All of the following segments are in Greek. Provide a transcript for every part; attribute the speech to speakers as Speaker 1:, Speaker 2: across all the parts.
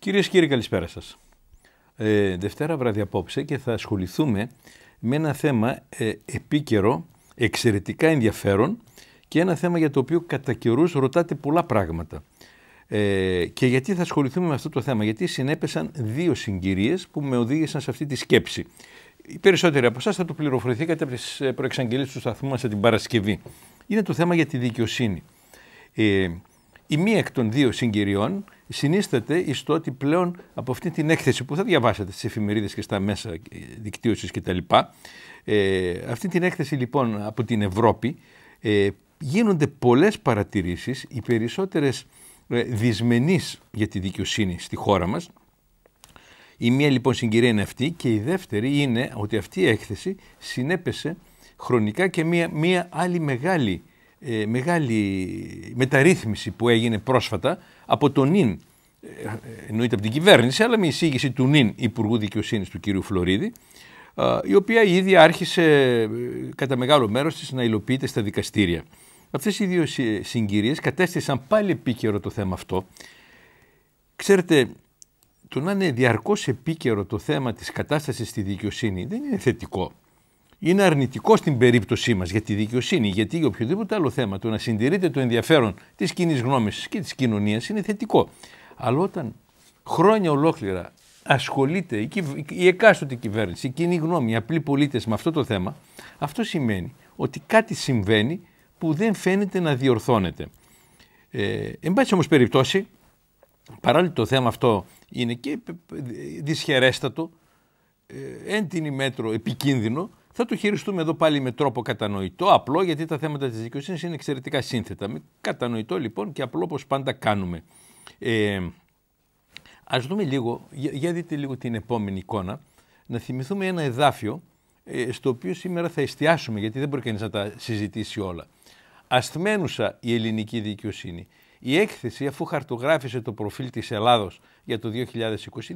Speaker 1: Κυρίες και κύριοι καλησπέρα σας. Ε, Δευτέρα βράδυ απόψε και θα ασχοληθούμε με ένα θέμα ε, επίκαιρο, εξαιρετικά ενδιαφέρον και ένα θέμα για το οποίο κατά καιρούς ρωτάτε πολλά πράγματα. Ε, και γιατί θα ασχοληθούμε με αυτό το θέμα, γιατί συνέπεσαν δύο συγκυρίες που με οδήγησαν σε αυτή τη σκέψη. Οι περισσότεροι από εσάς θα το πληροφορηθήκατε από τις ε, προεξαγγελίες του σταθμού μας την Παρασκευή. Είναι το θέμα για τη δικαιοσύνη. Ε, η μία εκ των δύο συγκυριών συνίσταται εις το ότι πλέον από αυτή την έκθεση που θα διαβάσετε στις εφημερίδες και στα μέσα δικτύωσης κτλ. Ε, αυτή την έκθεση λοιπόν από την Ευρώπη ε, γίνονται πολλές παρατηρήσεις, οι περισσότερες ε, δυσμενείς για τη δικαιοσύνη στη χώρα μας. Η μία λοιπόν συγκυρία είναι αυτή και η δεύτερη είναι ότι αυτή η έκθεση συνέπεσε χρονικά και μία, μία άλλη μεγάλη ε, μεγάλη μεταρρύθμιση που έγινε πρόσφατα από τον νυν, ε, ε, εννοείται από την κυβέρνηση, αλλά με εισήγηση του νυν Υπουργού Δικαιοσύνης του κ. Φλωρίδη, η οποία ήδη άρχισε ε, κατά μεγάλο μέρος της να υλοποιείται στα δικαστήρια. Αυτές οι δύο συγκυρίες κατέστησαν πάλι επίκαιρο το θέμα αυτό. Ξέρετε, το να είναι διαρκώς επίκαιρο το θέμα της κατάστασης στη δικαιοσύνη δεν είναι θετικό είναι αρνητικό στην περίπτωσή μας για τη δικαιοσύνη. Γιατί για οποιοδήποτε άλλο θέμα το να συντηρείται το ενδιαφέρον της κοινή γνώμης και της κοινωνίας είναι θετικό. Αλλά όταν χρόνια ολόκληρα ασχολείται η, κυβ... η εκάστοτε κυβέρνηση, η κοινή γνώμη, οι απλοί πολίτες με αυτό το θέμα, αυτό σημαίνει ότι κάτι συμβαίνει που δεν φαίνεται να διορθώνεται. Ε, εν πάση όμως περιπτώσει, παράλληλα το θέμα αυτό είναι και δυσχερέστατο, ε, έντινη μέτρο επικίνδυνο, θα το χειριστούμε εδώ πάλι με τρόπο κατανοητό, απλό, γιατί τα θέματα της δικαιοσύνης είναι εξαιρετικά σύνθετα. Με κατανοητό λοιπόν και απλό όπως πάντα κάνουμε. Ε, Ας δούμε λίγο, για, για, δείτε λίγο την επόμενη εικόνα, να θυμηθούμε ένα εδάφιο ε, στο οποίο σήμερα θα εστιάσουμε, γιατί δεν μπορεί κανείς να τα συζητήσει όλα. Ασθμένουσα η ελληνική δικαιοσύνη. Η έκθεση, αφού χαρτογράφησε το προφίλ της Ελλάδος για το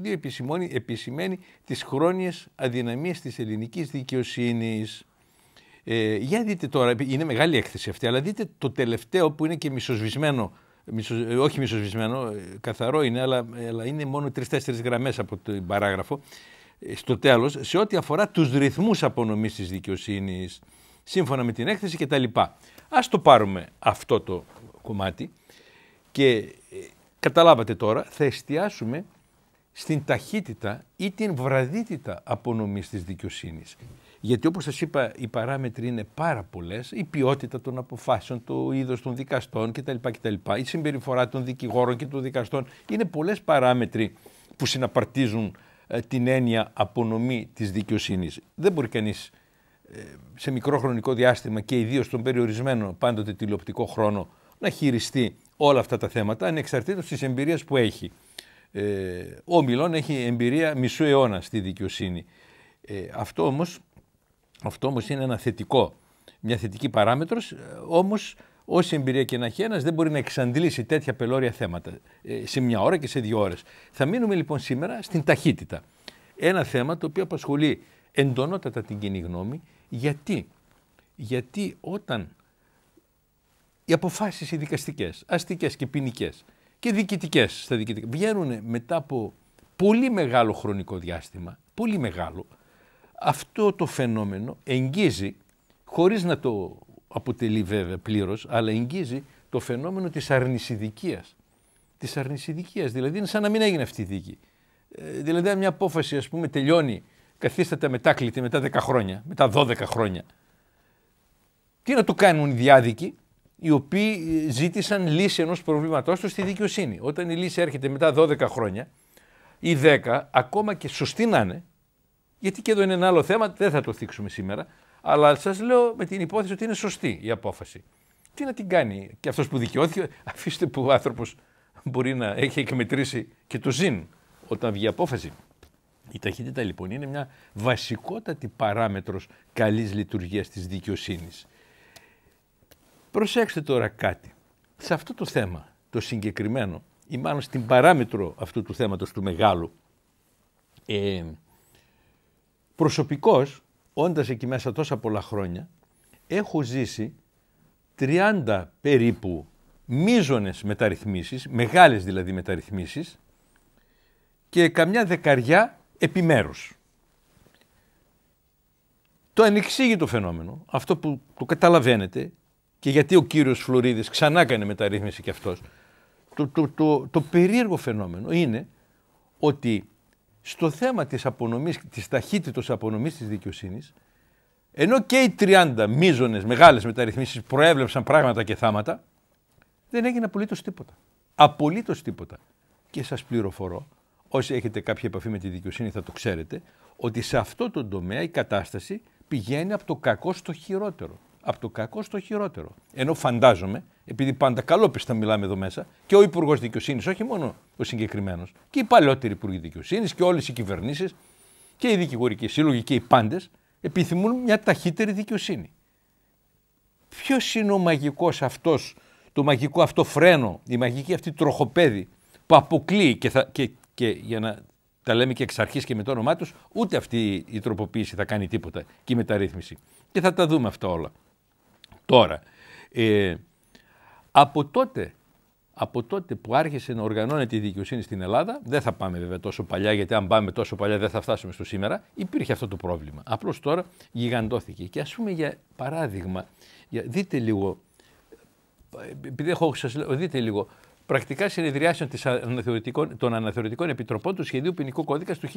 Speaker 1: 2022 επισημώνει, επισημαίνει τις χρόνιες αδυναμίες της ελληνικής δικαιοσύνης. Ε, για δείτε τώρα, είναι μεγάλη έκθεση αυτή, αλλά δείτε το τελευταίο που είναι και μισοσβησμένο, ε, όχι μισοσβησμένο, ε, καθαρό είναι, αλλά, αλλά είναι μόνο τρεις-τέσσερις γραμμές από τον παράγραφο, ε, στο τέλος, σε ό,τι αφορά τους ρυθμούς απονομής της δικαιοσύνης, σύμφωνα με την έκθεση κτλ. Ας το πάρουμε αυτό το κομμάτι και Καταλάβατε τώρα, θα εστιάσουμε στην ταχύτητα ή την βραδύτητα απονομής της δικαιοσύνης. Γιατί όπως σας είπα οι παράμετροι είναι πάρα πολλές, η την βραδυτητα απονομης της δικαιοσυνης γιατι οπως σας ειπα οι παραμετροι ειναι παρα πολλε η ποιοτητα των αποφάσεων, το είδος των δικαστών κτλ. κτλ η συμπεριφορά των δικηγόρων και των δικαστών είναι πολλές παράμετροι που συναπαρτίζουν ε, την έννοια απονομή της δικαιοσύνης. Δεν μπορεί κανείς ε, σε μικρό χρονικό διάστημα και ιδίως στον περιορισμένο πάντοτε τηλεοπτικό χρόνο να χειριστεί όλα αυτά τα θέματα ανεξαρτήτως της εμπειρίας που έχει. Ε, ο Μιλών έχει εμπειρία μισού αιώνα στη δικαιοσύνη. Ε, αυτό, όμως, αυτό όμως είναι ένα θετικό, μια θετική παράμετρος, ε, όμως όση εμπειρία και να έχει ένας, δεν μπορεί να εξαντλήσει τέτοια πελώρια θέματα ε, σε μια ώρα και σε δύο ώρες. Θα μείνουμε λοιπόν σήμερα στην ταχύτητα. Ένα θέμα το οποίο απασχολεί εντονότατα την κοινή γνώμη, γιατί, γιατί όταν οι αποφάσεις οι δικαστικές, αστικές και ποινικές και διοικητικές στα διοικητικά βγαίνουν μετά από πολύ μεγάλο χρονικό διάστημα, πολύ μεγάλο, αυτό το φαινόμενο εγγίζει, χωρίς να το αποτελεί βέβαια πλήρως, αλλά εγγίζει το φαινόμενο της αρνησιδικίας. Της αρνησιδικίας, δηλαδή είναι σαν να μην έγινε αυτή η δίκη. Ε, δηλαδή μια απόφαση ας πούμε τελειώνει, καθίσταται μετάκλητη μετά 10 χρόνια, μετά 12 χρόνια, τι να το κάνουν οι διάδικοι, οι οποίοι ε, ζήτησαν λύση ενός προβλήματός τους στη δικαιοσύνη. Όταν η λύση έρχεται μετά 12 χρόνια ή 10, ακόμα και σωστή να είναι, γιατί και εδώ είναι ένα άλλο θέμα, δεν θα το θίξουμε σήμερα, αλλά σας λέω με την υπόθεση ότι είναι σωστή η απόφαση. Τι να την κάνει και αυτός που δικαιώθηκε, αφήστε που ο άνθρωπος μπορεί να έχει εκμετρήσει και το ζήν όταν βγει η απόφαση. Η ταχύτητα λοιπόν είναι μια βασικότατη παράμετρος καλής λειτουργίας της δικαιοσύνης. Προσέξτε τώρα κάτι. Σε αυτό το θέμα, το συγκεκριμένο, ή μάλλον στην παράμετρο αυτού του θέματος του μεγάλου, ε, προσωπικός, όντας εκεί μέσα τόσα πολλά χρόνια, έχω ζήσει 30 περίπου μίζονες μεταρρυθμίσεις, μεγάλες δηλαδή μεταρρυθμίσεις, και καμιά δεκαριά επιμέρους. Το ανεξήγητο φαινόμενο, αυτό που το καταλαβαίνετε, και γιατί ο κύριος Φλωρίδης ξανά κάνει μεταρρύθμιση κι αυτός, το, το, το, το περίεργο φαινόμενο είναι ότι στο θέμα της απονομής, της ταχύτητος απονομής της δικαιοσύνης, ενώ και οι 30 μίζονες μεγάλες μεταρρυθμίσεις προέβλεψαν πράγματα και θάματα, δεν έγινε απολύτως τίποτα. Απολύτως τίποτα. Και σας πληροφορώ, όσοι έχετε κάποια επαφή με τη δικαιοσύνη θα το ξέρετε, ότι σε αυτό το τομέα η κατάσταση πηγαίνει από το κακό στο χειρότερο από το κακό στο χειρότερο. Ενώ φαντάζομαι, επειδή πάντα καλόπιστα μιλάμε εδώ μέσα, και ο Υπουργός Δικαιοσύνης, όχι μόνο ο συγκεκριμένος, και οι παλαιότεροι Υπουργοί Δικαιοσύνης και όλες οι κυβερνήσεις και οι δικηγορικοί σύλλογοι και οι πάντες επιθυμούν μια ταχύτερη δικαιοσύνη. Ποιος είναι ο μαγικός αυτός, το μαγικό αυτό φρένο, η μαγική αυτή τροχοπέδη που αποκλείει και, και, και για να τα λέμε και εξ αρχής και με το όνομά τους, ούτε αυτή η τροποποίηση θα κάνει τίποτα και η μεταρρύθμιση. Και θα τα δούμε αυτά όλα. Τώρα, ε, από τότε από τότε που άρχισε να οργανώνεται η δικαιοσύνη στην Ελλάδα, δεν θα πάμε βέβαια τόσο παλιά, γιατί αν πάμε τόσο παλιά δεν θα φτάσουμε στο σήμερα, υπήρχε αυτό το πρόβλημα. Απλώς τώρα γιγαντώθηκε. Και ας πούμε για παράδειγμα, για, δείτε λίγο, επειδή έχω δείτε λίγο, πρακτικά συνεδριάσεων της αναθεωρητικών, των αναθεωρητικών επιτροπών του σχεδίου ποινικού κώδικα του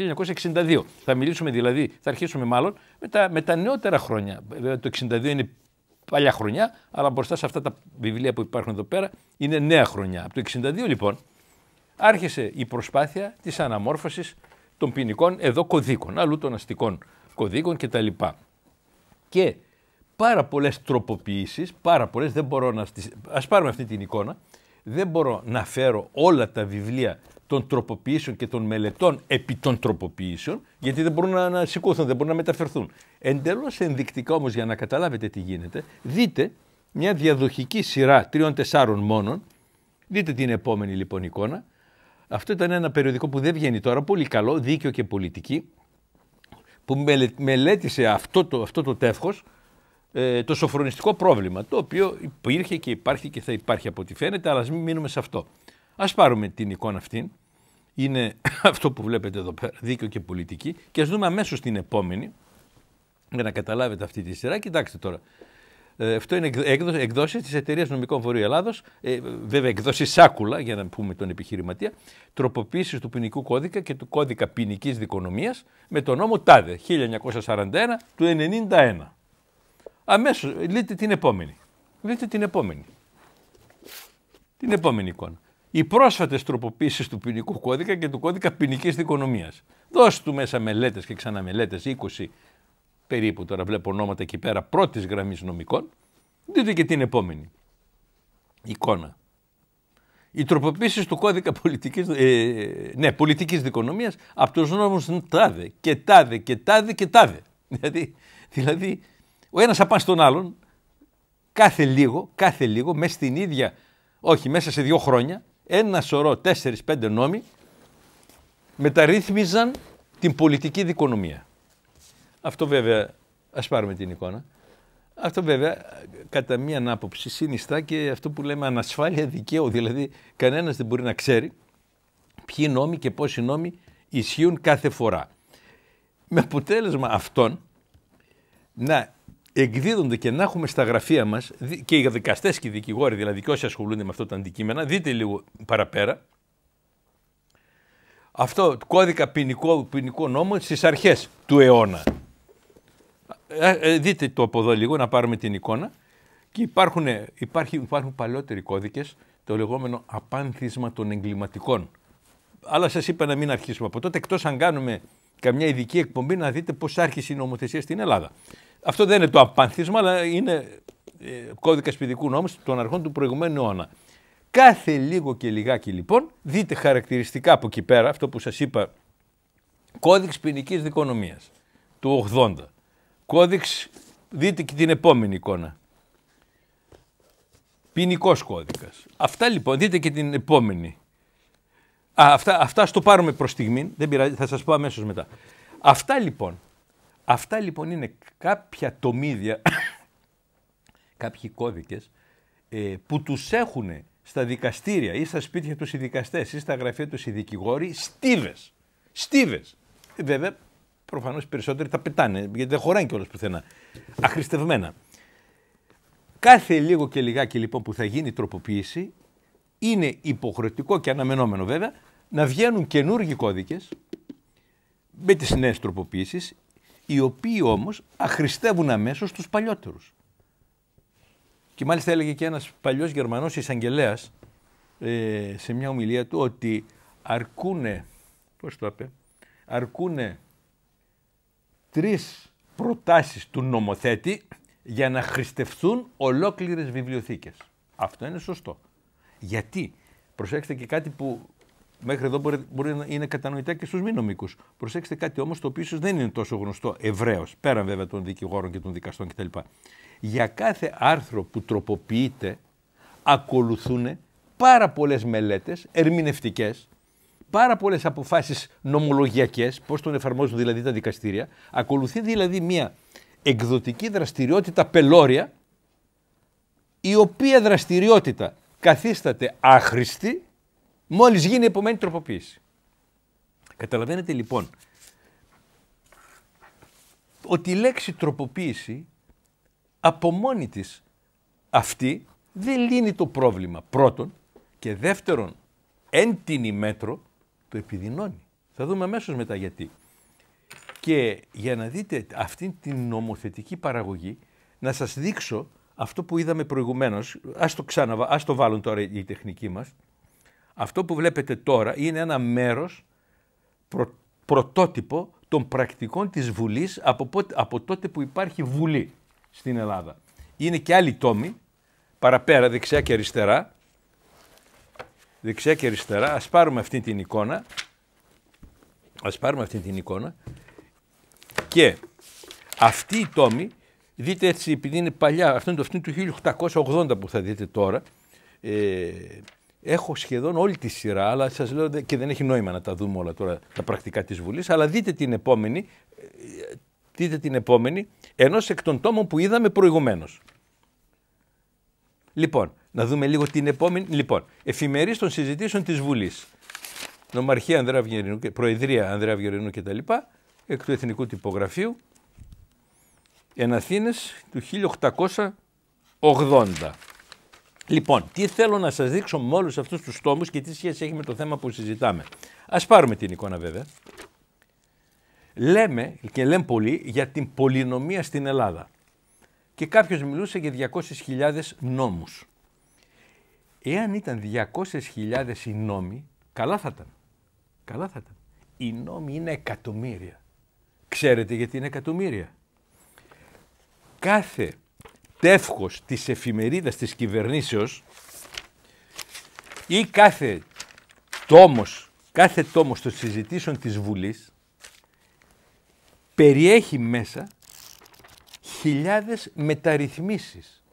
Speaker 1: 1962. Θα μιλήσουμε δηλαδή, θα αρχίσουμε μάλλον με τα, με νεότερα χρόνια. Βέβαια το 1962 είναι παλιά χρονιά, αλλά μπροστά σε αυτά τα βιβλία που υπάρχουν εδώ πέρα είναι νέα χρονιά. Από το 1962 λοιπόν άρχισε η προσπάθεια της αναμόρφωσης των ποινικών εδώ κωδίκων, αλλού των αστικών κωδίκων κτλ. Και πάρα πολλές τροποποιήσεις, πάρα πολλές, δεν μπορώ να... Στις... Ας πάρουμε αυτή την εικόνα, δεν μπορώ να φέρω όλα τα βιβλία των τροποποιήσεων και των μελετών επί των τροποποιήσεων, γιατί δεν μπορούν να, να σηκώθουν, δεν μπορούν να μεταφερθούν. Εντελώς ενδεικτικά όμως, για να καταλάβετε τι γίνεται, δείτε μια διαδοχική σειρά τριών-τεσσάρων μόνων. Δείτε την επόμενη λοιπόν εικόνα. Αυτό ήταν ένα περιοδικό που δεν βγαίνει τώρα, πολύ καλό, δίκαιο και πολιτική, που μελέτησε αυτό το, αυτό το τεύχος, ε, το σοφρονιστικό πρόβλημα, το οποίο υπήρχε και υπάρχει και θα υπάρχει από ό,τι φαίνεται, αλλά ας μην μείνουμε σε αυτό. Ας πάρουμε την εικόνα αυτή. Είναι αυτό που βλέπετε εδώ πέρα, δίκαιο και πολιτική. Και ας δούμε αμέσως την επόμενη, για να καταλάβετε αυτή τη σειρά. Κοιτάξτε τώρα. Ε, αυτό είναι εκδόσεις της Εταιρείας Νομικών Βορείου Ελλάδος, ε, βέβαια εκδόσεις Σάκουλα, για να πούμε τον επιχειρηματία, τροποποίησης του ποινικού κώδικα και του κώδικα ποινικής δικονομίας με τον νόμο ΤΑΔΕ 1941 του 1991. Αμέσως, λύτε την επόμενη. Λύτε την επόμενη. Την επόμενη εικόνα οι πρόσφατες τροποποίησεις του ποινικού κώδικα και του κώδικα ποινικής δικονομίας. Δώσε του μέσα μελέτες και ξαναμελέτες, 20 περίπου τώρα βλέπω ονόματα εκεί πέρα πρώτης γραμμής νομικών. Δείτε και την επόμενη εικόνα. Οι τροποποίησεις του κώδικα πολιτικής ε, ναι, πολιτικής δικονομίας από τους νόμους τάδε και τάδε και τάδε και τάδε. Δηλαδή, δηλαδή ο ένας απάν στον άλλον κάθε λίγο, κάθε λίγο, μέσα στην ίδια, όχι, μέσα σε δύο χρόνια, ένα σωρό, τέσσερις-πέντε νόμοι μεταρρύθμιζαν την πολιτική δικονομία. Αυτό βέβαια, ας πάρουμε την εικόνα, αυτό βέβαια κατά μία άποψη συνιστά και αυτό που λέμε ανασφάλεια δικαίου, δηλαδή κανένας δεν μπορεί να ξέρει ποιοι νόμοι και πόσοι νόμοι ισχύουν κάθε φορά. Με αποτέλεσμα αυτόν να εκδίδονται και να έχουμε στα γραφεία μας και οι δικαστές και οι δικηγόροι, δηλαδή και όσοι ασχολούνται με αυτό τα αντικείμενα, δείτε λίγο παραπέρα. Αυτό το κώδικα ποινικό, ποινικό νόμο στις αρχές του αιώνα. Ε, ε, δείτε το από εδώ λίγο να πάρουμε την εικόνα. Και υπάρχουν, υπάρχουν, υπάρχουν παλαιότεροι κώδικες, το λεγόμενο απάνθισμα των εγκληματικών. Αλλά σας είπα να μην αρχίσουμε από τότε, εκτός αν κάνουμε καμιά ειδική εκπομπή να δείτε πώς άρχισε η νομοθεσία στην Ελλάδα. Αυτό δεν είναι το απάνθισμα, αλλά είναι ε, κώδικα ποινικού νόμου των αρχών του προηγουμένου αιώνα. Κάθε λίγο και λιγάκι λοιπόν, δείτε χαρακτηριστικά από εκεί πέρα, αυτό που σας είπα, κώδικς ποινικής δικονομίας του 80. Κώδικς, δείτε και την επόμενη εικόνα. Ποινικός κώδικας. Αυτά λοιπόν, δείτε και την επόμενη. Α, αυτά, αυτά στο πάρουμε προς στιγμή. Δεν πειράζει, θα σας πω αμέσως μετά. Αυτά λοιπόν Αυτά λοιπόν είναι κάποια τομίδια, κάποιοι κώδικες ε, που τους έχουν στα δικαστήρια ή στα σπίτια τους οι δικαστές ή στα γραφεία τους οι δικηγόροι στίβες. Στίβες. Βέβαια, προφανώς περισσότεροι τα πετάνε, γιατί δεν χωράνε κιόλας πουθενά. Αχρηστευμένα. Κάθε λίγο και λιγάκι λοιπόν που θα γίνει τροποποίηση, είναι υποχρεωτικό και αναμενόμενο βέβαια, να βγαίνουν καινούργιοι κώδικες με τις νέες τροποποίησεις οι οποίοι όμως αχρηστεύουν αμέσως τους παλιότερους. Και μάλιστα έλεγε και ένας παλιός Γερμανός εισαγγελέας ε, σε μια ομιλία του ότι αρκούνε, πώς το είπε, αρκούνε τρεις προτάσεις του νομοθέτη για να χρηστευτούν ολόκληρες βιβλιοθήκες. Αυτό είναι σωστό. Γιατί, προσέξτε και κάτι που μέχρι εδώ μπορεί, μπορεί να είναι κατανοητά και στους μη νομικούς. Προσέξτε κάτι όμως το οποίο ίσως δεν είναι τόσο γνωστό ευρέως, πέραν βέβαια των δικηγόρων και των δικαστών κτλ. Για κάθε άρθρο που τροποποιείται, ακολουθούν πάρα πολλές μελέτες ερμηνευτικές, πάρα πολλές αποφάσεις νομολογιακές, πώς τον εφαρμόζουν δηλαδή τα δικαστήρια. Ακολουθεί δηλαδή μια εκδοτική δραστηριότητα πελώρια, η οποία δραστηριότητα καθίσταται άχρηστη Μόλις γίνει η επομένη τροποποίηση. Καταλαβαίνετε λοιπόν ότι η λέξη τροποποίηση από μόνη της αυτή δεν λύνει το πρόβλημα πρώτον και δεύτερον έντινη μέτρο το επιδεινώνει. Θα δούμε αμέσως μετά γιατί. Και για να δείτε αυτή την νομοθετική παραγωγή να σας δείξω αυτό που είδαμε προηγουμένως, ας το, ξαναβα... ας το βάλουν τώρα η τεχνική μας, αυτό που βλέπετε τώρα είναι ένα μέρος πρωτότυπο των πρακτικών της Βουλής από, από τότε που υπάρχει Βουλή στην Ελλάδα. Είναι και άλλοι τόμοι, παραπέρα, δεξιά και αριστερά. Δεξιά και αριστερά, ας πάρουμε αυτή την εικόνα. Ας πάρουμε αυτή την εικόνα. Και αυτή η τόμη, δείτε έτσι, επειδή είναι παλιά, αυτό είναι το του 1880 που θα δείτε τώρα, ε, έχω σχεδόν όλη τη σειρά, αλλά σας λέω και δεν έχει νόημα να τα δούμε όλα τώρα τα πρακτικά της Βουλής. Αλλά δείτε την επόμενη, ε, δείτε την επόμενη ενός εκ των τόμων που είδαμε προηγουμένως. Λοιπόν, να δούμε λίγο την επόμενη. Λοιπόν, εφημερί των συζητήσεων της Βουλής. Νομαρχία Ανδρέα Βιερινού, Προεδρία Ανδρέα Βιερινού κτλ. Εκ του Εθνικού Τυπογραφείου. Εν Αθήνες του 1880. Λοιπόν, τι θέλω να σας δείξω με όλους αυτούς τους τόμους και τι σχέση έχει με το θέμα που συζητάμε. Ας πάρουμε την εικόνα βέβαια. Λέμε και λέμε πολύ για την πολυνομία στην Ελλάδα. Και κάποιος μιλούσε για 200.000 νόμους. Εάν ήταν 200.000 οι νόμοι, καλά θα ήταν. Καλά θα ήταν. Οι νόμοι είναι εκατομμύρια. Ξέρετε γιατί είναι εκατομμύρια. Κάθε τεύχος της εφημερίδας της κυβερνήσεως ή κάθε τόμος, κάθε τόμος των συζητήσεων της Βουλής περιέχει μέσα χιλιάδες μεταρρυθμίσεις.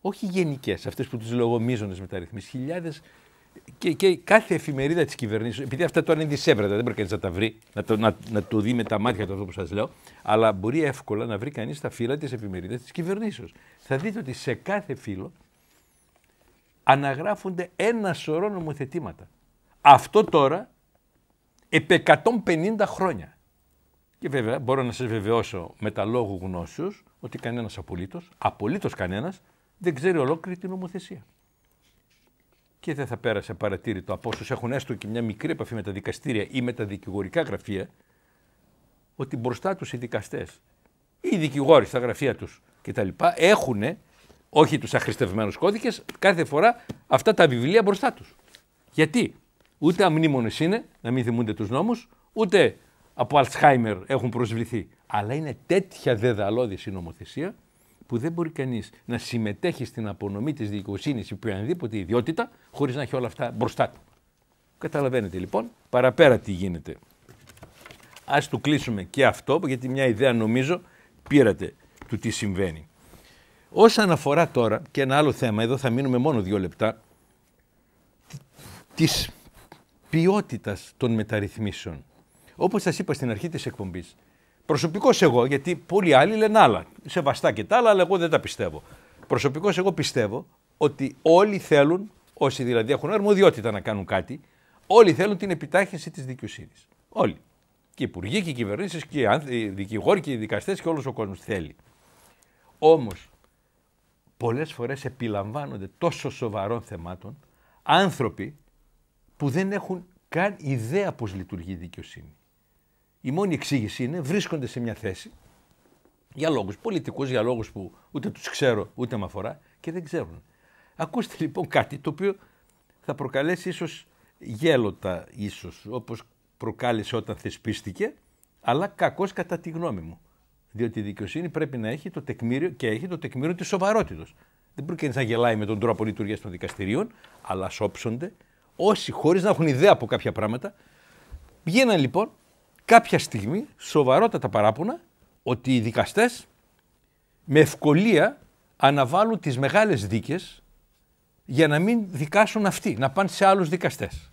Speaker 1: Όχι γενικές, αυτές που τους λέω μεταρρυθμίσεις, χιλιάδες και, και κάθε εφημερίδα της κυβερνήσεως, επειδή αυτά τώρα είναι δισεύρετα, δεν μπορεί κανείς να τα βρει, να το, να, το δει με τα μάτια του αυτό που σας λέω, αλλά μπορεί εύκολα να βρει κανείς τα φύλλα της εφημερίδας της κυβερνήσεως. Θα δείτε ότι σε κάθε φύλλο αναγράφονται ένα σωρό νομοθετήματα. Αυτό τώρα επί 150 χρόνια. Και βέβαια μπορώ να σας βεβαιώσω με τα λόγου γνώσεως ότι κανένας απολύτως, απολύτως κανένας, δεν ξέρει ολόκληρη την νομοθεσία και δεν θα πέρασε παρατήρητο από όσους έχουν έστω και μια μικρή επαφή με τα δικαστήρια ή με τα δικηγορικά γραφεία, ότι μπροστά τους οι δικαστές ή οι δικηγόροι στα γραφεία τους κτλ. έχουν, όχι τους αχρηστευμένους κώδικες, κάθε φορά αυτά τα βιβλία μπροστά τους. Γιατί ούτε αμνήμονες είναι, να μην θυμούνται τους νόμους, ούτε από Αλτσχάιμερ έχουν προσβληθεί. Αλλά είναι τέτοια δεδαλώδης η νομοθεσία που δεν μπορεί κανείς να συμμετέχει στην απονομή της δικαιοσύνης ή οποιαδήποτε ιδιότητα χωρίς να έχει όλα αυτά μπροστά του. Καταλαβαίνετε λοιπόν παραπέρα τι γίνεται. Ας του κλείσουμε και αυτό, γιατί μια ιδέα νομίζω πήρατε του τι συμβαίνει. Όσον αφορά τώρα και ένα άλλο θέμα, εδώ θα μείνουμε μόνο δύο λεπτά, της ποιότητας των μεταρρυθμίσεων. Όπως σας είπα στην αρχή της εκπομπής. Προσωπικό εγώ, γιατί πολλοί άλλοι λένε άλλα. Σεβαστά και τα άλλα, αλλά εγώ δεν τα πιστεύω. Προσωπικό εγώ πιστεύω ότι όλοι θέλουν, όσοι δηλαδή έχουν αρμοδιότητα να κάνουν κάτι, όλοι θέλουν την επιτάχυνση της δικαιοσύνης. Όλοι. Και οι υπουργοί και οι κυβερνήσεις και οι δικηγόροι και οι δικαστές και όλος ο κόσμος θέλει. Όμως, πολλές φορές επιλαμβάνονται τόσο σοβαρών θεμάτων άνθρωποι που δεν έχουν καν ιδέα πώς λειτουργεί η δικαιοσύνη. Η μόνη εξήγηση είναι βρίσκονται σε μια θέση για λόγους πολιτικούς, για λόγους που ούτε τους ξέρω ούτε με αφορά και δεν ξέρουν. Ακούστε λοιπόν κάτι το οποίο θα προκαλέσει ίσως γέλοτα, ίσως όπως προκάλεσε όταν θεσπίστηκε, αλλά κακώς κατά τη γνώμη μου. Διότι η δικαιοσύνη πρέπει να έχει το τεκμήριο και έχει το τεκμήριο της σοβαρότητα. Δεν μπορεί κανείς να γελάει με τον τρόπο λειτουργίας των δικαστηρίων, αλλά σώψονται όσοι χωρίς να έχουν ιδέα από κάποια πράγματα. Βγαίναν λοιπόν κάποια στιγμή σοβαρότατα παράπονα ότι οι δικαστές με ευκολία αναβάλουν τις μεγάλες δίκες για να μην δικάσουν αυτοί, να πάνε σε άλλους δικαστές.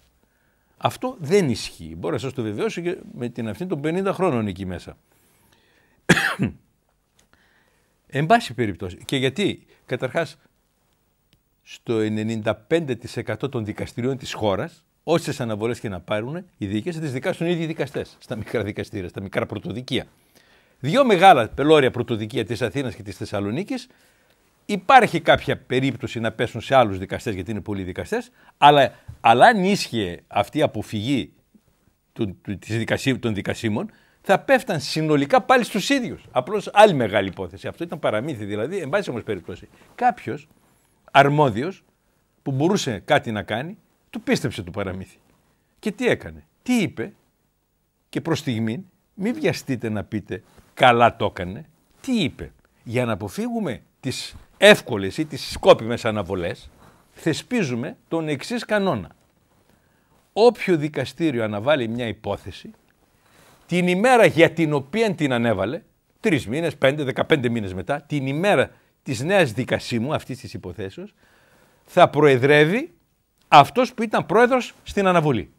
Speaker 1: Αυτό δεν ισχύει. Μπορώ να σας το βεβαιώσω και με την αυτή των 50 χρόνων εκεί μέσα. Εν πάση περιπτώσει. Και γιατί, καταρχάς, στο 95% των δικαστηριών της χώρας όσες αναβολές και να πάρουν, οι διοικίε θα τις δικάσουν οι ίδιοι δικαστές στα μικρά δικαστήρια, στα μικρά πρωτοδικεία. Δύο μεγάλα πελώρια πρωτοδικεία της Αθήνας και της Θεσσαλονίκης υπάρχει κάποια περίπτωση να πέσουν σε άλλους δικαστές, γιατί είναι πολλοί δικαστές, αλλά, αλλά αν ίσχυε αυτή η αποφυγή των, των δικασίμων, θα πέφταν συνολικά πάλι στους ίδιους. Απλώς άλλη μεγάλη υπόθεση. Αυτό ήταν παραμύθι δηλαδή, εν πάση περιπτώσει. Κάποιος αρμόδιος που μπορούσε κάτι να κάνει, του πίστεψε το παραμύθι. Και τι έκανε. Τι είπε και προς στιγμή μην βιαστείτε να πείτε καλά το έκανε. Τι είπε. Για να αποφύγουμε τις εύκολες ή τις σκόπιμες αναβολές θεσπίζουμε τον εξής κανόνα. Όποιο δικαστήριο αναβάλει μια υπόθεση την ημέρα για την οποία την ανέβαλε, τρεις μήνες, πέντε, δεκαπέντε μήνες μετά, την ημέρα της νέας δικασίμου αυτής της υποθέσεως, θα προεδρεύει αυτός που ήταν πρόεδρος στην αναβολή.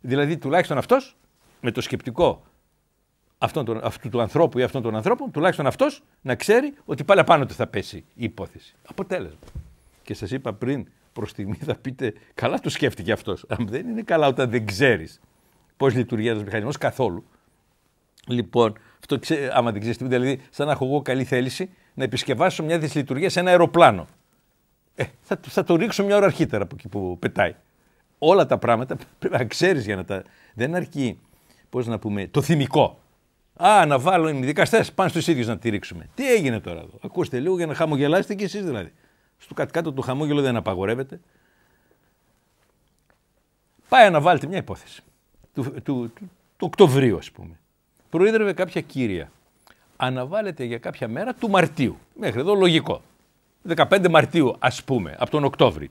Speaker 1: Δηλαδή, τουλάχιστον αυτός, με το σκεπτικό τον, αυτού του ανθρώπου ή αυτών των ανθρώπων, τουλάχιστον αυτός να ξέρει ότι πάλι απάνω του θα πέσει η υπόθεση. Αποτέλεσμα. Και σας είπα πριν, προς τη στιγμή θα πείτε, καλά το σκέφτηκε αυτός. Αν δεν είναι καλά όταν δεν ξέρεις πώς λειτουργεί ένας μηχανισμός καθόλου. Λοιπόν, αυτό ξέ, άμα δεν ξέρεις δηλαδή, σαν να έχω εγώ καλή θέληση να επισκευάσω μια δυσλειτουργία σε ένα αεροπλάνο. Ε, θα, το ρίξω μια ώρα αρχίτερα από εκεί που πετάει. Όλα τα πράγματα πρέπει να ξέρεις για να τα. Δεν αρκεί, πώς να πούμε, το θυμικό. Α, να βάλω οι δικαστές, πάνε στους ίδιους να τη ρίξουμε. Τι έγινε τώρα εδώ. Ακούστε λίγο για να χαμογελάσετε κι εσείς δηλαδή. Στο κάτω-κάτω το χαμόγελο δεν απαγορεύεται. Πάει να βάλετε μια υπόθεση. Του, του, του Οκτωβρίου, ας πούμε. Προείδρευε κάποια κύρια. Αναβάλλεται για κάποια μέρα του Μαρτίου. Μέχρι εδώ λογικό. 15 Μαρτίου, ας πούμε, από τον Οκτώβρη.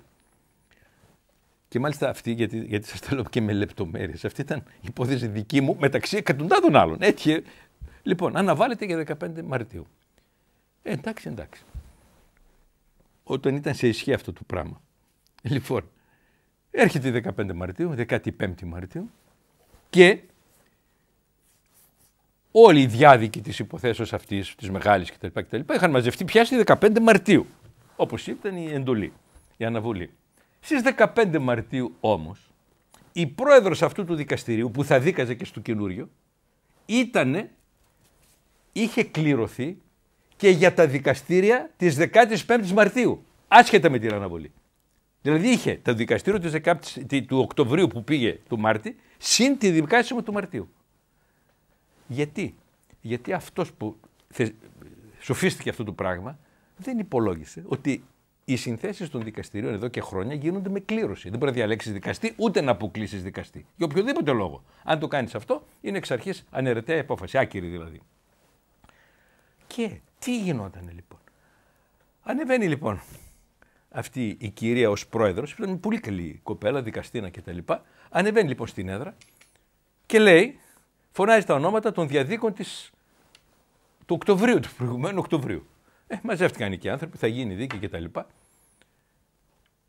Speaker 1: Και μάλιστα αυτή, γιατί, γιατί σας τα λέω και με λεπτομέρειες, αυτή ήταν υπόθεση δική μου μεταξύ εκατοντάδων άλλων. Έτυχε. Λοιπόν, αναβάλλεται για 15 Μαρτίου. Ε, εντάξει, εντάξει. Όταν ήταν σε ισχύ αυτό το πράγμα. Λοιπόν, έρχεται 15 Μαρτίου, 15η Μαρτίου και όλοι οι διάδικοι της υποθέσεως αυτής, της μεγάλης κτλ, κτλ. είχαν μαζευτεί πια στη 15 Μαρτίου όπως ήταν η εντολή, η αναβολή. Στις 15 Μαρτίου όμως, η πρόεδρος αυτού του δικαστηρίου, που θα δίκαζε και στο καινούριο, ήτανε, είχε κληρωθεί και για τα δικαστήρια της 15ης Μαρτίου, άσχετα με την αναβολή. Δηλαδή είχε το δικαστήριο της 10, του Οκτωβρίου που πήγε του Μάρτη, συν τη δικάσιμο του Μαρτίου. Γιατί, γιατί αυτός που σοφίστηκε αυτό το πράγμα, δεν υπολόγισε ότι οι συνθέσεις των δικαστηρίων εδώ και χρόνια γίνονται με κλήρωση. Δεν μπορεί να διαλέξεις δικαστή, ούτε να αποκλείσεις δικαστή. Για οποιοδήποτε λόγο. Αν το κάνεις αυτό, είναι εξ αρχής αναιρεταία υπόφαση. Άκυρη δηλαδή. Και τι γινόταν λοιπόν. Ανεβαίνει λοιπόν αυτή η κυρία ως πρόεδρος, που ήταν πολύ καλή κοπέλα, δικαστήνα κτλ. Ανεβαίνει λοιπόν στην έδρα και λέει, φωνάζει τα ονόματα των διαδίκων της του Οκτωβρίου, του προηγουμένου Οκτωβρίου. Ε, μαζεύτηκαν και οι άνθρωποι, θα γίνει δίκη κτλ.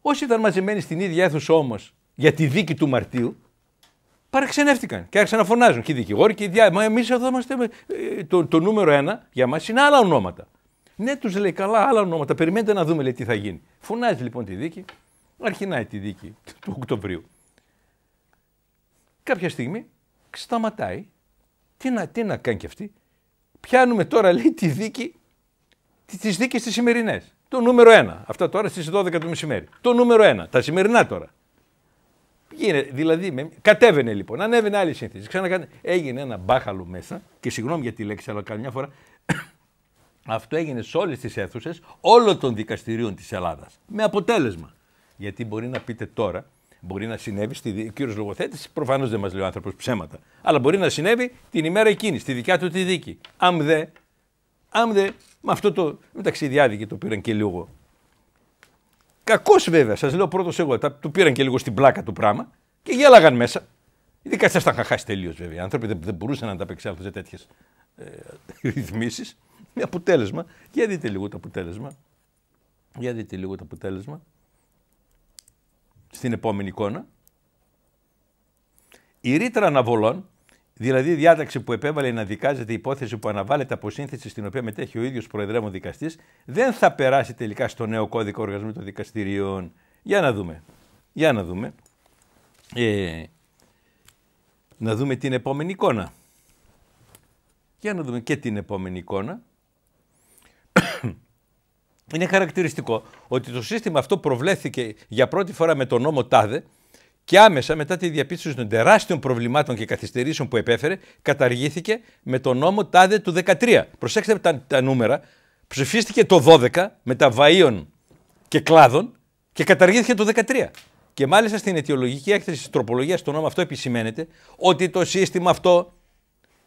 Speaker 1: Όσοι ήταν μαζεμένοι στην ίδια αίθουσα όμως για τη δίκη του Μαρτίου, παραξενεύτηκαν και άρχισαν να φωνάζουν. Και οι δικηγόροι και οι διάδοχοι. Μα εμείς εδώ είμαστε. Ε, το, το νούμερο ένα για μας είναι άλλα ονόματα. Ναι, τους λέει καλά, άλλα ονόματα. Περιμένετε να δούμε λέει, τι θα γίνει. Φωνάζει λοιπόν τη δίκη. Αρχινάει τη δίκη του Οκτωβρίου. Κάποια στιγμή σταματάει. Τι να, τι να κάνει κι αυτή. Πιάνουμε τώρα λέει τη δίκη τι δίκες τις σημερινές. Το νούμερο ένα. Αυτά τώρα στις 12 το μεσημέρι. Το νούμερο ένα. Τα σημερινά τώρα. Γίνε, δηλαδή, με, κατέβαινε λοιπόν, ανέβαινε άλλη σύνθεση. Ξανακάνε. Έγινε ένα μπάχαλο μέσα, και συγγνώμη για τη λέξη, αλλά καμιά φορά αυτό έγινε σε όλες τις αίθουσες όλων των δικαστηρίων της Ελλάδας. Με αποτέλεσμα. Γιατί μπορεί να πείτε τώρα, μπορεί να συνέβη, στη... ο κύριος Λογοθέτης προφανώς δεν μας λέει ο άνθρωπος ψέματα, αλλά μπορεί να συνέβη την ημέρα εκείνης, στη δικιά του τη δίκη. Αν δεν. Αν με αυτό το. Με ταξιδιάδι και το πήραν και λίγο. Κακώ βέβαια, σας λέω πρώτος εγώ. Τα, το πήραν και λίγο στην πλάκα του πράγμα και γέλαγαν μέσα. Γιατί κάτι θα τα είχαν χάσει τελείως βέβαια. Οι άνθρωποι δεν, δεν μπορούσαν να ανταπεξέλθουν σε τέτοιες ε, ρυθμίσεις. Με αποτέλεσμα. Για δείτε λίγο το αποτέλεσμα. Για δείτε λίγο το αποτέλεσμα. Στην επόμενη εικόνα. Η ρήτρα αναβολών Δηλαδή, η διάταξη που επέβαλε να δικάζεται η υπόθεση που αναβάλλεται από σύνθεση στην οποία μετέχει ο ίδιος προεδρεύον δικαστής δεν θα περάσει τελικά στο νέο κώδικα οργασμού των δικαστηρίων. Για να δούμε. Για να δούμε. Ε, να δούμε την επόμενη εικόνα. Για να δούμε και την επόμενη εικόνα. Είναι χαρακτηριστικό ότι το σύστημα αυτό προβλέθηκε για πρώτη φορά με τον νόμο ΤΑΔΕ και άμεσα μετά τη διαπίστωση των τεράστιων προβλημάτων και καθυστερήσεων που επέφερε, καταργήθηκε με το νόμο ΤΑΔΕ του 13. Προσέξτε τα, νούμερα. Ψηφίστηκε το 12 τα βαΐων και κλάδων και καταργήθηκε το 13. Και μάλιστα στην αιτιολογική έκθεση της τροπολογίας του νόμου αυτό επισημαίνεται ότι το σύστημα αυτό.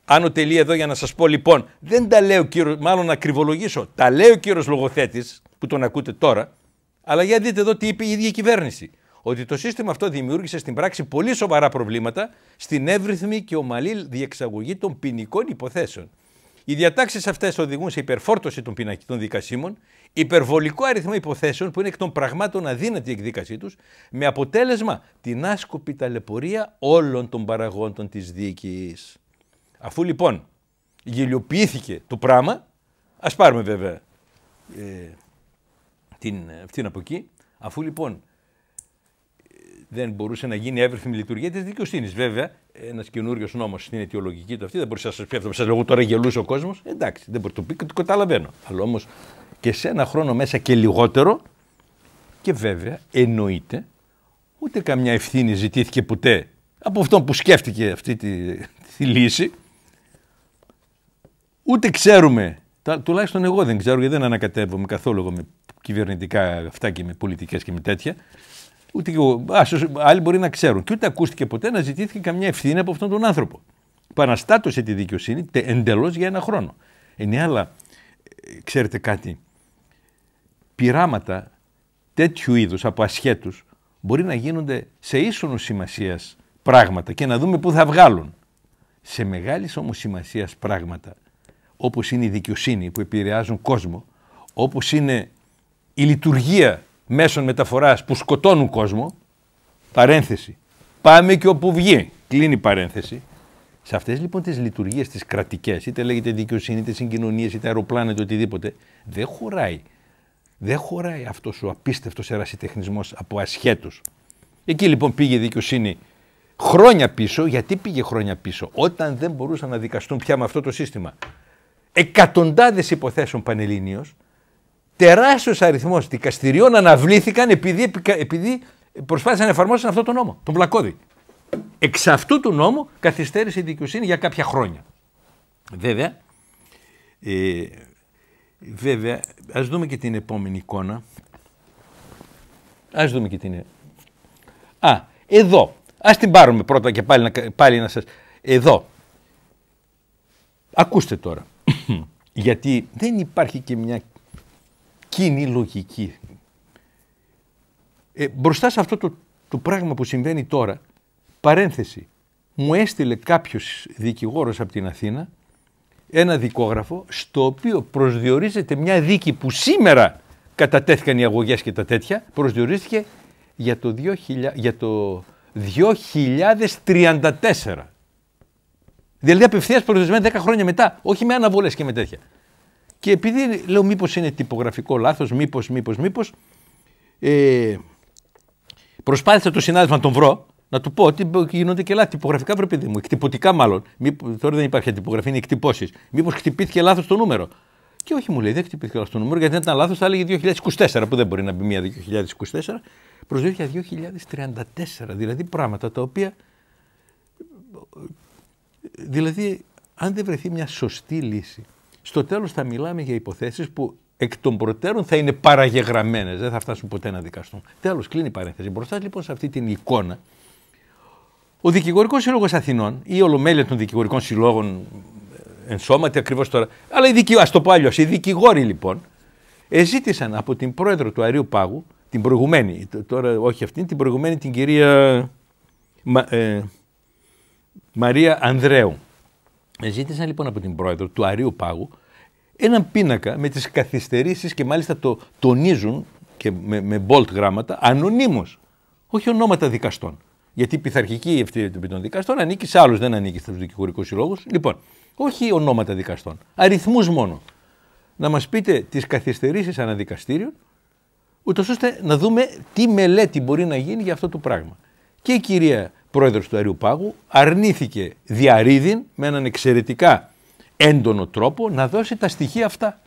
Speaker 1: Άνω τελεί εδώ για να σας πω λοιπόν, δεν τα λέω κύριος, μάλλον να κρυβολογήσω. Τα λέει ο κύριος λογοθέτης που τον ακούτε τώρα, αλλά για δείτε εδώ τι είπε η ίδια η κυβέρνηση ότι το σύστημα αυτό δημιούργησε στην πράξη πολύ σοβαρά προβλήματα στην εύρυθμη και ομαλή διεξαγωγή των ποινικών υποθέσεων. Οι διατάξεις αυτές οδηγούν σε υπερφόρτωση των πινακητών δικασίμων, υπερβολικό αριθμό υποθέσεων που είναι εκ των πραγμάτων αδύνατη η εκδίκασή τους, με αποτέλεσμα την άσκοπη ταλαιπωρία όλων των παραγόντων της δίκης. Αφού λοιπόν γελιοποιήθηκε το πράγμα, ας πάρουμε βέβαια ε, την, ε, αυτήν από αφού λοιπόν δεν μπορούσε να γίνει εύρυθμη λειτουργία της δικαιοσύνης. Βέβαια, ένας καινούριος νόμος στην αιτιολογική του αυτή δεν μπορούσε να σας πει αυτό. Σα λέω τώρα γελούσε ο κόσμος. Εντάξει, δεν μπορεί να το πει και το καταλαβαίνω. Αλλά όμως και σε ένα χρόνο μέσα και λιγότερο. Και βέβαια εννοείται ούτε καμιά ευθύνη ζητήθηκε ποτέ από αυτόν που σκέφτηκε αυτή τη, τη λύση. Ούτε ξέρουμε, τουλάχιστον εγώ δεν ξέρω γιατί δεν ανακατεύομαι καθόλου με κυβερνητικά αυτά και με πολιτικές και με τέτοια. Ούτε και εγώ. άλλοι μπορεί να ξέρουν. Και ούτε ακούστηκε ποτέ να ζητήθηκε καμιά ευθύνη από αυτόν τον άνθρωπο. Παναστάτωσε τη δικαιοσύνη εντελώς για ένα χρόνο. Είναι άλλα, ε, ξέρετε κάτι, πειράματα τέτοιου είδους από ασχέτους μπορεί να γίνονται σε ίσονος σημασίας πράγματα και να δούμε πού θα βγάλουν. Σε μεγάλης όμως σημασίας πράγματα, όπως είναι η δικαιοσύνη που επηρεάζουν κόσμο, όπως είναι η λειτουργία μέσων μεταφοράς που σκοτώνουν κόσμο. Παρένθεση. Πάμε και όπου βγει. Κλείνει παρένθεση. Σε αυτές λοιπόν τις λειτουργίες τις κρατικές, είτε λέγεται δικαιοσύνη, είτε συγκοινωνίες, είτε αεροπλάνα, είτε οτιδήποτε, δεν χωράει. Δεν χωράει αυτός ο απίστευτος ερασιτεχνισμός από ασχέτους. Εκεί λοιπόν πήγε η δικαιοσύνη χρόνια πίσω. Γιατί πήγε χρόνια πίσω, όταν δεν μπορούσαν να δικαστούν πια με αυτό το σύστημα εκατοντάδες υποθέσεων πανελλήνιος, τεράστιος αριθμός δικαστηριών αναβλήθηκαν επειδή, επειδή προσπάθησαν να εφαρμόσουν αυτό το νόμο, τον Βλακώδη. Εξ αυτού του νόμου καθυστέρησε η δικαιοσύνη για κάποια χρόνια. Βέβαια, ε, βέβαια, ας δούμε και την επόμενη εικόνα. Ας δούμε και την... Ε- Α, εδώ. Ας την πάρουμε πρώτα και πάλι, πάλι να σας... Εδώ. Ακούστε τώρα. Γιατί δεν υπάρχει και μια κοινή λογική. Ε, μπροστά σε αυτό το, το πράγμα που συμβαίνει τώρα, παρένθεση, μου έστειλε κάποιος δικηγόρος από την Αθήνα ένα δικόγραφο στο οποίο προσδιορίζεται μια δίκη που σήμερα κατατέθηκαν οι αγωγές και τα τέτοια, προσδιορίστηκε για το, 2000, για το 2034. Δηλαδή απευθείας προσδιορισμένη 10 χρόνια μετά, όχι με αναβολές και με τέτοια. Και επειδή λέω μήπως είναι τυπογραφικό λάθος, μήπως, μήπως, μήπως. ε, προσπάθησα το συνάδελφο να τον βρω, να του πω ότι γίνονται και λάθη τυπογραφικά, βρε παιδί μου, εκτυπωτικά μάλλον. Μήπως, τώρα δεν υπάρχει τυπογραφία, είναι εκτυπώσεις. Μήπως χτυπήθηκε λάθος το νούμερο. Και όχι, μου λέει, δεν χτυπήθηκε λάθος το νούμερο, γιατί δεν ήταν λάθος θα έλεγε 2024, που δεν μπορεί να μπει μία 2024, προ 2034. Δηλαδή πράγματα τα οποία. Ε, ε, δηλαδή, αν δεν βρεθεί μια σωστή λύση στο τέλος θα μιλάμε για υποθέσεις που εκ των προτέρων θα είναι παραγεγραμμένες, δεν θα φτάσουν ποτέ να δικαστούν. Τέλος, κλείνει η παρένθεση. Μπροστά λοιπόν σε αυτή την εικόνα, ο Δικηγορικός Σύλλογος Αθηνών ή η Ολομέλεια των Δικηγορικών Συλλόγων ε, ενσώματι ακριβώς τώρα. Αλλά οι δικηγόροι, ας το πω αλλιώς, οι δικηγόροι λοιπόν, εζήτησαν από την πρόεδρο του Αρίου Πάγου, την προηγουμένη, τώρα όχι αυτήν, την προηγουμένη την κυρία Μα, ε, Μαρία Ανδρέου, Ζήτησαν λοιπόν από την πρόεδρο του Αρίου Πάγου έναν πίνακα με τις καθυστερήσεις και μάλιστα το τονίζουν και με, με bold γράμματα ανωνύμως, όχι ονόματα δικαστών. Γιατί η πειθαρχική ευθύνη των δικαστών ανήκει σε άλλους, δεν ανήκει στους δικηγορικούς συλλόγους. Λοιπόν, όχι ονόματα δικαστών, αριθμούς μόνο. Να μας πείτε τις καθυστερήσεις αναδικαστήριων, ούτως ώστε να δούμε τι μελέτη μπορεί να γίνει για αυτό το πράγμα. Και η κυρία πρόεδρος του Αριού Πάγου, αρνήθηκε διαρρήδην με έναν εξαιρετικά έντονο τρόπο να δώσει τα στοιχεία αυτά.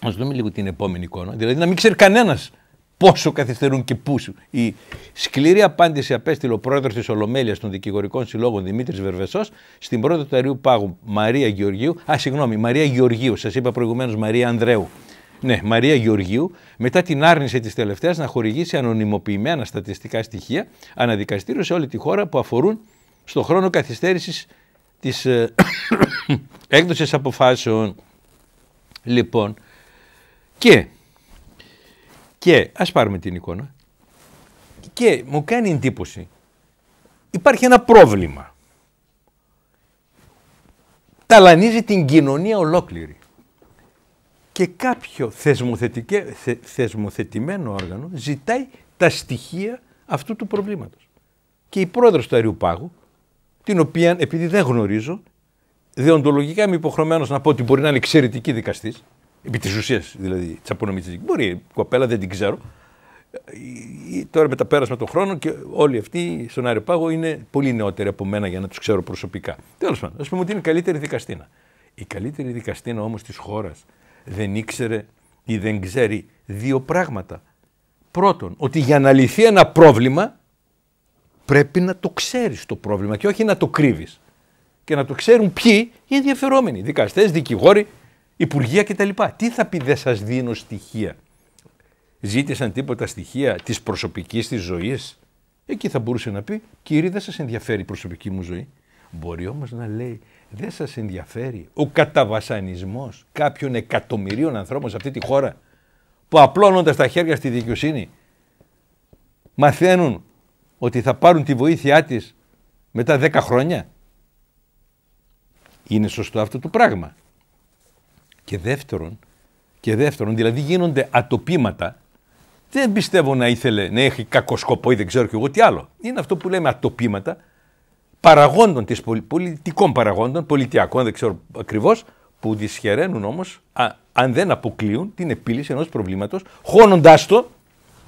Speaker 1: Ας δούμε λίγο την επόμενη εικόνα. Δηλαδή να μην ξέρει κανένας πόσο καθυστερούν και πού. Η σκληρή απάντηση απέστειλε ο πρόεδρος της Ολομέλειας των Δικηγορικών Συλλόγων Δημήτρης Βερβεσός στην πρόεδρο του αριού Πάγου Μαρία Γεωργίου. Α, συγγνώμη, Μαρία Γεωργίου, σας είπα προηγουμένως Μαρία Ανδρέου. Ναι, Μαρία Γεωργίου, μετά την άρνηση της τελευταίας να χορηγήσει ανωνυμοποιημένα στατιστικά στοιχεία αναδικαστήριο σε όλη τη χώρα που αφορούν στο χρόνο καθυστέρησης της ε, έκδοσης αποφάσεων. Λοιπόν, και, και ας πάρουμε την εικόνα. Και μου κάνει εντύπωση, υπάρχει ένα πρόβλημα. Ταλανίζει την κοινωνία ολόκληρη και κάποιο θε, θεσμοθετημένο όργανο ζητάει τα στοιχεία αυτού του προβλήματος. Και η πρόεδρος του αερίου πάγου, την οποία επειδή δεν γνωρίζω, διοντολογικά είμαι υποχρεωμένος να πω ότι μπορεί να είναι εξαιρετική δικαστής, επί της ουσίας, δηλαδή της απονομή μπορεί η κοπέλα δεν την ξέρω, ε, ε, τώρα με τα πέρασμα των χρόνων και όλοι αυτοί στον Άριο Πάγο είναι πολύ νεότεροι από μένα για να τους ξέρω προσωπικά. Τέλος πάντων, ας πούμε ότι είναι η καλύτερη δικαστήνα. Η καλύτερη δικαστήνα όμως της χώρας δεν ήξερε ή δεν ξέρει δύο πράγματα. Πρώτον, ότι για να λυθεί ένα πρόβλημα πρέπει να το ξέρεις το πρόβλημα και όχι να το κρύβεις. Και να το ξέρουν ποιοι οι ενδιαφερόμενοι, δικαστές, δικηγόροι, υπουργεία κτλ. Τι θα πει δεν σας δίνω στοιχεία. Ζήτησαν τίποτα στοιχεία της προσωπικής της ζωής. Εκεί θα μπορούσε να πει, κύριε δεν σας ενδιαφέρει η προσωπική μου ζωή. Μπορεί όμως να λέει δεν σας ενδιαφέρει ο καταβασανισμός κάποιων εκατομμυρίων ανθρώπων σε αυτή τη χώρα που απλώνοντα τα χέρια στη δικαιοσύνη μαθαίνουν ότι θα πάρουν τη βοήθειά της μετά 10 χρόνια. Είναι σωστό αυτό το πράγμα. Και δεύτερον, και δεύτερον, δηλαδή γίνονται ατοπήματα. Δεν πιστεύω να ήθελε να έχει κακό σκοπό ή δεν ξέρω και εγώ τι άλλο. Είναι αυτό που λέμε ατοπίματα παραγόντων, της πολιτικών παραγόντων, πολιτιακών, δεν ξέρω ακριβώς, που δυσχεραίνουν όμως, αν δεν αποκλείουν την επίλυση ενός προβλήματος, χώνοντάς το,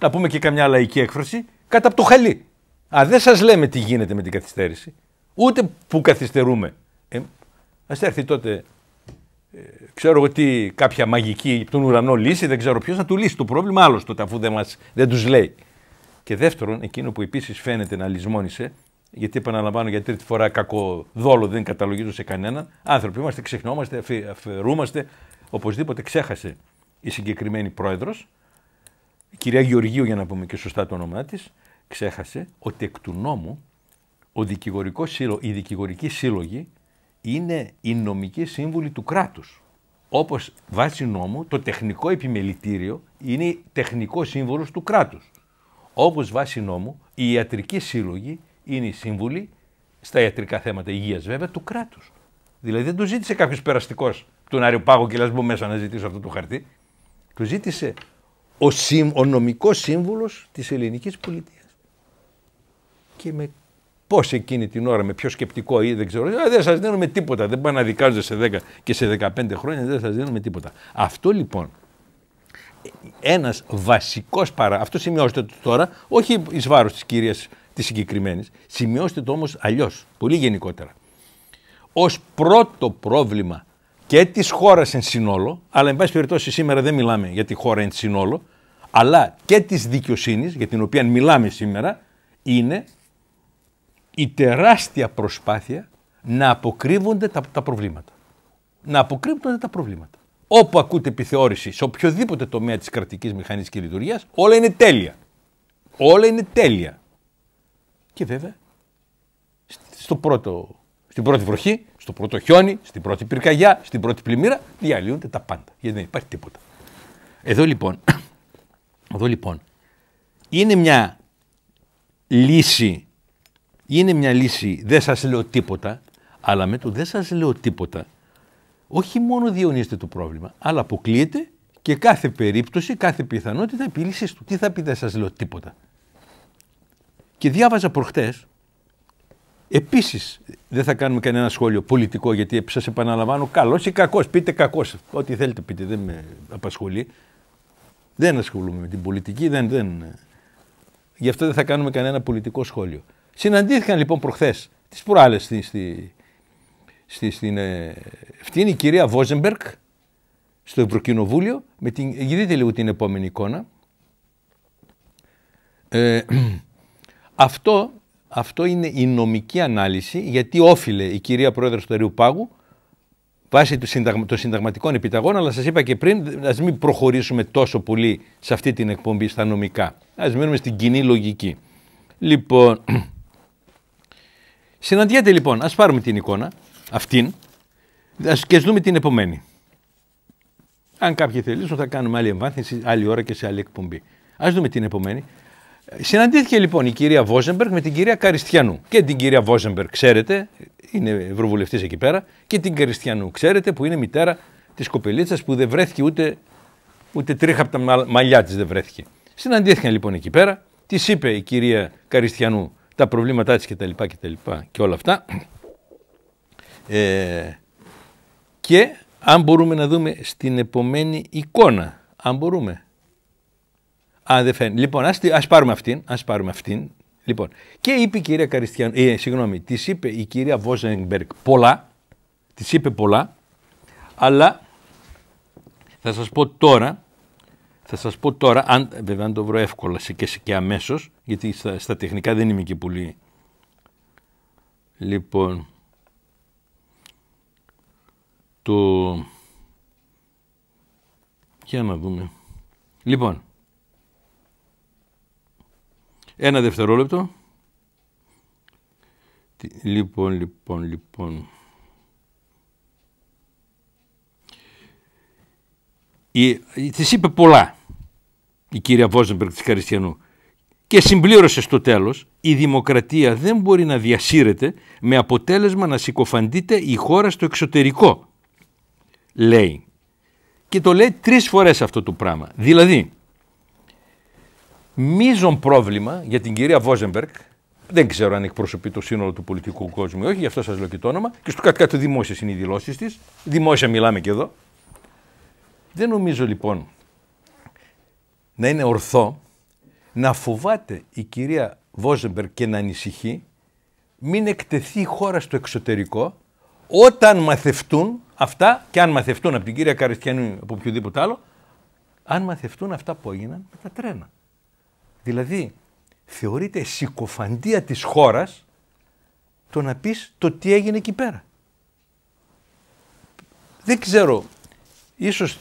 Speaker 1: να πούμε και καμιά λαϊκή έκφραση, κατά από το χαλί. Α, δεν σας λέμε τι γίνεται με την καθυστέρηση, ούτε που καθυστερούμε. Ε, ας έρθει τότε, ε, ξέρω εγώ τι, κάποια μαγική από τον ουρανό λύση, δεν ξέρω ποιος, να του λύσει το πρόβλημα άλλος τότε, αφού δεν, μας, δεν τους λέει. Και δεύτερον, εκείνο που επίσης φαίνεται να λησμόνησε, γιατί επαναλαμβάνω για τρίτη φορά κακό δόλο δεν καταλογίζω σε κανέναν. Άνθρωποι είμαστε, ξεχνόμαστε, αφαιρούμαστε. Οπωσδήποτε ξέχασε η συγκεκριμένη πρόεδρος, η κυρία Γεωργίου, για να πούμε και σωστά το όνομά της, ξέχασε ότι εκ του νόμου ο δικηγορικός σύλλο, οι δικηγορικοί σύλλογοι είναι η νομική σύμβουλοι του κράτους. Όπως βάσει νόμου το τεχνικό επιμελητήριο είναι τεχνικό σύμβολος του κράτους. Όπως βάσει νόμου οι ιατρικοί σύλλογοι είναι οι σύμβουλοι στα ιατρικά θέματα υγείας βέβαια του κράτους. Δηλαδή δεν του ζήτησε κάποιος περαστικός του να Πάγου και λες μέσα να ζητήσω αυτό το χαρτί. Του ζήτησε ο, συμ, ο νομικός σύμβουλος της ελληνικής πολιτείας. Και με πώς εκείνη την ώρα, με ποιο σκεπτικό ή δεν ξέρω, δεν σας δίνουμε τίποτα. Δεν πάνε να δικάζονται σε 10 και σε 15 χρόνια, δεν σας δίνουμε τίποτα. Αυτό λοιπόν ε, ένας βασικός παρά. Αυτό σημειώστε το τώρα, όχι εις βάρος της κυρίας της συγκεκριμένης. Σημειώστε το όμως αλλιώς, πολύ γενικότερα. Ως πρώτο πρόβλημα και της χώρας εν συνόλο, αλλά εν πάση περιπτώσει σήμερα δεν μιλάμε για τη χώρα εν συνόλο, αλλά και της δικαιοσύνης για την οποία μιλάμε σήμερα, είναι η τεράστια προσπάθεια να αποκρύβονται τα, τα προβλήματα. Να αποκρύβονται τα προβλήματα. Όπου ακούτε επιθεώρηση σε οποιοδήποτε τομέα της κρατικής μηχανής και λειτουργίας, όλα είναι τέλεια. Όλα είναι τέλεια. Και βέβαια στο πρώτο, στην πρώτη βροχή, στο πρώτο χιόνι, στην πρώτη πυρκαγιά, στην πρώτη πλημμύρα διαλύονται τα πάντα. Γιατί δεν υπάρχει τίποτα. Εδώ λοιπόν, εδώ λοιπόν είναι μια λύση, είναι μια λύση, δεν σας λέω τίποτα, αλλά με το δεν σας λέω τίποτα, όχι μόνο διονύστε το πρόβλημα, αλλά αποκλείεται και κάθε περίπτωση, κάθε πιθανότητα επίλυσης του. Τι θα πει δεν σας λέω τίποτα. Και διάβαζα προχτές, επίσης δεν θα κάνουμε κανένα σχόλιο πολιτικό, γιατί σας επαναλαμβάνω, καλός ή κακός. Πείτε κακός. Ό,τι θέλετε πείτε, δεν με απασχολεί. Δεν ασχολούμαι με την πολιτική, δεν, δεν. Ε. Γι' αυτό δεν θα κάνουμε κανένα πολιτικό σχόλιο. Συναντήθηκαν λοιπόν προχθές, τις προάλλες στη, στη, στη, στην ευθύνη η κυρία Βόζεμπερκ στο Ευρωκοινοβούλιο. Με την, ε, δείτε λίγο την επόμενη εικόνα. Ε, Αυτό, αυτό είναι η νομική ανάλυση γιατί όφιλε η κυρία Πρόεδρος του Ερείου Πάγου βάσει των συνταγμα, συνταγματικών επιταγών, αλλά σας είπα και πριν, ας μην προχωρήσουμε τόσο πολύ σε αυτή την εκπομπή στα νομικά. Ας μείνουμε στην κοινή λογική. Λοιπόν, συναντιέται λοιπόν, ας πάρουμε την εικόνα αυτήν και ας δούμε την επομένη. Αν κάποιοι θέλουν θα κάνουμε άλλη εμβάθυνση, άλλη ώρα και σε άλλη εκπομπή. Ας δούμε την επομένη. Συναντήθηκε λοιπόν η κυρία Βόζενμπεργκ με την κυρία Καριστιανού. Και την κυρία Βόζενμπεργκ, ξέρετε, είναι ευρωβουλευτής εκεί πέρα, και την Καριστιανού, ξέρετε, που είναι μητέρα της κοπελίτσας που δεν βρέθηκε ούτε, ούτε τρίχα από τα μαλλιά της δεν βρέθηκε. Συναντήθηκαν λοιπόν εκεί πέρα, της είπε η κυρία Καριστιανού τα προβλήματά της κτλ. Και, και, και όλα αυτά. Ε, και αν μπορούμε να δούμε στην επομένη εικόνα, αν μπορούμε. Α, δεν φαίνεται. Λοιπόν, ας, πάρουμε αυτήν, ας πάρουμε αυτήν. Λοιπόν, και είπε η κυρία Καριστιανού... ε, συγγνώμη, της είπε η κυρία Βόζενμπεργκ πολλά, Της είπε πολλά, αλλά θα σας πω τώρα, θα σας πω τώρα, αν, βέβαια αν το βρω εύκολα και, και αμέσως, γιατί στα, στα τεχνικά δεν είμαι και πολύ. Λοιπόν, το... Για να δούμε. Λοιπόν, ένα δευτερόλεπτο. Λοιπόν, λοιπόν, λοιπόν. Η, είπε πολλά η κυρία Βόζεμπερκ της Καριστιανού και συμπλήρωσε στο τέλος η δημοκρατία δεν μπορεί να διασύρεται με αποτέλεσμα να συκοφαντείται η χώρα στο εξωτερικό λέει και το λέει τρεις φορές αυτό το πράγμα δηλαδή μείζον πρόβλημα για την κυρία Βόζεμπερκ, δεν ξέρω αν εκπροσωπεί το σύνολο του πολιτικού κόσμου ή όχι, γι' αυτό σας λέω και το όνομα, και στο κάτι κατω δημόσιες είναι οι δηλώσεις της. Δημόσια μιλάμε και εδώ. Δεν νομίζω λοιπόν να είναι ορθό να φοβάται η κυρία Βόζεμπερ και να ανησυχεί μην εκτεθεί η χώρα στο εξωτερικό όταν μαθευτούν αυτά και αν μαθευτούν από την κυρία Καριστιανού ή από οποιοδήποτε άλλο αν μαθευτούν αυτά που έγιναν με τα τρένα. Δηλαδή, θεωρείται συκοφαντία της χώρας το να πεις το τι έγινε εκεί πέρα. Δεν ξέρω, ίσως,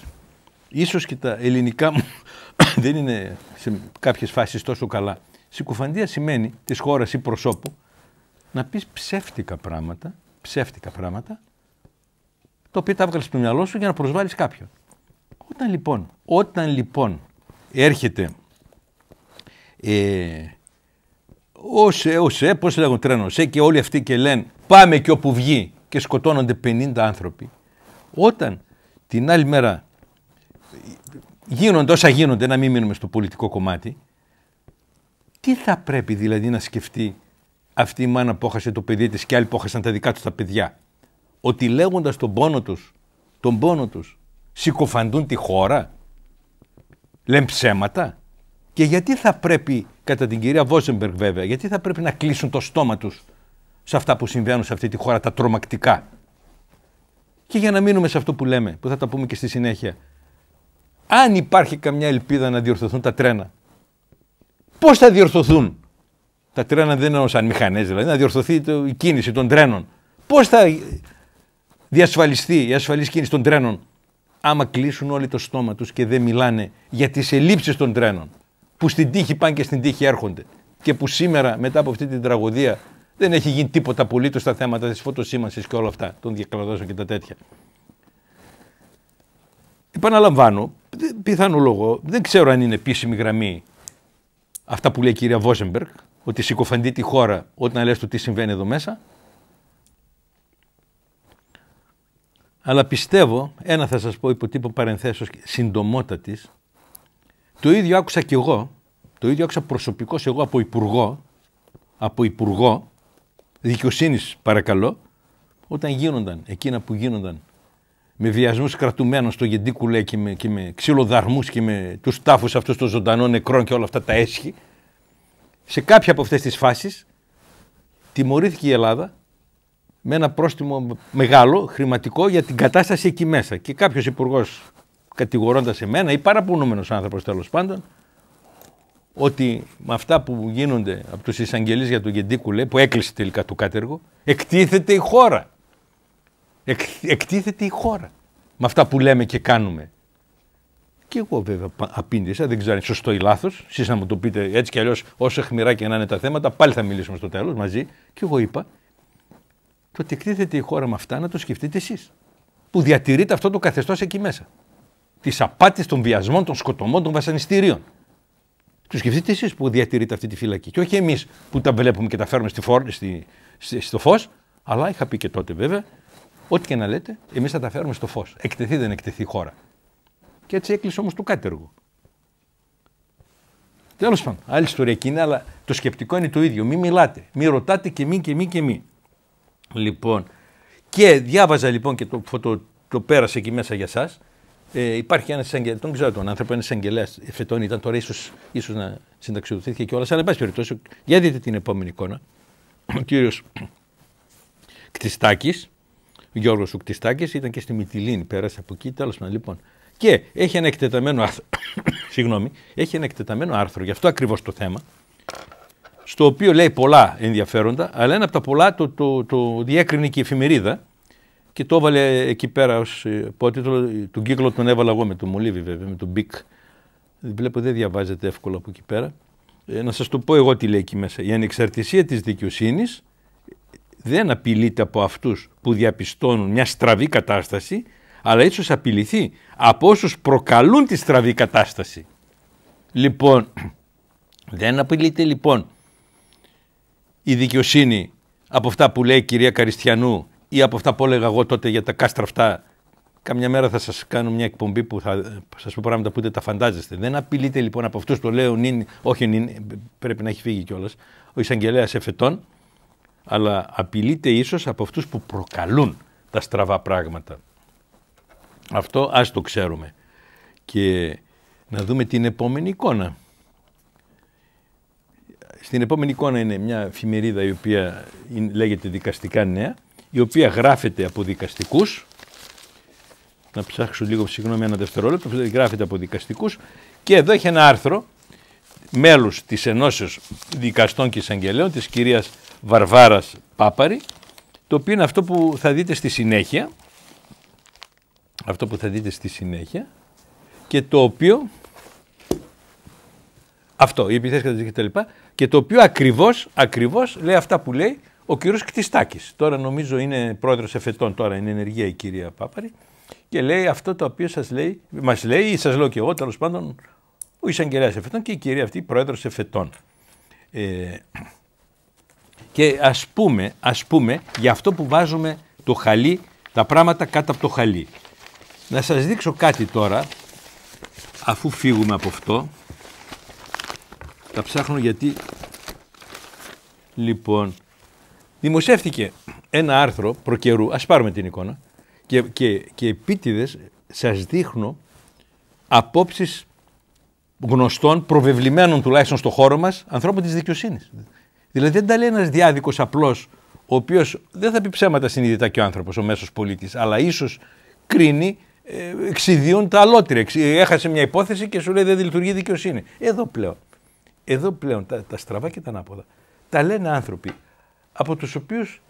Speaker 1: ίσως και τα ελληνικά μου δεν είναι σε κάποιες φάσεις τόσο καλά. Συκοφαντία σημαίνει της χώρας ή προσώπου να πεις ψεύτικα πράγματα, ψεύτικα πράγματα, το οποίο τα έβγαλες στο μυαλό σου για να προσβάλλεις κάποιον. Όταν λοιπόν, όταν λοιπόν έρχεται ε, ως, ε, πώς λέγουν τρένο, ε, και όλοι αυτοί και λένε πάμε και όπου βγει και σκοτώνονται 50 άνθρωποι. Όταν την άλλη μέρα γίνονται όσα γίνονται, να μην μείνουμε στο πολιτικό κομμάτι, τι θα πρέπει δηλαδή να σκεφτεί αυτή η μάνα που έχασε το παιδί της και άλλοι που έχασαν τα δικά τους τα παιδιά. Ότι λέγοντας τον πόνο τους, τον πόνο τους, συκοφαντούν τη χώρα, λένε ψέματα. Και γιατί θα πρέπει, κατά την κυρία Βόζεμπεργκ βέβαια, γιατί θα πρέπει να κλείσουν το στόμα τους σε αυτά που συμβαίνουν σε αυτή τη χώρα, τα τρομακτικά. Και για να μείνουμε σε αυτό που λέμε, που θα τα πούμε και στη συνέχεια. Αν υπάρχει καμιά ελπίδα να διορθωθούν τα τρένα, πώς θα διορθωθούν. Τα τρένα δεν είναι σαν μηχανές δηλαδή, να διορθωθεί η κίνηση των τρένων. Πώς θα διασφαλιστεί η ασφαλής κίνηση των τρένων άμα κλείσουν όλοι το στόμα τους και δεν μιλάνε για τις ελλείψεις των τρένων που στην τύχη πάνε και στην τύχη έρχονται και που σήμερα μετά από αυτή την τραγωδία δεν έχει γίνει τίποτα απολύτως στα θέματα της φωτοσύμανσης και όλα αυτά των διακλαδώσεων και τα τέτοια. Επαναλαμβάνω, πιθανό λόγο, δεν ξέρω αν είναι επίσημη γραμμή αυτά που λέει η κυρία Βόζεμπεργκ, ότι συκοφαντεί τη χώρα όταν λες το τι συμβαίνει εδώ μέσα. Αλλά πιστεύω, ένα θα σας πω υπό τύπο παρενθέσεως συντομότατης, το ίδιο άκουσα κι εγώ, το ίδιο άκουσα προσωπικό εγώ από υπουργό, από υπουργό δικαιοσύνης, παρακαλώ, όταν γίνονταν εκείνα που γίνονταν με βιασμούς κρατουμένων στο γεντί και με, και με ξυλοδαρμούς και με τους τάφους αυτούς των ζωντανών νεκρών και όλα αυτά τα έσχη. Σε κάποια από αυτές τις φάσεις τιμωρήθηκε η Ελλάδα με ένα πρόστιμο μεγάλο, χρηματικό, για την κατάσταση εκεί μέσα. Και κάποιος υπουργός κατηγορώντας εμένα ή παραπονούμενος άνθρωπος τέλος πάντων, ότι με αυτά που γίνονται από τους εισαγγελείς για τον λέει, που έκλεισε τελικά το κάτεργο, εκτίθεται η χώρα. Εκ, εκτίθεται η χώρα με αυτά που λέμε και κάνουμε. Και εγώ βέβαια απήντησα, δεν ξέρω αν είναι σωστό ή λάθος. Εσείς να μου το πείτε έτσι κι αλλιώς, όσο χμηρά και να είναι τα θέματα, πάλι θα μιλήσουμε στο τέλος μαζί. Και εγώ είπα, το ότι εκτίθεται η χώρα με αυτά να το σκεφτείτε εσείς. Που διατηρείτε αυτό το καθεστώς εκεί μέσα της απάτης, των βιασμών, των σκοτωμών, των βασανιστήριων. Τους σκεφτείτε εσείς που διατηρείτε αυτή τη φυλακή. Και όχι εμείς που τα βλέπουμε και τα φέρνουμε στη στη, στο φως. Αλλά είχα πει και τότε βέβαια, ό,τι και να λέτε, εμείς θα τα φέρουμε στο φως. Εκτεθεί δεν εκτεθεί η χώρα. Και έτσι έκλεισε όμως το κάτεργο. Τέλος πάντων, άλλη ιστορία εκείνη, αλλά το σκεπτικό είναι το ίδιο. Μην μιλάτε, μη ρωτάτε και μη και μη και μη. Λοιπόν, και διάβαζα λοιπόν και το, το, πέρασε εκεί μέσα για σας, ε, υπάρχει ένας εισαγγελέα, τον ξέρω τον άνθρωπο, ένας εισαγγελέας ε, Φετών, ήταν τώρα, ίσως ίσως να και κιόλας. Αλλά, εν πάση περιπτώσει, για δείτε την επόμενη εικόνα. Ο κύριος Κτιστάκης, Γιώργο Κτιστάκης, ήταν και στη Μιτιλίνη, πέρασε από εκεί, τέλος πάντων. Λοιπόν. Και έχει ένα εκτεταμένο άρθρο, συγγνώμη, έχει ένα εκτεταμένο άρθρο, γι' αυτό ακριβώς το θέμα, στο οποίο λέει πολλά ενδιαφέροντα, αλλά ένα από τα πολλά το, το, το διέκρινε και η εφημερίδα, και το έβαλε εκεί πέρα ως υπότιτλο. Ε, ε, τον κύκλο τον έβαλα εγώ με τον Μολύβι βέβαια, με τον Μπικ. Δηλαδή, βλέπω δεν διαβάζεται εύκολα από εκεί πέρα. Ε, να σας το πω εγώ τι λέει εκεί μέσα. Η ανεξαρτησία της δικαιοσύνης ε, δεν απειλείται από αυτούς που διαπιστώνουν μια στραβή κατάσταση, αλλά ίσως απειληθεί από όσους προκαλούν τη στραβή κατάσταση. Λοιπόν, δεν απειλείται λοιπόν η δικαιοσύνη από αυτά που λέει η κυρία Καριστιανού ή από αυτά που έλεγα εγώ τότε για τα κάστρα αυτά. Καμιά μέρα θα σας κάνω μια εκπομπή που θα σας πω πράγματα που ούτε τα φαντάζεστε. Δεν απειλείται λοιπόν από αυτούς που λέω νυν, όχι νυν, πρέπει να έχει φύγει κιόλας, ο εισαγγελέας εφετών, αλλά απειλείται ίσως από αυτούς που προκαλούν τα στραβά πράγματα. Αυτό ας το ξέρουμε. Και να δούμε την επόμενη εικόνα. Στην επόμενη εικόνα είναι μια εφημερίδα η οποία λέγεται δικαστικά νέα η οποία γράφεται από δικαστικούς, να ψάξω λίγο συγγνώμη ένα δευτερόλεπτο, γράφεται από δικαστικούς και εδώ έχει ένα άρθρο μέλους της Ενώσεως Δικαστών και Εισαγγελέων της κυρίας Βαρβάρας Πάπαρη, το οποίο είναι αυτό που θα δείτε στη συνέχεια, αυτό που θα δείτε στη συνέχεια και το οποίο αυτό, οι επιθέσεις κατά λοιπά, και το οποίο ακριβώς, ακριβώς λέει αυτά που λέει ο κύριος Κτιστάκης, τώρα νομίζω είναι πρόεδρος εφετών, τώρα είναι ενεργεία η κυρία Πάπαρη, και λέει αυτό το οποίο σας λέει, μας λέει ή σας λέω και εγώ τέλος πάντων, ο εισαγγελέας εφετών και η κυρία αυτή πρόεδρος εφετών. Ε, και ας πούμε, ας πούμε, για αυτό που βάζουμε το χαλί, τα πράγματα κάτω από το χαλί. Να σας δείξω κάτι τώρα, αφού φύγουμε από αυτό. Τα ψάχνω γιατί... Λοιπόν, δημοσιεύτηκε ένα άρθρο προκαιρού, ας πάρουμε την εικόνα, και, και, και επίτηδες σας δείχνω απόψεις γνωστών, προβεβλημένων τουλάχιστον στο χώρο μας, ανθρώπων της δικαιοσύνης. Δηλαδή δεν τα λέει ένας διάδικος απλός, ο οποίος δεν θα πει ψέματα συνειδητά και ο άνθρωπος, ο μέσος πολίτης, αλλά ίσως κρίνει ε, εξειδίων τα αλότρια. Ε, έχασε μια υπόθεση και σου λέει δεν λειτουργεί δικαιοσύνη. Εδώ πλέον. Εδώ πλέον τα, τα στραβά και τα ανάποδα. Τα λένε άνθρωποι από τους οποίους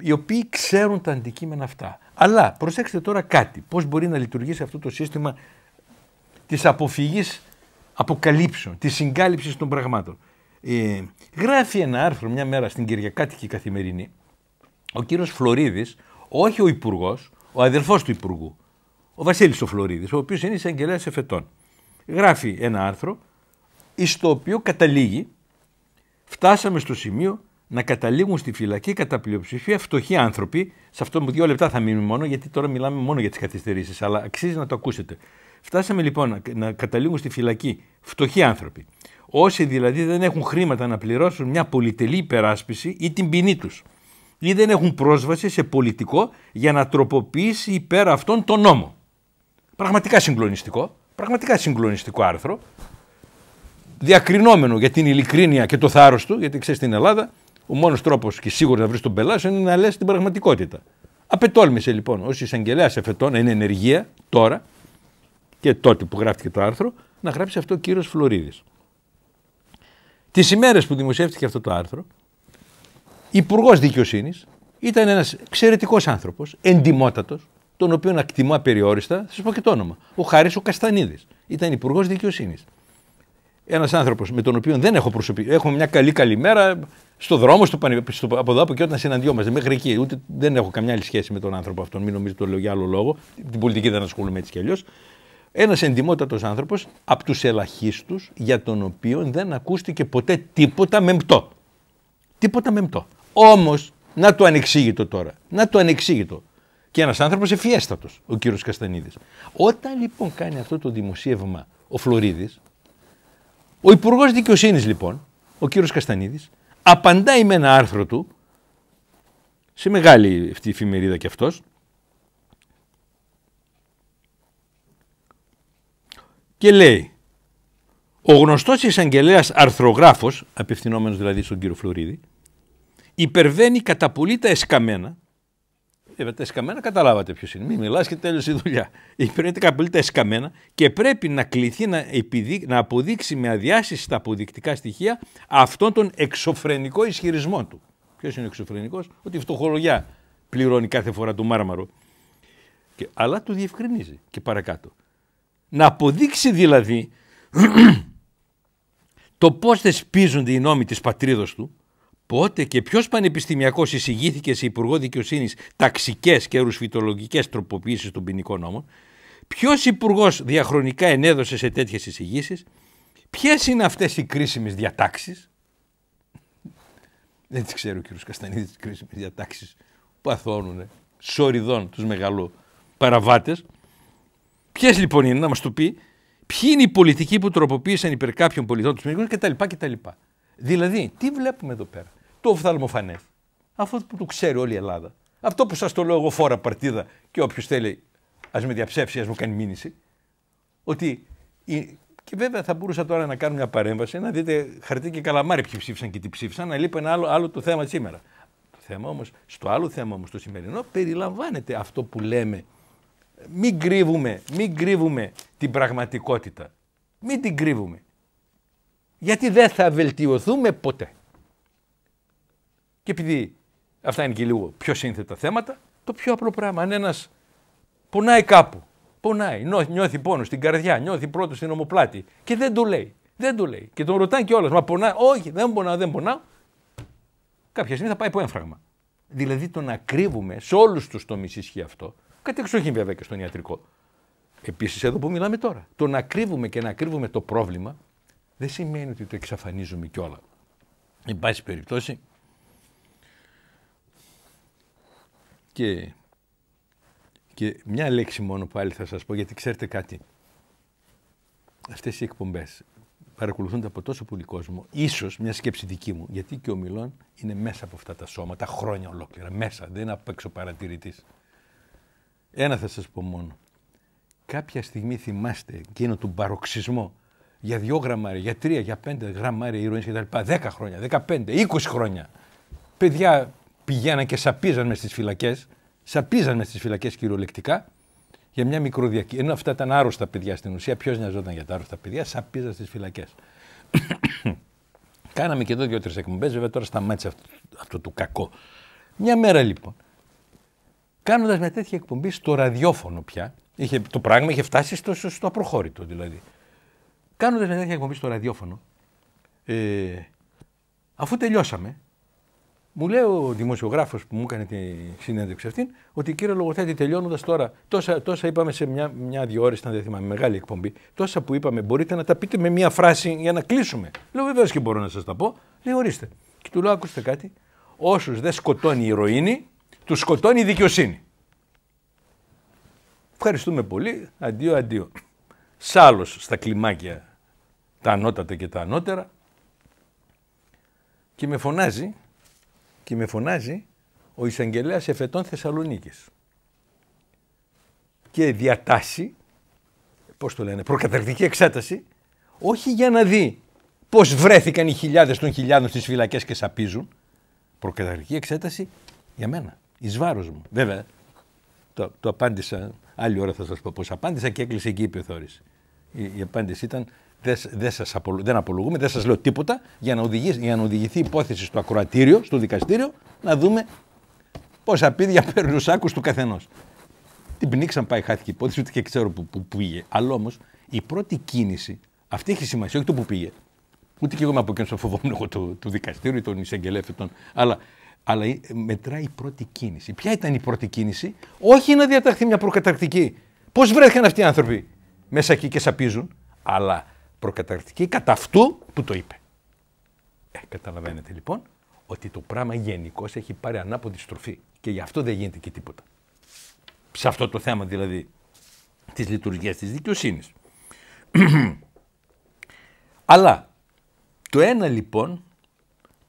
Speaker 1: οι οποίοι ξέρουν τα αντικείμενα αυτά. Αλλά προσέξτε τώρα κάτι, πώς μπορεί να λειτουργήσει αυτό το σύστημα της αποφυγής αποκαλύψεων, της συγκάλυψης των πραγμάτων. Ε, γράφει ένα άρθρο μια μέρα στην Κυριακάτικη Καθημερινή, ο κύριος Φλωρίδης, όχι ο υπουργός, ο αδελφός του υπουργού, ο Βασίλης ο Φλωρίδης, ο οποίος είναι εισαγγελέας εφετών. Γράφει ένα άρθρο, στο οποίο καταλήγει φτάσαμε στο σημείο να καταλήγουν στη φυλακή κατά πλειοψηφία φτωχοί άνθρωποι. Σε αυτό μου δύο λεπτά θα μείνουμε μόνο, γιατί τώρα μιλάμε μόνο για τις καθυστερήσεις, αλλά αξίζει να το ακούσετε. Φτάσαμε λοιπόν να καταλήγουν στη φυλακή φτωχοί άνθρωποι. Όσοι δηλαδή δεν έχουν χρήματα να πληρώσουν μια πολυτελή υπεράσπιση ή την ποινή τους, ή δεν έχουν πρόσβαση σε πολιτικό για να τροποποιήσει υπέρ αυτών τον νόμο. Πραγματικά συγκλονιστικό, πραγματικά συγκλονιστικό άρθρο, διακρινόμενο για την ειλικρίνεια και το θάρρος του, γιατί ξέρεις στην Ελλάδα, ο μόνος τρόπος και σίγουρα να βρεις τον Πελάσο είναι να λες την πραγματικότητα. Απετόλμησε λοιπόν ως εισαγγελέας εφετών, είναι ενεργεία τώρα και τότε που γράφτηκε το άρθρο, να γράψει αυτό ο κύριος Φλωρίδης. Τις ημέρες που δημοσιεύτηκε αυτό το άρθρο, υπουργός δικαιοσύνης ήταν ένας εξαιρετικός άνθρωπος, εντιμότατο, τον οποίο εκτιμά περιόριστα, θα σας πω και το όνομα. Ο Χάρη ο Καστανίδης. Ήταν υπουργός δικαιοσύνης ένας άνθρωπος με τον οποίο δεν έχω προσωπική. Έχουμε μια καλή καλημέρα στο δρόμο, στο, στο... από εδώ από εκεί όταν συναντιόμαστε. Μέχρι εκεί. Ούτε δεν έχω καμιά άλλη σχέση με τον άνθρωπο αυτόν. Μην νομίζετε το λέω για άλλο λόγο. Την πολιτική δεν ασχολούμαι έτσι κι αλλιώς. Ένας εντυμότατος άνθρωπος από τους ελαχίστους για τον οποίο δεν ακούστηκε ποτέ τίποτα μεμπτό. Τίποτα μεμπτό. Όμως να το ανεξήγητο τώρα. Να το ανεξήγητο. Και ένας άνθρωπος ευφιέστατο, ο κύριος Καστανίδης. Όταν λοιπόν κάνει αυτό το δημοσίευμα ο Φλωρίδης, ο Υπουργός Δικαιοσύνης, λοιπόν, ο κύριος Καστανίδης, απαντάει με ένα άρθρο του σε μεγάλη αυτή η εφημερίδα κι αυτός. και λέει ο γνωστός εισαγγελέας αρθρογράφος, απευθυνόμενος δηλαδή στον κύριο Φλωρίδη υπερβαίνει κατά πολύ τα εσκαμμένα Είπατε εσκαμμένα καταλάβατε ποιος είναι. Μην μιλάς και τέλειωσε η δουλειά. Υπηρετεί καπελή τα εσκαμμένα και πρέπει να κληθεί να, να αποδείξει με αδιάστηση τα αποδεικτικά στοιχεία αυτόν τον εξωφρενικό ισχυρισμό του. Ποιος είναι ο εξωφρενικός, ότι η φτωχολογιά πληρώνει κάθε φορά το μάρμαρο. Και, αλλά του διευκρινίζει και παρακάτω. Να αποδείξει δηλαδή το πώς θεσπίζονται οι νόμοι της πατρίδος του, Πότε και ποιος πανεπιστημιακός εισηγήθηκες σε Υπουργό Δικαιοσύνης ταξικές και ρουσφυτολογικέ τροποποιήσει των ποινικών νόμων, ποιος υπουργός διαχρονικά ενέδωσε σε τέτοιες εισηγήσεις, ποιες είναι αυτές οι κρίσιμες διατάξεις. Δεν τις ξέρω, κύριος Καστανίδης, τις κρίσιμες διατάξεις που αθώνουν σοριδών του μεγαλού παραβάτε. Ποιες λοιπόν είναι, να μας το πει, ποιοι είναι οι πολιτικοί που τροποποίησαν υπέρ κάποιων πολιτών του κτλ. κτλ. Δηλαδή, τι βλέπουμε εδώ πέρα το οφθαλμοφανέ. Αυτό που το ξέρει όλη η Ελλάδα. Αυτό που σας το λέω εγώ φόρα παρτίδα και όποιος θέλει, ας με διαψεύσει, ας μου κάνει μήνυση. Ότι. Και βέβαια θα μπορούσα τώρα να κάνω μια παρέμβαση, να δείτε χαρτί και καλαμάρι ποιοι ψήφισαν και τι ψήφισαν, να λείπει ένα άλλο, άλλο το θέμα σήμερα. Το θέμα όμως, στο άλλο θέμα όμως, το σημερινό, περιλαμβάνεται αυτό που λέμε. Μην κρύβουμε, μην κρύβουμε την πραγματικότητα. Μην την κρύβουμε. Γιατί δεν θα βελτιωθούμε ποτέ. Και επειδή αυτά είναι και λίγο πιο σύνθετα θέματα, το πιο απλό πράγμα. Αν ένας πονάει κάπου, πονάει, νιώθει πόνος στην καρδιά, νιώθει πρώτο στην ομοπλάτη και δεν το λέει. Δεν το λέει. Και τον ρωτάνε κιόλας, μα πονάει. Όχι, δεν πονάω, δεν πονάω. Κάποια στιγμή θα πάει από έμφραγμα. Δηλαδή το να κρύβουμε σε όλους τους τομείς ισχύει αυτό. κάτι εξοχήν βέβαια και στον ιατρικό. Επίσης εδώ που μιλάμε τώρα. Το να κρύβουμε και να κρύβουμε το πρόβλημα δεν σημαίνει ότι το εξαφανίζουμε κιόλα. Εν πάση περιπτώσει, Και, και μια λέξη μόνο πάλι θα σας πω, γιατί ξέρετε κάτι. Αυτές οι εκπομπές παρακολουθούνται από τόσο πολύ κόσμο, ίσως μια σκέψη δική μου, γιατί και ο Μιλών είναι μέσα από αυτά τα σώματα χρόνια ολόκληρα, μέσα, δεν είναι απ' έξω παρατηρητής. Ένα θα σας πω μόνο. Κάποια στιγμή θυμάστε εκείνο του παροξισμό για δύο γραμμάρια, για τρία, για πέντε γραμμάρια ηρωίνες και δέκα χρόνια, δεκαπέντε, είκοσι χρόνια. Παιδιά πηγαίναν και σαπίζαν με στι φυλακέ, σαπίζαν με στι φυλακές κυριολεκτικά για μια μικροδιακή. Ενώ αυτά ήταν άρρωστα παιδιά στην ουσία, ποιος νοιαζόταν για τα άρρωστα παιδιά, σαπίζαν στις φυλακές. Κάναμε και εδώ δύο-τρει εκπομπές, βέβαια τώρα σταμάτησε αυτό, αυτό το κακό. Μια μέρα λοιπόν, κάνοντας μια τέτοια εκπομπή στο ραδιόφωνο πια, είχε, το πράγμα είχε φτάσει στο, στο απροχώρητο δηλαδή. Κάνοντας μια τέτοια εκπομπή στο ραδιόφωνο, ε, αφού τελειώσαμε, μου λέει ο δημοσιογράφος που μου έκανε τη συνέντευξη αυτή ότι κύριε Λογοθέτη, τελειώνοντας τώρα, τόσα, τόσα είπαμε σε μια, μια δύο ώρες, δεν θυμάμαι, μεγάλη εκπομπή, τόσα που είπαμε, μπορείτε να τα πείτε με μια φράση για να κλείσουμε. Λέω βεβαίως και μπορώ να σας τα πω. Λέει ορίστε. Και του λέω, ακούστε κάτι. Όσους δεν σκοτώνει η ηρωίνη, τους σκοτώνει η δικαιοσύνη. Ευχαριστούμε πολύ. Αντίο, αντίο. Σάλος στα κλιμάκια τα ανώτατα και τα ανώτερα. Και με φωνάζει και με φωνάζει ο εισαγγελέας εφετών Θεσσαλονίκης. Και διατάσσει, πώς το λένε, προκαταρκτική εξέταση, όχι για να δει πώς βρέθηκαν οι χιλιάδες των χιλιάδων στις φυλακές και σαπίζουν. Προκαταρκτική εξέταση για μένα, εις βάρος μου. Βέβαια, το, το απάντησα, άλλη ώρα θα σας πω πώς απάντησα και έκλεισε εκεί η επιθεώρηση. Η, η απάντηση ήταν δεν, δεν, δεν απολογούμε, δεν σας λέω τίποτα για να, οδηγεί, για να οδηγηθεί η υπόθεση στο ακροατήριο, στο δικαστήριο, να δούμε πόσα πίδια παίρνουν ο σάκος του καθενός. Την πνίξαν πάει, χάθηκε η υπόθεση, ούτε και ξέρω που, πήγε. Αλλά όμως η πρώτη κίνηση, αυτή έχει σημασία, όχι το που πήγε. Ούτε και εγώ είμαι από εκείνους που φοβόμουν εγώ του, του δικαστήριου ή των εισαγγελέφετων. Αλλά, αλλά ε, μετράει η πρώτη κίνηση. Ποια ήταν η πρώτη κίνηση, Όχι να διαταχθεί μια προκαταρκτική. Πώς βρέθηκαν αυτοί οι άνθρωποι μέσα εκεί και σαπίζουν, αλλά προκαταρκτική κατά αυτού που το είπε. Ε, καταλαβαίνετε λοιπόν ότι το πράγμα γενικώς έχει πάρει ανάποδη στροφή και γι' αυτό δεν γίνεται και τίποτα. Σε αυτό το θέμα δηλαδή της λειτουργίας της δικαιοσύνης. Αλλά το ένα λοιπόν,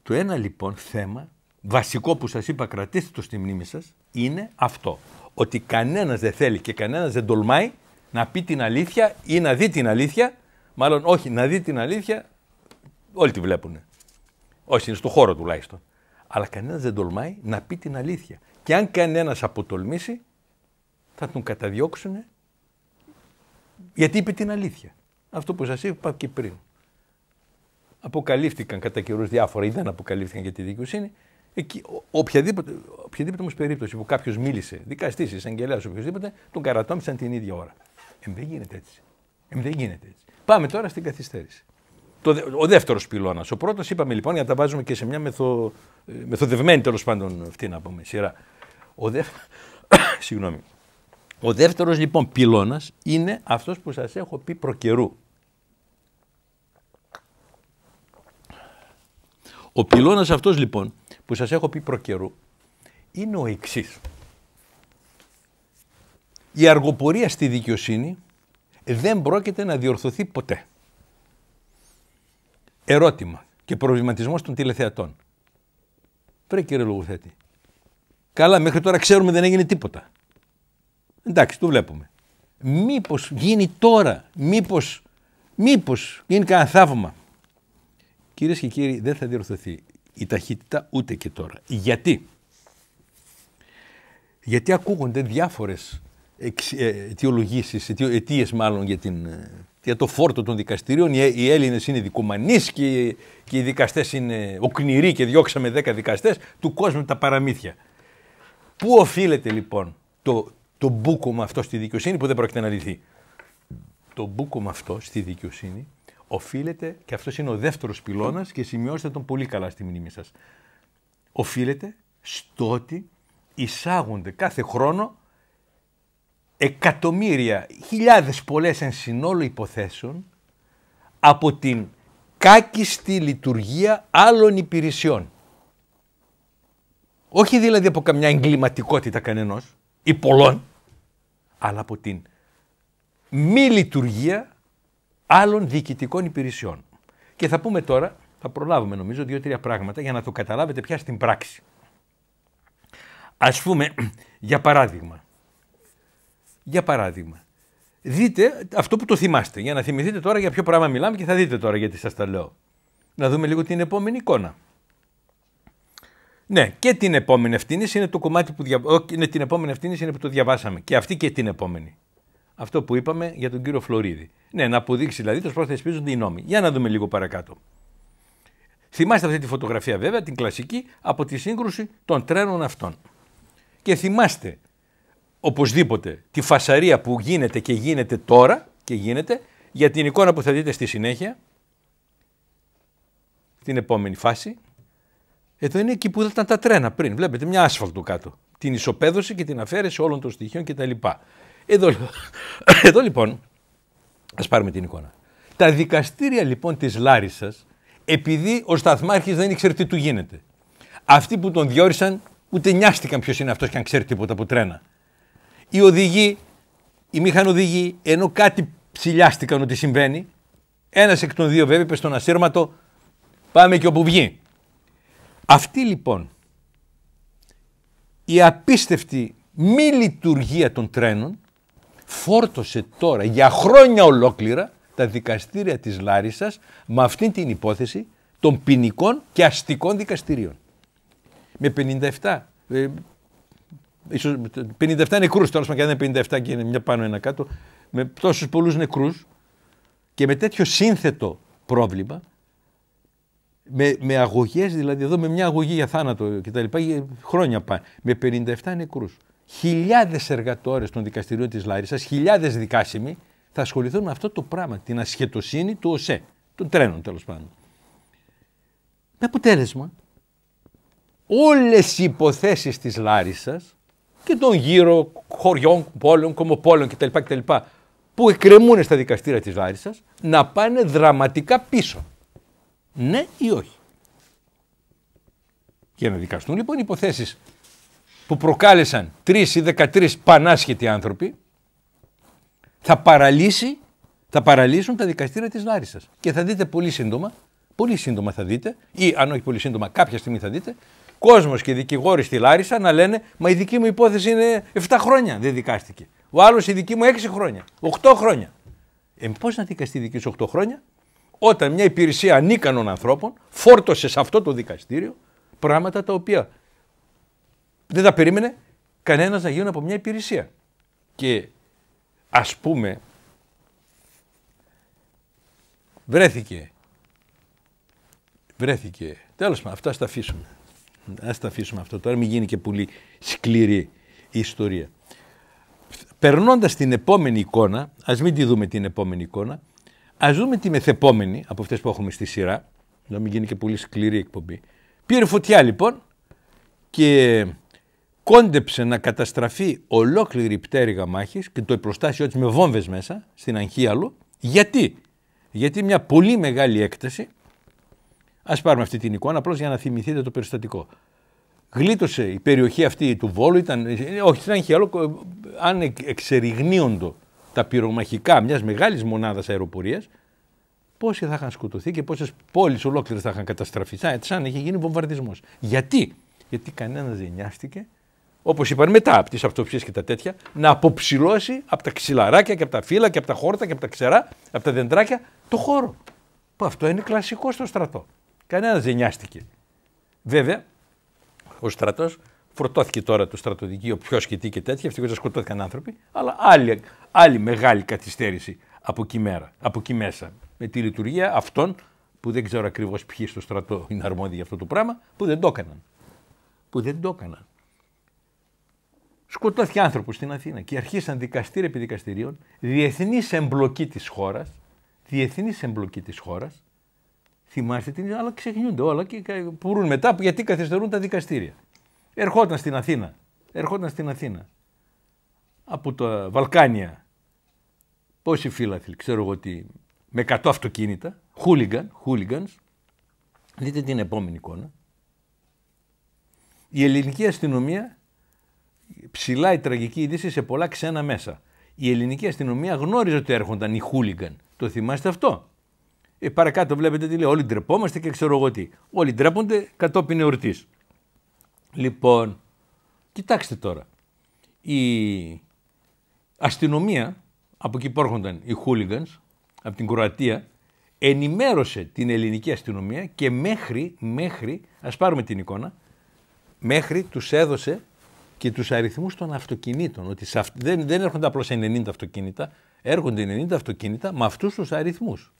Speaker 1: το ένα λοιπόν θέμα βασικό που σας είπα κρατήστε το στη μνήμη σας είναι αυτό. Ότι κανένας δεν θέλει και κανένας δεν τολμάει να πει την αλήθεια ή να δει την αλήθεια Μάλλον όχι, να δει την αλήθεια, όλοι τη βλέπουν. Όχι, είναι στον χώρο τουλάχιστον. Αλλά κανένας δεν τολμάει να πει την αλήθεια. Και αν κανένας αποτολμήσει, θα τον καταδιώξουν γιατί είπε την αλήθεια. Αυτό που σας είπα και πριν. Αποκαλύφθηκαν κατά καιρούς διάφορα ή δεν αποκαλύφθηκαν για τη δικαιοσύνη. Εκεί, οποιαδήποτε, οποιαδήποτε όμως περίπτωση που κάποιος μίλησε, δικαστής, εισαγγελέας, οποιοδήποτε, τον καρατόμησαν την ίδια ώρα. Εμ δεν γίνεται έτσι. Εμ δεν γίνεται έτσι. Πάμε τώρα στην καθυστέρηση. Το, ο δεύτερος πυλώνας. Ο πρώτος είπαμε λοιπόν για να τα βάζουμε και σε μια μεθο, ε, μεθοδευμένη τέλος πάντων αυτή να πούμε σειρά. Ο, δεύτερος ο δεύτερος λοιπόν πυλώνας είναι αυτός που σας έχω πει προκαιρού. Ο πυλώνας αυτός λοιπόν που σας έχω πει προκαιρού είναι ο εξής. Η αργοπορία στη δικαιοσύνη δεν πρόκειται να διορθωθεί ποτέ. Ερώτημα και προβληματισμός των τηλεθεατών. Πρέπει κύριε Λογοθέτη. Καλά, μέχρι τώρα ξέρουμε δεν έγινε τίποτα. Εντάξει, το βλέπουμε. Μήπως γίνει τώρα, μήπως, μήπως γίνει κανένα θαύμα. Κυρίες και κύριοι, δεν θα διορθωθεί η ταχύτητα ούτε και τώρα. Γιατί. Γιατί ακούγονται διάφορες ε, αιτιολογήσεις, αιτίες μάλλον για, την, ε, για το φόρτο των δικαστηρίων. Οι, οι Έλληνες είναι δικομανείς και, και οι δικαστές είναι οκνηροί και διώξαμε δέκα δικαστές του κόσμου τα παραμύθια. Πού οφείλεται λοιπόν το, το μπούκομα αυτό στη δικαιοσύνη που δεν πρόκειται να λυθεί. Το μπούκομα αυτό στη δικαιοσύνη οφείλεται, και αυτός είναι ο δεύτερος πυλώνας και σημειώστε τον πολύ καλά στη μνήμη σας. Οφείλεται στο ότι εισάγονται κάθε χρόνο εκατομμύρια, χιλιάδες πολλές εν συνόλου υποθέσεων από την κάκιστη λειτουργία άλλων υπηρεσιών. Όχι δηλαδή από καμιά εγκληματικότητα κανενός ή πολλών, αλλά από την μη λειτουργία άλλων διοικητικών υπηρεσιών. Και θα πούμε τώρα, θα προλάβουμε νομίζω δύο-τρία πράγματα για να το καταλάβετε πια στην πράξη. Ας πούμε, για παράδειγμα, για παράδειγμα, δείτε αυτό που το θυμάστε, για να θυμηθείτε τώρα για ποιο πράγμα μιλάμε και θα δείτε τώρα γιατί σας τα λέω. Να δούμε λίγο την επόμενη εικόνα. Ναι, και την επόμενη ευθύνη είναι το κομμάτι που, δια... είναι την επόμενη ευθύνη είναι που το διαβάσαμε. Και αυτή και την επόμενη. Αυτό που είπαμε για τον κύριο Φλωρίδη. Ναι, να αποδείξει δηλαδή το πώ θεσπίζονται οι νόμοι. Για να δούμε λίγο παρακάτω. Θυμάστε αυτή τη φωτογραφία βέβαια, την κλασική, από τη σύγκρουση των τρένων αυτών. Και θυμάστε οπωσδήποτε τη φασαρία που γίνεται και γίνεται τώρα και γίνεται για την εικόνα που θα δείτε στη συνέχεια, την επόμενη φάση, εδώ είναι εκεί που ήταν τα τρένα πριν. Βλέπετε μια άσφαλτο κάτω. Την ισοπαίδωση και την αφαίρεση όλων των στοιχείων κτλ. Εδώ, εδώ λοιπόν, ας πάρουμε την εικόνα. Τα δικαστήρια λοιπόν της Λάρισας, επειδή ο Σταθμάρχης δεν ήξερε τι του γίνεται. Αυτοί που τον διόρισαν ούτε νοιάστηκαν ποιος είναι αυτός και αν ξέρει τίποτα από τρένα οι οδηγοί, οι μηχανοδηγοί, ενώ κάτι ψηλιάστηκαν ότι συμβαίνει, ένας εκ των δύο βέβαια είπε στον ασύρματο, πάμε και όπου βγει. Αυτή λοιπόν η απίστευτη μη λειτουργία των τρένων φόρτωσε τώρα για χρόνια ολόκληρα τα δικαστήρια της Λάρισας με αυτή την υπόθεση των ποινικών και αστικών δικαστηρίων. Με 57, ίσως 57 νεκρού τώρα, και αν είναι 57 και είναι μια πάνω ένα κάτω, με τόσους πολλούς νεκρούς και με τέτοιο σύνθετο πρόβλημα, με, με αγωγές, δηλαδή εδώ με μια αγωγή για θάνατο κτλ. Χρόνια πάνε. Με 57 νεκρούς χιλιάδες εργατόρες των δικαστηρίων της Λάρισας, χιλιάδες δικάσιμοι θα ασχοληθούν με αυτό το πράγμα, την ασχετοσύνη του ΟΣΕ, των τρένων τέλος πάντων. Με αποτέλεσμα, όλες οι υποθέσεις της Λάρισας και των γύρω χωριών, πόλεων, κομοπόλεων κτλ. κτλ που εκκρεμούν στα δικαστήρια της Λάρισας να πάνε δραματικά πίσω. Ναι ή όχι. Για να δικαστούν λοιπόν υποθέσεις που προκάλεσαν τρεις ή δεκατρεις πανάσχετοι άνθρωποι θα παραλύσει θα παραλύσουν τα δικαστήρια της Λάρισας. Και θα δείτε πολύ σύντομα, πολύ σύντομα θα δείτε, ή αν όχι πολύ σύντομα κάποια στιγμή θα δείτε, κόσμος και δικηγόροι στη Λάρισα να λένε Μα η δική μου υπόθεση είναι 7 χρόνια δεν δικάστηκε. Ο άλλος η δική μου 6 χρόνια, 8 χρόνια. Ε, πώς να δικαστεί η δική σου 8 χρόνια, όταν μια υπηρεσία ανίκανων ανθρώπων φόρτωσε σε αυτό το δικαστήριο πράγματα τα οποία δεν τα περίμενε κανένας να γίνουν από μια υπηρεσία. Και ας πούμε βρέθηκε, βρέθηκε, τέλος πάντων αυτά στα αφήσουμε. Ας τα αφήσουμε αυτό τώρα, μην γίνει και πολύ σκληρή η ιστορία. Περνώντας την επόμενη εικόνα, ας μην τη δούμε την επόμενη εικόνα, ας δούμε τη μεθεπόμενη από αυτές που έχουμε στη σειρά, να μην γίνει και πολύ σκληρή η εκπομπή. Πήρε φωτιά λοιπόν και κόντεψε να καταστραφεί ολόκληρη η πτέρυγα μάχης και το υπροστάσιο της με βόμβες μέσα στην Αγχίαλο. Γιατί? Γιατί μια πολύ μεγάλη έκταση Ας πάρουμε αυτή την εικόνα απλώς για να θυμηθείτε το περιστατικό. Γλίτωσε η περιοχή αυτή του Βόλου, ήταν, όχι ήταν άλλο, ε, αν εξεριγνύοντο τα πυρομαχικά μιας μεγάλης μονάδας αεροπορίας, πόσοι θα είχαν σκοτωθεί και πόσες πόλεις ολόκληρες θα είχαν καταστραφεί. Σαν, ε, να είχε γίνει βομβαρδισμός. Γιατί, Γιατί κανένας δεν νοιάστηκε, όπως είπαν μετά από τις αυτοψίες και τα τέτοια, να αποψηλώσει από τα ξυλαράκια και από τα φύλλα και από τα χόρτα και από τα ξερά, από τα δεντράκια το χώρο. Που αυτό είναι κλασικό στο στρατό. Κανένας δεν νοιάστηκε. Βέβαια, ο στρατός φορτώθηκε τώρα το στρατοδικείο, ποιο και τι και τέτοια. Ευτυχώς δεν σκοτώθηκαν άνθρωποι, αλλά άλλη, άλλη μεγάλη καθυστέρηση από εκεί, μέσα. Με τη λειτουργία αυτών που δεν ξέρω ακριβώς ποιοι στο στρατό είναι αρμόδιοι για αυτό το πράγμα, που δεν το έκαναν. Που δεν το έκαναν. Σκοτώθηκε άνθρωπος στην Αθήνα και αρχίσαν δικαστήρια επί δικαστηρίων, διεθνής εμπλοκή της χώρας, διεθνής εμπλοκή της χώρας, Θυμάστε την, αλλά ξεχνιούνται όλα και πουρούν μετά γιατί καθυστερούν τα δικαστήρια. Ερχόταν στην Αθήνα. Ερχόταν στην Αθήνα. Από τα Βαλκάνια. Πόσοι φίλαθλοι, ξέρω εγώ τι, με 100 αυτοκίνητα, χούλιγκαν, χούλιγκανς. Δείτε την επόμενη εικόνα. Η ελληνική αστυνομία ψηλά η τραγική είδηση σε πολλά ξένα μέσα. Η ελληνική αστυνομία γνώριζε ότι έρχονταν οι χούλιγκαν. Το θυμάστε αυτό. Ε, παρακάτω βλέπετε τι λέει. Όλοι ντρεπόμαστε και ξέρω εγώ τι. Όλοι ντρέπονται κατόπιν εορτή. Λοιπόν, κοιτάξτε τώρα. Η αστυνομία, από εκεί που οι hooligans, από την Κροατία, ενημέρωσε την ελληνική αστυνομία και μέχρι, μέχρι, ας πάρουμε την εικόνα, μέχρι τους έδωσε και τους αριθμούς των αυτοκινήτων. Ότι δεν, δεν έρχονται απλώς 90 αυτοκίνητα, έρχονται 90 αυτοκίνητα με αυτούς τους αριθμούς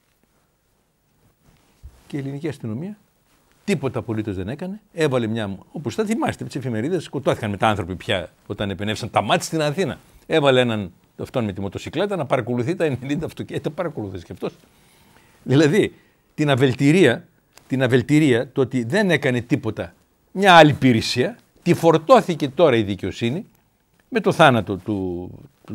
Speaker 1: και η ελληνική αστυνομία τίποτα απολύτως δεν έκανε. Έβαλε μια. Όπως θα θυμάστε, τις εφημερίδες σκοτώθηκαν μετά άνθρωποι πια όταν επενεύσαν τα μάτια στην Αθήνα. Έβαλε έναν αυτόν με τη μοτοσυκλέτα να παρακολουθεί τα 90 αυτοκίνητα. Ε, παρακολουθεί και αυτός. Δηλαδή την αβελτηρία, την αβελτηρία το ότι δεν έκανε τίποτα μια άλλη υπηρεσία, τη φορτώθηκε τώρα η δικαιοσύνη με το θάνατο του,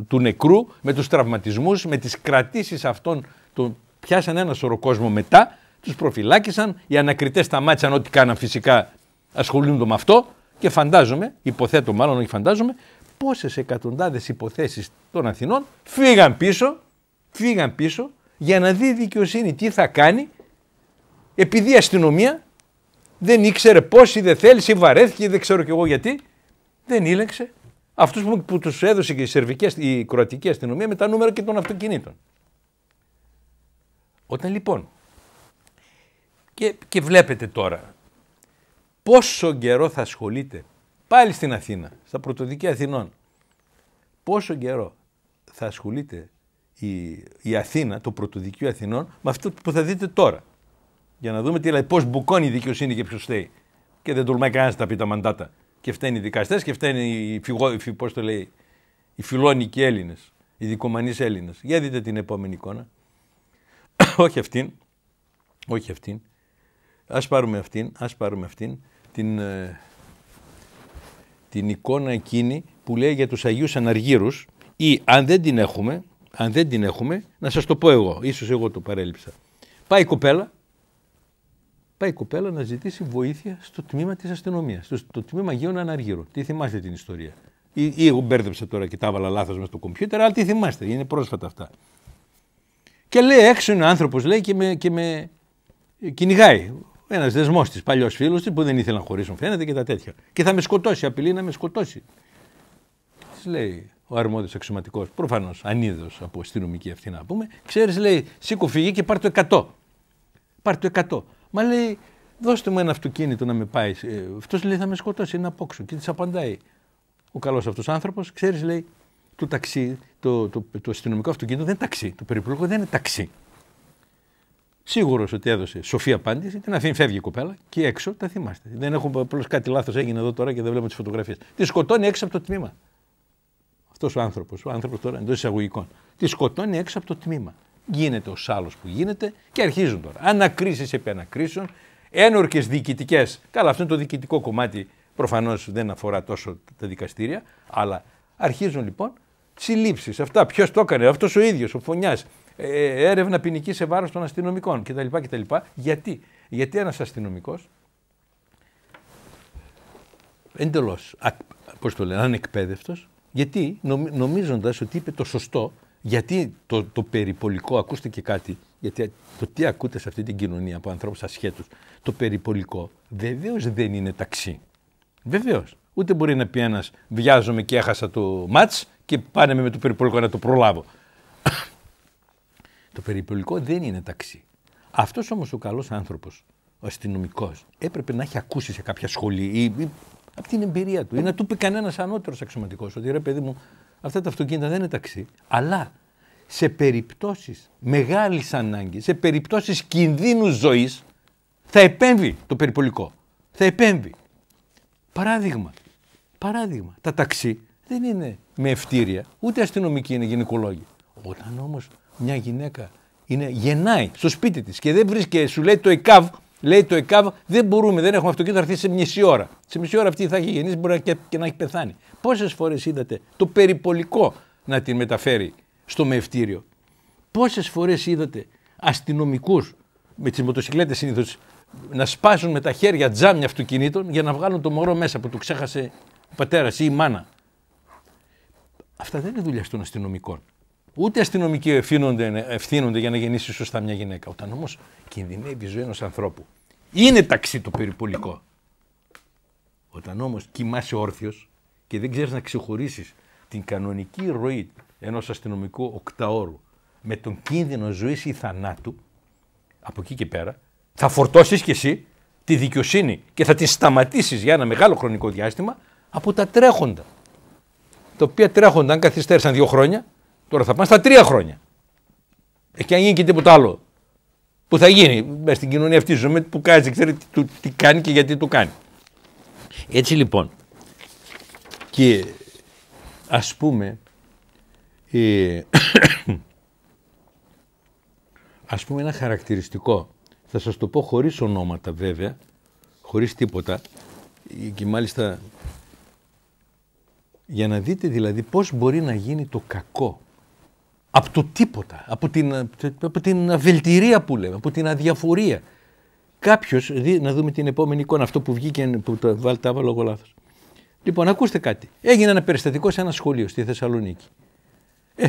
Speaker 1: του, νεκρού, με τους τραυματισμούς, με τις κρατήσεις αυτών, τον πιάσαν ένα σωρό κόσμο μετά τους προφυλάκησαν. Οι ανακριτές σταμάτησαν ό,τι κάναν φυσικά ασχολούνται με αυτό. Και φαντάζομαι, υποθέτω μάλλον, όχι φαντάζομαι, πόσες εκατοντάδες υποθέσεις των Αθηνών φύγαν πίσω, φύγαν πίσω για να δει η δικαιοσύνη τι θα κάνει, επειδή η αστυνομία δεν ήξερε πώ ή δεν θέλεις, ή βαρέθηκε ή δεν ξέρω κι εγώ γιατί, δεν ήλεξε αυτούς που, που τους έδωσε και η, σερβική, η κροατική αστυνομία με τα νούμερα και των αυτοκινήτων. Όταν λοιπόν και, βλέπετε τώρα πόσο καιρό θα ασχολείται πάλι στην Αθήνα, στα πρωτοδικεία Αθηνών. Πόσο καιρό θα ασχολείται η, η Αθήνα, το πρωτοδικείο Αθηνών, με αυτό που θα δείτε τώρα. Για να δούμε τι λέει, πώς μπουκώνει η δικαιοσύνη και ποιος θέλει. Και δεν τολμάει κανένας να τα πει τα μαντάτα. Και φταίνει οι δικαστές και φταίνει οι, φυγό, πώς το λέει, οι φιλόνικοι Έλληνες, οι δικομανείς Έλληνες. Για δείτε την επόμενη εικόνα. όχι αυτήν, όχι αυτήν. Ας πάρουμε αυτήν, ας την, ε, την εικόνα εκείνη που λέει για τους Αγίους Αναργύρους ή αν δεν την έχουμε, αν δεν την έχουμε, να σας το πω εγώ, ίσως εγώ το παρέλειψα. Πάει η κοπέλα, πάει κοπέλα να ζητήσει βοήθεια στο τμήμα της αστυνομίας, στο, το τμήμα Αγίων Αναργύρων. Τι θυμάστε την ιστορία. Ή, ή εγώ μπέρδεψα τώρα και τα έβαλα λάθος μες στο κομπιούτερ, αλλά τι θυμάστε, είναι πρόσφατα αυτά. Και λέει έξω είναι ο άνθρωπος λέει και με, και με κυνηγάει. Ένας δεσμός της, παλιός φίλος της που δεν ήθελε να χωρίσουν, φαίνεται και τα τέτοια. Και θα με σκοτώσει, απειλεί να με σκοτώσει. Της λέει ο αρμόδιος αξιωματικός, προφανώς ανίδο από αστυνομική αυτή να πούμε, ξέρεις, λέει, σήκω φυγή και πάρ το 100. Πάρ το 100. Μα λέει, δώστε μου ένα αυτοκίνητο να με πάει. Ε, αυτός λέει, θα με σκοτώσει, είναι απόξω. Και της απαντάει ο καλός αυτός άνθρωπος, ξέρεις, λέει, το ταξί, το, το, το, το αστυνομικό αυτοκίνητο δεν είναι ταξί. Το περιπλοκό δεν είναι ταξί σίγουρος ότι έδωσε σοφή απάντηση, την αφήνει, φεύγει η κοπέλα και έξω τα θυμάστε. Δεν έχω απλώς κάτι λάθος έγινε εδώ τώρα και δεν βλέπω τις φωτογραφίες. Τη σκοτώνει έξω από το τμήμα. Αυτός ο άνθρωπος, ο άνθρωπος τώρα εντός εισαγωγικών, τη σκοτώνει έξω από το τμήμα. Γίνεται ο άλλο που γίνεται και αρχίζουν τώρα. Ανακρίσεις επί ανακρίσεων, ένορκες διοικητικές. Καλά, αυτό είναι το διοικητικό κομμάτι, προφανώς δεν αφορά τόσο τα δικαστήρια, αλλά αρχίζουν λοιπόν συλλήψεις. Αυτά ποιος το έκανε, αυτός ο ίδιος, ο φωνιάς, ε, έρευνα ποινική σε βάρος των αστυνομικών κτλ. κτλ. Γιατί, Γιατί ένας αστυνομικός εντελώς ανεκπαίδευτος, γιατί νομίζοντας ότι είπε το σωστό, γιατί το, το περιπολικό, ακούστε και κάτι, γιατί το τι ακούτε σε αυτή την κοινωνία από ανθρώπους ασχέτους, το περιπολικό βεβαίως δεν είναι ταξί. Βεβαίως. Ούτε μπορεί να πει ένας βιάζομαι και έχασα το μάτ και πάνε με το περιπολικό να το προλάβω. Το περιπολικό δεν είναι ταξί. Αυτός όμως ο καλός άνθρωπος, ο αστυνομικός, έπρεπε να έχει ακούσει σε κάποια σχολή ή, από την εμπειρία του ή να του πει κανένας ανώτερος αξιωματικός ότι ρε παιδί μου, αυτά τα αυτοκίνητα δεν είναι ταξί. Αλλά σε περιπτώσεις μεγάλης ανάγκης, σε περιπτώσεις κινδύνου ζωής, θα επέμβει το περιπολικό. Θα επέμβει. Παράδειγμα, παράδειγμα, τα ταξί δεν είναι με ευτήρια, ούτε αστυνομικοί είναι γυναικολόγοι. Όταν όμως μια γυναίκα είναι, γεννάει στο σπίτι της και δεν βρίσκεται, σου λέει το ΕΚΑΒ, λέει το ΕΚΑΒ, δεν μπορούμε, δεν έχουμε αυτοκίνητο, θα έρθει σε μισή ώρα. Σε μισή ώρα αυτή θα έχει γεννήσει, μπορεί και, και να έχει πεθάνει. Πόσες φορές είδατε το περιπολικό να την μεταφέρει στο μευτήριο. Πόσες φορές είδατε αστυνομικούς με τις μοτοσυκλέτες συνήθως να σπάσουν με τα χέρια τζάμια αυτοκινήτων για να βγάλουν το μωρό μέσα που το ξέχασε ο πατέρας ή η μάνα. Αυτά δεν είναι δουλειά των αστυνομικών. Ούτε αστυνομικοί ευθύνονται, ευθύνονται για να γεννήσει σωστά μια γυναίκα. Όταν όμως κινδυνεύει η ζωή ενός ανθρώπου. Είναι ταξί το περιπολικό. Όταν όμως κοιμάσαι όρθιος και δεν ξέρεις να ξεχωρίσεις την κανονική ροή ενός αστυνομικού οκταώρου με τον κίνδυνο ζωής ή θανάτου, από εκεί και πέρα, θα φορτώσεις κι εσύ τη δικαιοσύνη και θα τη σταματήσεις για ένα μεγάλο χρονικό διάστημα από τα τρέχοντα. Τα οποία τρέχοντα, αν καθυστέρησαν δύο χρόνια, Τώρα θα πάνε στα τρία χρόνια. Και αν γίνει και τίποτα άλλο. Που θα γίνει μέσα στην κοινωνία αυτή ζούμε που κάτσε, ξέρει τι, κάνει και γιατί το κάνει. Έτσι λοιπόν. Και ας πούμε ε, ας πούμε ένα χαρακτηριστικό θα σας το πω χωρίς ονόματα βέβαια χωρίς τίποτα και μάλιστα για να δείτε δηλαδή πώς μπορεί να γίνει το κακό από το τίποτα, από την, από την αβελτηρία που λέμε, από την αδιαφορία. Κάποιος, να δούμε την επόμενη εικόνα, αυτό που βγήκε, που το βάλτε, άλλο εγώ λάθος. Λοιπόν, ακούστε κάτι. Έγινε ένα περιστατικό σε ένα σχολείο στη Θεσσαλονίκη. Ε,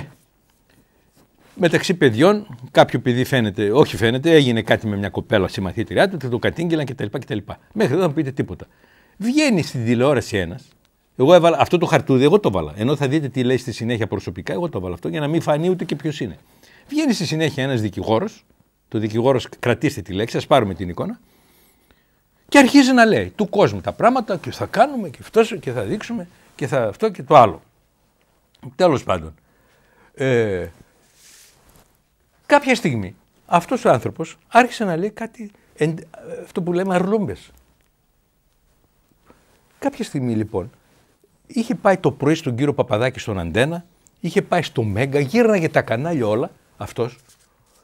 Speaker 1: μεταξύ παιδιών, κάποιο παιδί φαίνεται, όχι φαίνεται, έγινε κάτι με μια κοπέλα συμμαθήτρια του, το κατήγγειλαν κτλ. κτλ. Μέχρι εδώ δεν πείτε τίποτα. Βγαίνει στην τηλεόραση ένας εγώ έβαλα αυτό το χαρτούδι, εγώ το βάλα. Ενώ θα δείτε τι λέει στη συνέχεια προσωπικά, εγώ το βάλα αυτό για να μην φανεί ούτε και ποιος είναι. Βγαίνει στη συνέχεια ένας δικηγόρος, το δικηγόρος κρατήστε τη λέξη, ας πάρουμε την εικόνα, και αρχίζει να λέει του κόσμου τα πράγματα και θα κάνουμε και αυτός και θα δείξουμε και θα αυτό και το άλλο. Τέλος πάντων. Ε, κάποια στιγμή αυτός ο άνθρωπος άρχισε να λέει κάτι, αυτό που λέμε αρλούμπες. Κάποια στιγμή λοιπόν Είχε πάει το πρωί στον κύριο Παπαδάκη στον Αντένα, είχε πάει στο Μέγκα, γύρναγε τα κανάλια όλα αυτός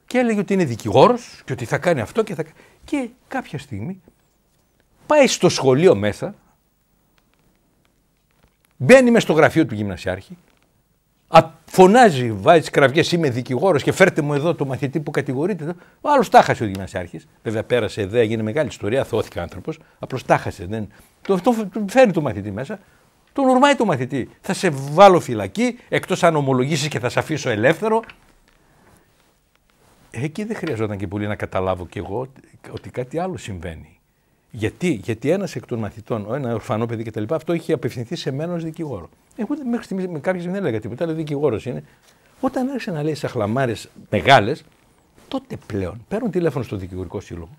Speaker 1: και έλεγε ότι είναι δικηγόρος και ότι θα κάνει αυτό και θα κάνει. Και κάποια στιγμή πάει στο σχολείο μέσα, μπαίνει μες στο γραφείο του γυμνασιάρχη, φωνάζει, βάζει κραυγές, είμαι δικηγόρος και φέρτε μου εδώ το μαθητή που κατηγορείται. Ο άλλος ο γυμνασιάρχης. Βέβαια πέρασε ιδέα, έγινε μεγάλη ιστορία, θώθηκε άνθρωπος. Απλώς τα χάσε. Δεν... Το, το, φέρνει το μαθητή μέσα. Τον ουρμάει το μαθητή. Θα σε βάλω φυλακή, εκτός αν ομολογήσεις και θα σε αφήσω ελεύθερο. Εκεί δεν χρειαζόταν και πολύ να καταλάβω κι εγώ ότι κάτι άλλο συμβαίνει. Γιατί, Γιατί ένας εκ των μαθητών, ένα ορφανό παιδί κτλ., αυτό είχε απευθυνθεί σε μένα ως δικηγόρο. Εγώ μέχρι στιγμής με κάποιε δεν έλεγα τίποτα, αλλά δικηγόρος είναι. Όταν άρχισε να λέει σαχλαμάρε μεγάλες, τότε πλέον παίρνω τηλέφωνο στο δικηγορικό σύλλογο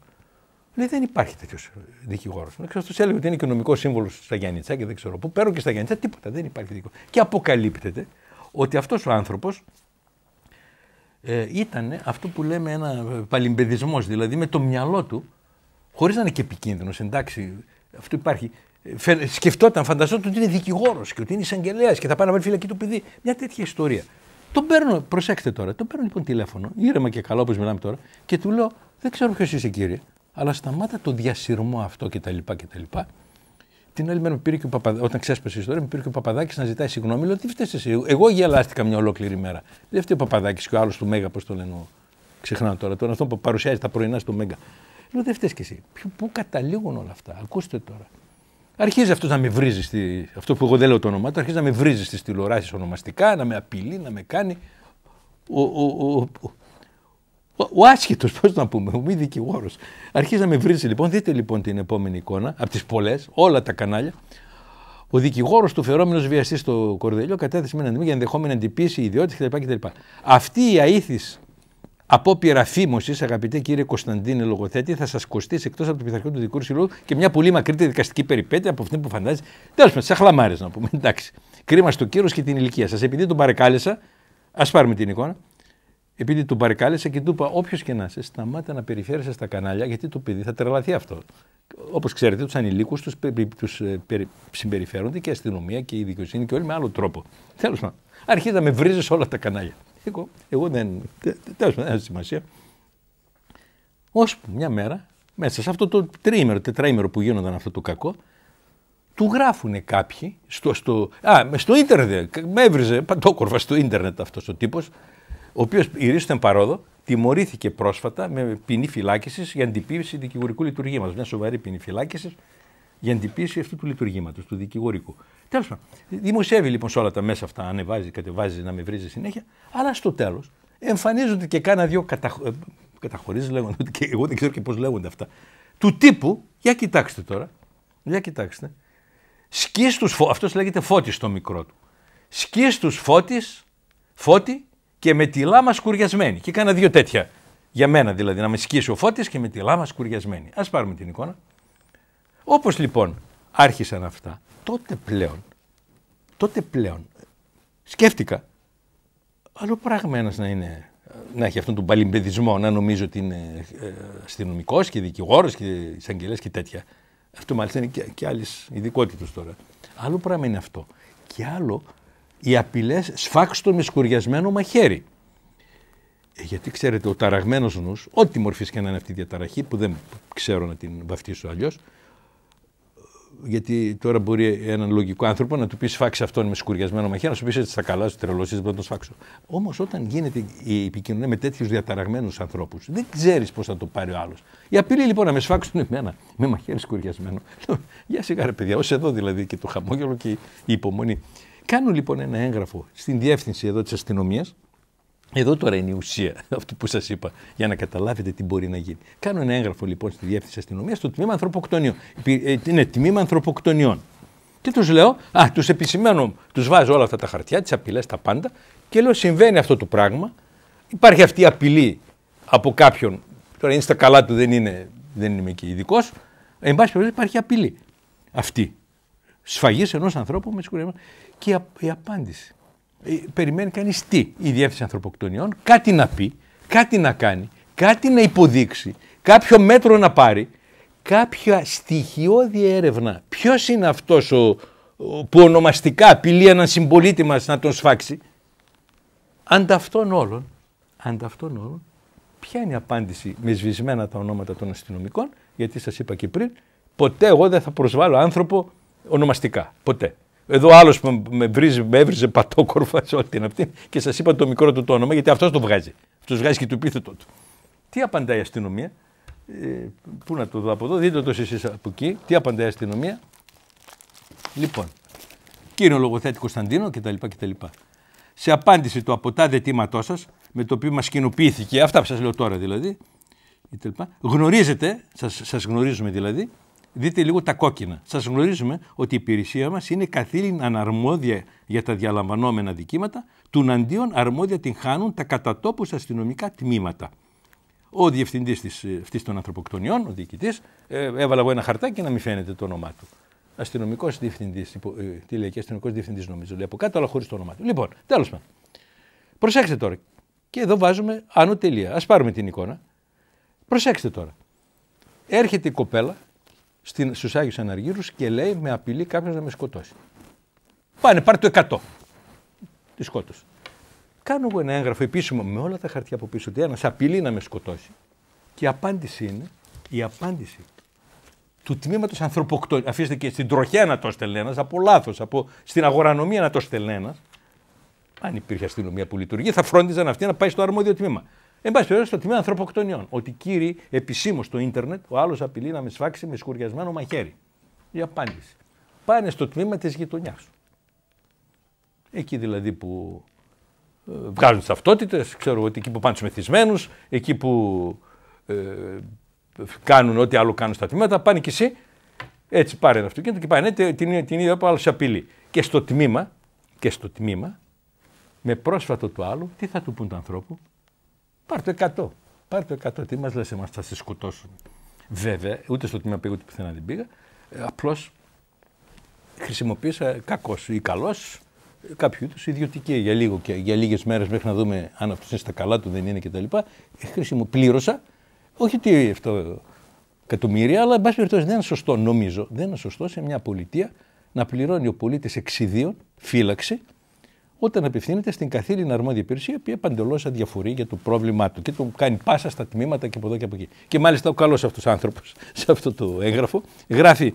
Speaker 1: Λέει ναι, δεν υπάρχει τέτοιος δικηγόρος. Ναι, ξέρω, τους έλεγε ότι είναι οικονομικός σύμβολος στα Γιάννητσα και δεν ξέρω πού. Παίρνω και στα Γιάννητσα τίποτα, δεν υπάρχει δικηγόρο. Και αποκαλύπτεται ότι αυτός ο άνθρωπος ε, ήταν αυτό που λέμε ένα ε, παλιμπεδισμός. Δηλαδή με το μυαλό του, χωρίς να είναι και επικίνδυνος, εντάξει, αυτό υπάρχει. Ε, φε, σκεφτόταν, φανταζόταν ότι είναι δικηγόρος και ότι είναι εισαγγελέας και θα πάει να βάλει φυλακή το παιδί. Μια τέτοια ιστορία. Τον παίρνω, προσέξτε τώρα, τον παίρνω λοιπόν τηλέφωνο, ήρεμα και καλό όπως μιλάμε τώρα, και του λέω: Δεν ξέρω ποιος είσαι κύριε αλλά σταμάτα το διασυρμό αυτό κτλ. κτλ. Την άλλη μέρα πήρε και ο Παπαδάκη, όταν ξέσπασε η ιστορία, με πήρε και ο Παπαδάκης να ζητάει συγγνώμη. Λέω: Τι φταίει εσύ. Εγώ γελάστηκα μια ολόκληρη μέρα. Δεν φταίει ο Παπαδάκης και ο άλλος του Μέγα, πώς το λένε. Ξεχνάω τώρα, τον αυτό που παρουσιάζει τα πρωινά στο Μέγα. Λέω: Δεν φταίεις κι εσύ. Πού καταλήγουν όλα αυτά. Ακούστε τώρα. Αρχίζει αυτός να με βρίζει, στη... αυτό που εγώ δεν λέω το όνομά του, αρχίζει να με βρίζει στις τηλεοράσεις ονομαστικά, να με απειλεί, να με κάνει. Ο, ο, ο, ο άσχητο, πώς να πούμε, ο μη δικηγόρος. Αρχίζει να με βρίζεις λοιπόν. Δείτε λοιπόν την επόμενη εικόνα από τις πολλές, όλα τα κανάλια. Ο δικηγόρος του φερόμενος βιαστής στο Κορδελιό κατέθεσε με έναν για ενδεχόμενη αντιπίση, ιδιότητες κτλ. Αυτή η αήθης απόπειρα φήμωσης, αγαπητέ κύριε Κωνσταντίνε Λογοθέτη, θα σας κοστίσει εκτός από το πειθαρχείο του δικού συλλόγου και μια πολύ μακρύτερη δικαστική περιπέτεια από αυτή που φαντάζει. Τέλος πάντων, σα χλαμάρες να πούμε. Εντάξει. Κρίμα στο κύρος και την ηλικία σας. Επειδή τον παρεκάλεσα, ας πάρουμε την εικόνα επειδή τον παρεκάλεσε και του είπα: Όποιος και να είσαι, σταμάτα να περιφέρεσαι στα κανάλια, γιατί το παιδί θα τρελαθεί αυτό. Όπως ξέρετε, τους ανηλίκους τους τους, ε, συμπεριφέρονται και η αστυνομία και η δικαιοσύνη και όλοι με άλλο τρόπο. Τέλος πάντων, αρχίζει να με βρίζει όλα τα κανάλια. Εγώ, εγώ δεν. Τέλος πάντων, δεν έχει σημασία. Ώσπου μια μέρα, μέσα σε αυτό το τρίμερο τετραήμερο που γίνονταν αυτό το κακό, του γράφουν κάποιοι στο, στο, α, στο ίντερνετ. Με έβριζε παντόκορφα στο ίντερνετ αυτός ο τύπος ο οποίος ηρίστον παρόδο τιμωρήθηκε πρόσφατα με ποινή φυλάκισης για αντιποίηση δικηγορικού λειτουργήματος. Μια σοβαρή ποινή φυλάκισης για αντιποίηση αυτού του λειτουργήματος, του δικηγορικού. Τέλος πάντων, δημοσιεύει λοιπόν σε όλα τα μέσα αυτά, ανεβάζει, κατεβάζει, να με βρίζει συνέχεια, αλλά στο τέλος εμφανίζονται και κάνα δύο καταχ... Ε, καταχωρήσεις, λέγονται, και εγώ δεν ξέρω και πώς λέγονται αυτά. Του τύπου, για κοιτάξτε τώρα, για κοιτάξτε, σκίστους, αυτός λέγεται φώτης στο μικρό του, σκίστους φώτης, φώτη και με τη λάμα σκουριασμένη. Και κάνα δύο τέτοια. Για μένα δηλαδή, να με σκίσει ο φώτης και με τη λάμα σκουριασμένη. Ας πάρουμε την εικόνα. Όπως λοιπόν άρχισαν αυτά, τότε πλέον, τότε πλέον, σκέφτηκα, άλλο πράγμα ένας να είναι, να έχει αυτόν τον παλιμπεδισμό, να νομίζω ότι είναι ε, αστυνομικός και δικηγόρος και εισαγγελέας και τέτοια. Αυτό μάλιστα είναι και, και άλλης ειδικότητας τώρα. Άλλο πράγμα είναι αυτό. Και άλλο οι απειλές σφάξτον με σκουριασμένο μαχαίρι. Ε, γιατί ξέρετε, ο ταραγμένος νους, ό,τι μορφής και να είναι αυτή η διαταραχή, που δεν ξέρω να την βαφτίσω αλλιώς, ε, γιατί τώρα μπορεί έναν λογικό άνθρωπο να του πει σφάξει αυτόν με σκουριασμένο μαχαίρι, να σου πει έτσι στα καλά, τρελό, τρελό, δεν να τον σφάξω. Όμως όταν γίνεται η επικοινωνία με τέτοιους διαταραγμένους ανθρώπους, δεν ξέρεις πώς θα το πάρει ο άλλος. Η απειλή λοιπόν να με σφάξουν εμένα με μαχαίρι σκουριασμένο. Λέω, για σιγά παιδιά, ως εδώ δηλαδή και το χαμόγελο και η υπομονή. Κάνω λοιπόν ένα έγγραφο στην διεύθυνση εδώ της αστυνομίας. Εδώ τώρα είναι η ουσία αυτού που σας είπα, για να καταλάβετε τι μπορεί να γίνει. Κάνω ένα έγγραφο λοιπόν στη διεύθυνση αστυνομίας στο τμήμα ανθρωποκτονιών. Είναι τμήμα ανθρωποκτονιών. Τι τους λέω, α, τους επισημαίνω, τους βάζω όλα αυτά τα χαρτιά, τις απειλές, τα πάντα και λέω συμβαίνει αυτό το πράγμα. Υπάρχει αυτή η απειλή από κάποιον. Τώρα είναι στα καλά του, δεν, είναι, δεν είμαι και ειδικός. Εν πάση περιπτώσει υπάρχει απειλή αυτή. Σφαγής ενός ανθρώπου με συγχωρείτε και η απάντηση. Ε, περιμένει κανείς τι, η διεύθυνση ανθρωποκτονιών, κάτι να πει, κάτι να κάνει, κάτι να υποδείξει, κάποιο μέτρο να πάρει, κάποια στοιχειώδη έρευνα. Ποιος είναι αυτός ο, που ονομαστικά απειλεί έναν συμπολίτη μας να τον σφάξει. ταυτόν όλων, ανταυτών όλων, ποια είναι η απάντηση με σβησμένα τα ονόματα των αστυνομικών, γιατί σας είπα και πριν, ποτέ εγώ δεν θα προσβάλλω άνθρωπο ονομαστικά, ποτέ. Εδώ άλλος με, βρίζει, με έβριζε πατόκορφα σε όλη την αυτή και σας είπα το μικρό του το όνομα γιατί αυτός το βγάζει. Αυτός βγάζει και το επίθετο του. Τι απαντάει η αστυνομία. Ε, πού να το δω από εδώ, δείτε το εσείς από εκεί. Τι απαντάει η αστυνομία. Λοιπόν, κύριο Λογοθέτη Κωνσταντίνο κτλ. κτλ. Σε απάντηση από τα δετήματό σας, με το οποίο μας κοινοποιήθηκε, αυτά που σας λέω τώρα δηλαδή, Γνωρίζετε, σας γνωρίζουμε δηλαδή, δείτε λίγο τα κόκκινα. Σας γνωρίζουμε ότι η υπηρεσία μας είναι καθήλυν αναρμόδια για τα διαλαμβανόμενα δικήματα, του αντίον αρμόδια την χάνουν τα κατατόπους αστυνομικά τμήματα. Ο διευθυντής ε, αυτής των ανθρωποκτονιών, ο διοικητής, ε, έβαλα εγώ ένα χαρτάκι να μην φαίνεται το όνομά του. Αστυνομικός διευθυντής, ε, τι λέει και αστυνομικός διευθυντής, νομίζω. Λέει από κάτω, αλλά χωρίς το όνομά του. Λοιπόν, τέλος πάντων. Προσέξτε τώρα. Και εδώ βάζουμε άνω τελεία. Ας πάρουμε την εικόνα. Προσέξτε τώρα. Έρχεται η κοπέλα στους Άγιους Αναργύρους και λέει με απειλή κάποιος να με σκοτώσει. Πάνε, πάρε το 100. Τη σκότωσε. Κάνω εγώ ένα έγγραφο επίσημο με όλα τα χαρτιά που πίσω ότι ένας απειλεί να με σκοτώσει. Και η απάντηση είναι η απάντηση του τμήματος ανθρωποκτονία. Αφήστε και στην Τροχέα να το στέλνει ένας, από λάθος, στην αγορανομία να το στέλνει ένας. Αν υπήρχε αστυνομία που λειτουργεί, θα φρόντιζαν αυτή να πάει στο αρμόδιο τμήμα. Εν πάση περιπτώσει, στο τμήμα ανθρωποκτονιών. Ότι κύριοι επισήμως στο ίντερνετ, ο άλλος απειλεί να με σφάξει με σκουριασμένο μαχαίρι. Η απάντηση. Πάνε στο τμήμα της γειτονιάς. σου. Εκεί δηλαδή που ε, βγάζουν τις ταυτότητες, ξέρω ότι εκεί που πάνε τους μεθυσμένους, εκεί που ε, κάνουν ό,τι άλλο κάνουν στα τμήματα, πάνε κι εσύ. Έτσι πάρε ένα αυτοκίνητο και πάνε ναι, την, την, ίδια που άλλος σε απειλεί. Και στο τμήμα, και στο τμήμα, με πρόσφατο του άλλου, τι θα του πούν του ανθρώπου, Πάρ το 100. Πάρ το 100. Τι μας λες, εμάς θα σε σκοτώσουν. Βέβαια, ούτε στο τμήμα πήγα, ούτε πουθενά δεν πήγα. Ε, Απλώς χρησιμοποίησα κακός ή καλός ε, κάποιο είδους ιδιωτική για, λίγο, και για λίγες μέρες μέχρι να δούμε αν αυτός είναι στα καλά του, δεν είναι κτλ. Ε, χρησιμοποίησα. Όχι ότι αυτό εκατομμύρια, αλλά εν πάση περιπτώσει δεν είναι σωστό, νομίζω, δεν είναι σωστό σε μια πολιτεία να πληρώνει ο πολίτης εξιδίων φύλαξη όταν απευθύνεται στην καθήλυνα αρμόδια υπηρεσία, η οποία παντελώς αδιαφορεί για το πρόβλημά του και το κάνει πάσα στα τμήματα και από εδώ και από εκεί. Και μάλιστα ο καλός αυτός άνθρωπος σε αυτό το έγγραφο γράφει.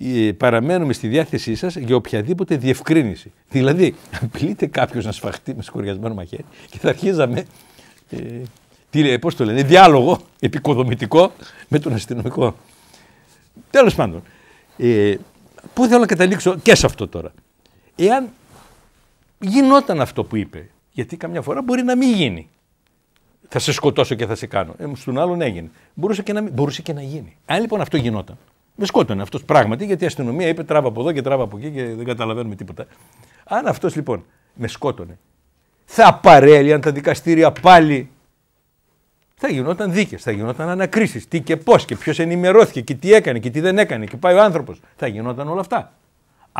Speaker 1: «Ε, παραμένουμε στη διάθεσή σας για οποιαδήποτε διευκρίνηση. Δηλαδή, απειλείται κάποιος να σφαχτεί με σκουριασμένο μαχαίρι και θα αρχίζαμε. Ε, τι, το λένε, διάλογο επικοδομητικό με τον αστυνομικό. Τέλος πάντων, ε, πού θέλω να καταλήξω και σε αυτό τώρα. Εάν γινόταν αυτό που είπε. Γιατί καμιά φορά μπορεί να μην γίνει. Θα σε σκοτώσω και θα σε κάνω. Ε, στον άλλον έγινε. Μπορούσε και, να μην... Μπορούσε και να γίνει. Αν λοιπόν αυτό γινόταν. Με σκότωνε αυτός πράγματι, γιατί η αστυνομία είπε τράβα από εδώ και τράβα από εκεί και δεν καταλαβαίνουμε τίποτα. Αν αυτός λοιπόν με σκότωνε, θα παρέλυαν τα δικαστήρια πάλι. Θα γινόταν δίκες, θα γινόταν ανακρίσεις. Τι και πώς και ποιος ενημερώθηκε και τι έκανε και τι δεν έκανε και πάει ο άνθρωπος. Θα γινόταν όλα αυτά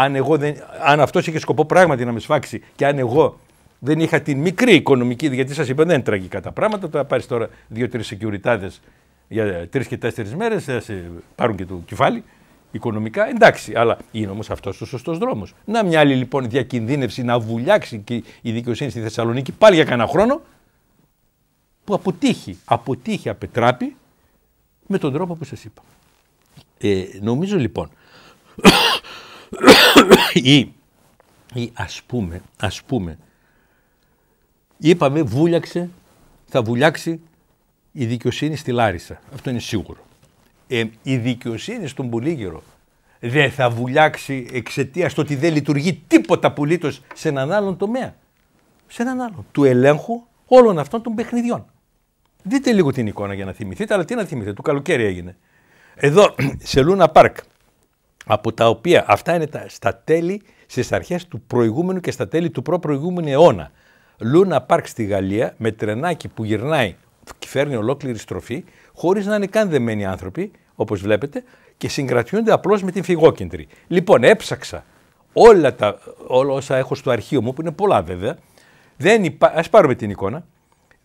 Speaker 1: αν, εγώ δεν, αν αυτός είχε σκοπό πράγματι να με σφάξει και αν εγώ δεν είχα την μικρή οικονομική, γιατί σας είπα δεν είναι τραγικά τα πράγματα, τώρα πάρεις τώρα δύο-τρεις σεκιουριτάδες για τρεις και τέσσερις μέρες, θα σε πάρουν και το κεφάλι οικονομικά. Εντάξει, αλλά είναι όμως αυτός ο σωστός δρόμος. Να μια άλλη λοιπόν διακινδύνευση να βουλιάξει και η δικαιοσύνη στη Θεσσαλονίκη πάλι για κανένα χρόνο που αποτύχει, αποτύχει, απετράπει με τον τρόπο που σας είπα. Ε, νομίζω λοιπόν ή, ή ας πούμε, ας πούμε, είπαμε βούλιαξε, θα βουλιάξει η δικαιοσύνη στη Λάρισα. Αυτό είναι σίγουρο. Ε, η δικαιοσύνη στον Πολύγερο δεν θα βουλιάξει εξαιτίας του ότι δεν λειτουργεί τίποτα απολύτως σε έναν άλλον τομέα. Σε έναν άλλον. Του ελέγχου όλων αυτών των παιχνιδιών. Δείτε λίγο την εικόνα για να θυμηθείτε, αλλά τι να θυμηθείτε, το καλοκαίρι έγινε. Εδώ σε Λούνα Πάρκ, από τα οποία αυτά είναι τα, στα τέλη, στις αρχές του προηγούμενου και στα τέλη του προπροηγούμενου αιώνα. Λούνα Πάρκ στη Γαλλία με τρενάκι που γυρνάει και φέρνει ολόκληρη στροφή, χωρίς να είναι καν δεμένοι άνθρωποι, όπως βλέπετε, και συγκρατιούνται απλώς με την φυγόκεντρη. Λοιπόν, έψαξα όλα, τα, όσα έχω στο αρχείο μου, που είναι πολλά βέβαια. Δεν υπά... Ας πάρουμε την εικόνα.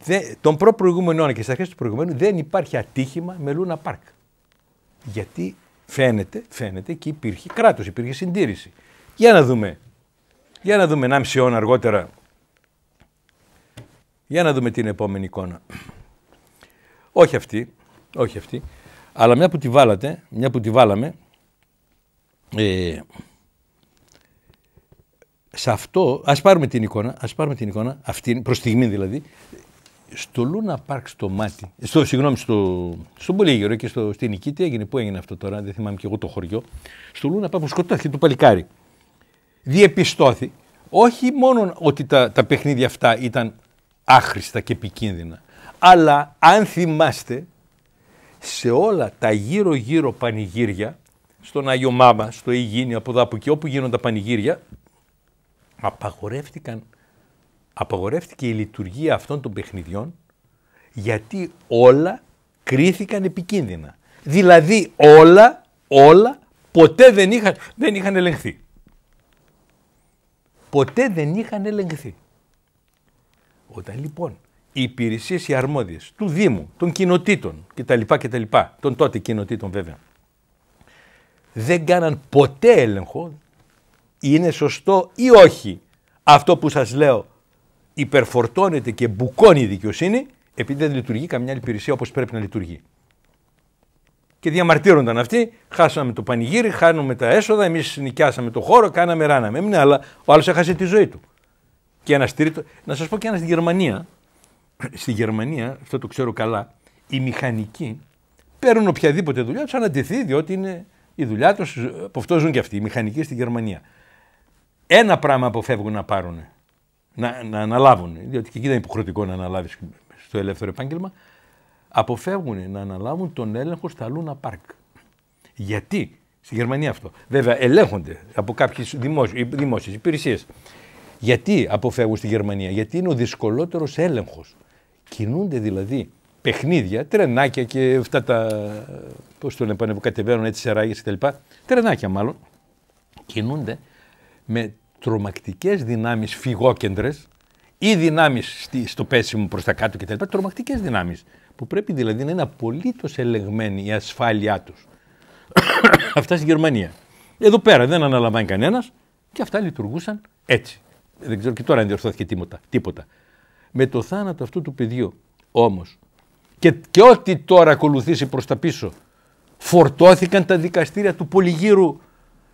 Speaker 1: Δεν... Τον προ-προηγούμενο αιώνα και στις αρχές του προηγούμενου δεν υπάρχει ατύχημα με Λούνα Πάρκ. Γιατί Φαίνεται, φαίνεται και υπήρχε κράτος, υπήρχε συντήρηση. Για να δούμε. Για να δούμε 1,5 αιώνα αργότερα. Για να δούμε την επόμενη εικόνα. Όχι αυτή, όχι αυτή. Αλλά μια που τη βάλατε, μια που τη βάλαμε, ε, σε αυτό, ας πάρουμε την εικόνα, ας πάρουμε την εικόνα, αυτή προς στιγμή δηλαδή, στο Λούνα Πάρκ στο Μάτι, στο, συγγνώμη, στο, στον Πολύγερο και στο, στην Νικήτη έγινε, πού έγινε αυτό τώρα, δεν θυμάμαι και εγώ το χωριό, στο Λούνα Πάρκ που σκοτώθηκε το παλικάρι. Διεπιστώθη όχι μόνο ότι τα, τα παιχνίδια αυτά ήταν άχρηστα και επικίνδυνα, αλλά αν θυμάστε σε όλα τα γύρω-γύρω πανηγύρια, στον Άγιο Μάμα, στο Ιγίνιο, από εδώ από εκεί, όπου γίνονται τα πανηγύρια, απαγορεύτηκαν απαγορεύτηκε η λειτουργία αυτών των παιχνιδιών γιατί όλα κρίθηκαν επικίνδυνα. Δηλαδή όλα, όλα ποτέ δεν είχαν, δεν είχαν ελεγχθεί. Ποτέ δεν είχαν ελεγχθεί. Όταν λοιπόν οι υπηρεσίες οι αρμόδιες του Δήμου, των κοινοτήτων κτλ. κτλ των τότε κοινοτήτων βέβαια, δεν κάναν ποτέ έλεγχο, είναι σωστό ή όχι αυτό που σας λέω υπερφορτώνεται και μπουκώνει η δικαιοσύνη επειδή δεν λειτουργεί καμιά άλλη υπηρεσία όπως πρέπει να λειτουργεί. Και διαμαρτύρονταν αυτοί, χάσαμε το πανηγύρι, χάνουμε τα έσοδα, εμείς νοικιάσαμε το χώρο, κάναμε ράναμε. Ναι, αλλά ο άλλος έχασε τη ζωή του. Και ένας τρίτο, να σας πω και ένας στην Γερμανία, στη Γερμανία, αυτό το ξέρω καλά, οι μηχανικοί παίρνουν οποιαδήποτε δουλειά τους αναντηθεί, διότι είναι η δουλειά τους, από αυτό ζουν και αυτοί, οι μηχανικοί στη Γερμανία. Ένα πράγμα αποφεύγουν να πάρουν να, να αναλάβουν, διότι και εκεί ήταν υποχρεωτικό να αναλάβεις στο ελεύθερο επάγγελμα, αποφεύγουν να αναλάβουν τον έλεγχο στα Λούνα Πάρκ. Γιατί στη Γερμανία αυτό. Βέβαια, ελέγχονται από κάποιες δημόσιες υπηρεσίες. Γιατί αποφεύγουν στη Γερμανία, Γιατί είναι ο δυσκολότερος έλεγχος. Κινούνται δηλαδή παιχνίδια, τρενάκια και αυτά τα. Πώς το λένε, κατεβαίνουν έτσι σε ράγες κτλ. Τρενάκια μάλλον. Κινούνται με τρομακτικές δυνάμεις φυγόκεντρες ή δυνάμεις στο πέσιμο προς τα κάτω κτλ. Τρομακτικές δυνάμεις που πρέπει δηλαδή να είναι απολύτως ελεγμένη η ασφάλειά τους. αυτά στην Γερμανία. Εδώ πέρα δεν αναλαμβάνει κανένας και αυτά λειτουργούσαν έτσι. Δεν ξέρω και τώρα αν διορθώθηκε τίποτα. τίποτα. Με το θάνατο αυτού του παιδιού όμως και, και ό,τι τώρα ακολουθήσει προς τα πίσω φορτώθηκαν τα δικαστήρια του Πολυγύρου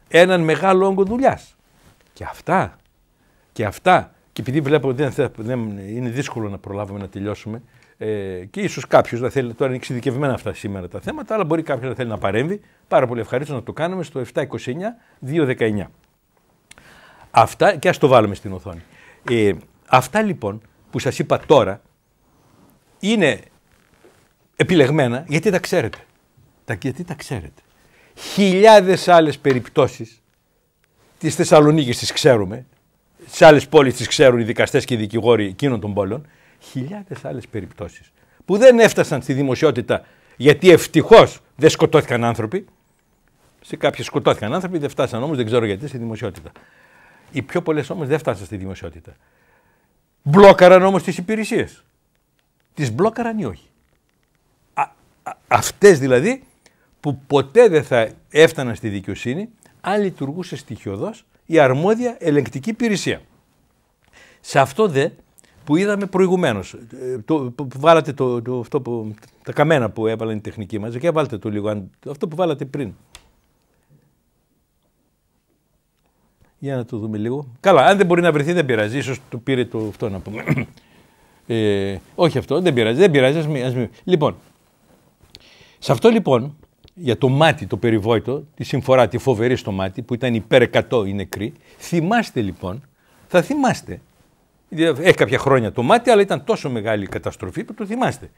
Speaker 1: έναν μεγάλο όγκο δουλειάς. Και αυτά, και αυτά, και επειδή βλέπω ότι δεν, είναι δύσκολο να προλάβουμε να τελειώσουμε, ε, και ίσως κάποιος να θέλει, τώρα είναι εξειδικευμένα αυτά σήμερα τα θέματα, αλλά μπορεί κάποιος να θέλει να παρέμβει. Πάρα πολύ ευχαρίστω να το κάνουμε στο 729-219. Αυτά, και ας το βάλουμε στην οθόνη. Ε, αυτά λοιπόν που σας είπα τώρα είναι επιλεγμένα γιατί τα ξέρετε. Τα, γιατί τα ξέρετε. Χιλιάδες άλλες περιπτώσεις Της Θεσσαλονίκης τις ξέρουμε. Τι άλλες πόλεις τις ξέρουν οι δικαστές και οι δικηγόροι εκείνων των πόλεων. Χιλιάδες άλλες περιπτώσεις που δεν έφτασαν στη δημοσιότητα γιατί ευτυχώς δεν σκοτώθηκαν άνθρωποι. Σε κάποιες σκοτώθηκαν άνθρωποι, δεν φτάσαν όμως, δεν ξέρω γιατί, στη δημοσιότητα. Οι πιο πολλές όμως δεν φτάσαν στη δημοσιότητα. Μπλόκαραν όμως τις υπηρεσίες. Τις μπλόκαραν ή όχι. Αυτές δηλαδή που ποτέ δεν θα έφταναν στη δικαιοσύνη αν λειτουργούσε στοιχειοδός η αρμόδια ελεγκτική υπηρεσία. Σε αυτό δε που είδαμε προηγουμένως. Ε, βάλατε το, το, αυτό που, τα καμένα που έβαλαν η τεχνική μας. Και βάλτε το λίγο, αυτό που βάλατε πριν. Για να το δούμε λίγο. Καλά, αν δεν μπορεί να βρεθεί, δεν πειράζει. Ίσως το πήρε το αυτό να πούμε. Ε, όχι αυτό, δεν πειράζει. Δεν πειράζει ας ας μην. Λοιπόν, σε αυτό λοιπόν για το μάτι το περιβόητο, τη συμφορά τη φοβερή στο μάτι που ήταν υπέρ 100 οι νεκροί. Θυμάστε λοιπόν, θα θυμάστε. Έχει ε, κάποια χρόνια το μάτι, αλλά ήταν τόσο μεγάλη η καταστροφή που το θυμάστε.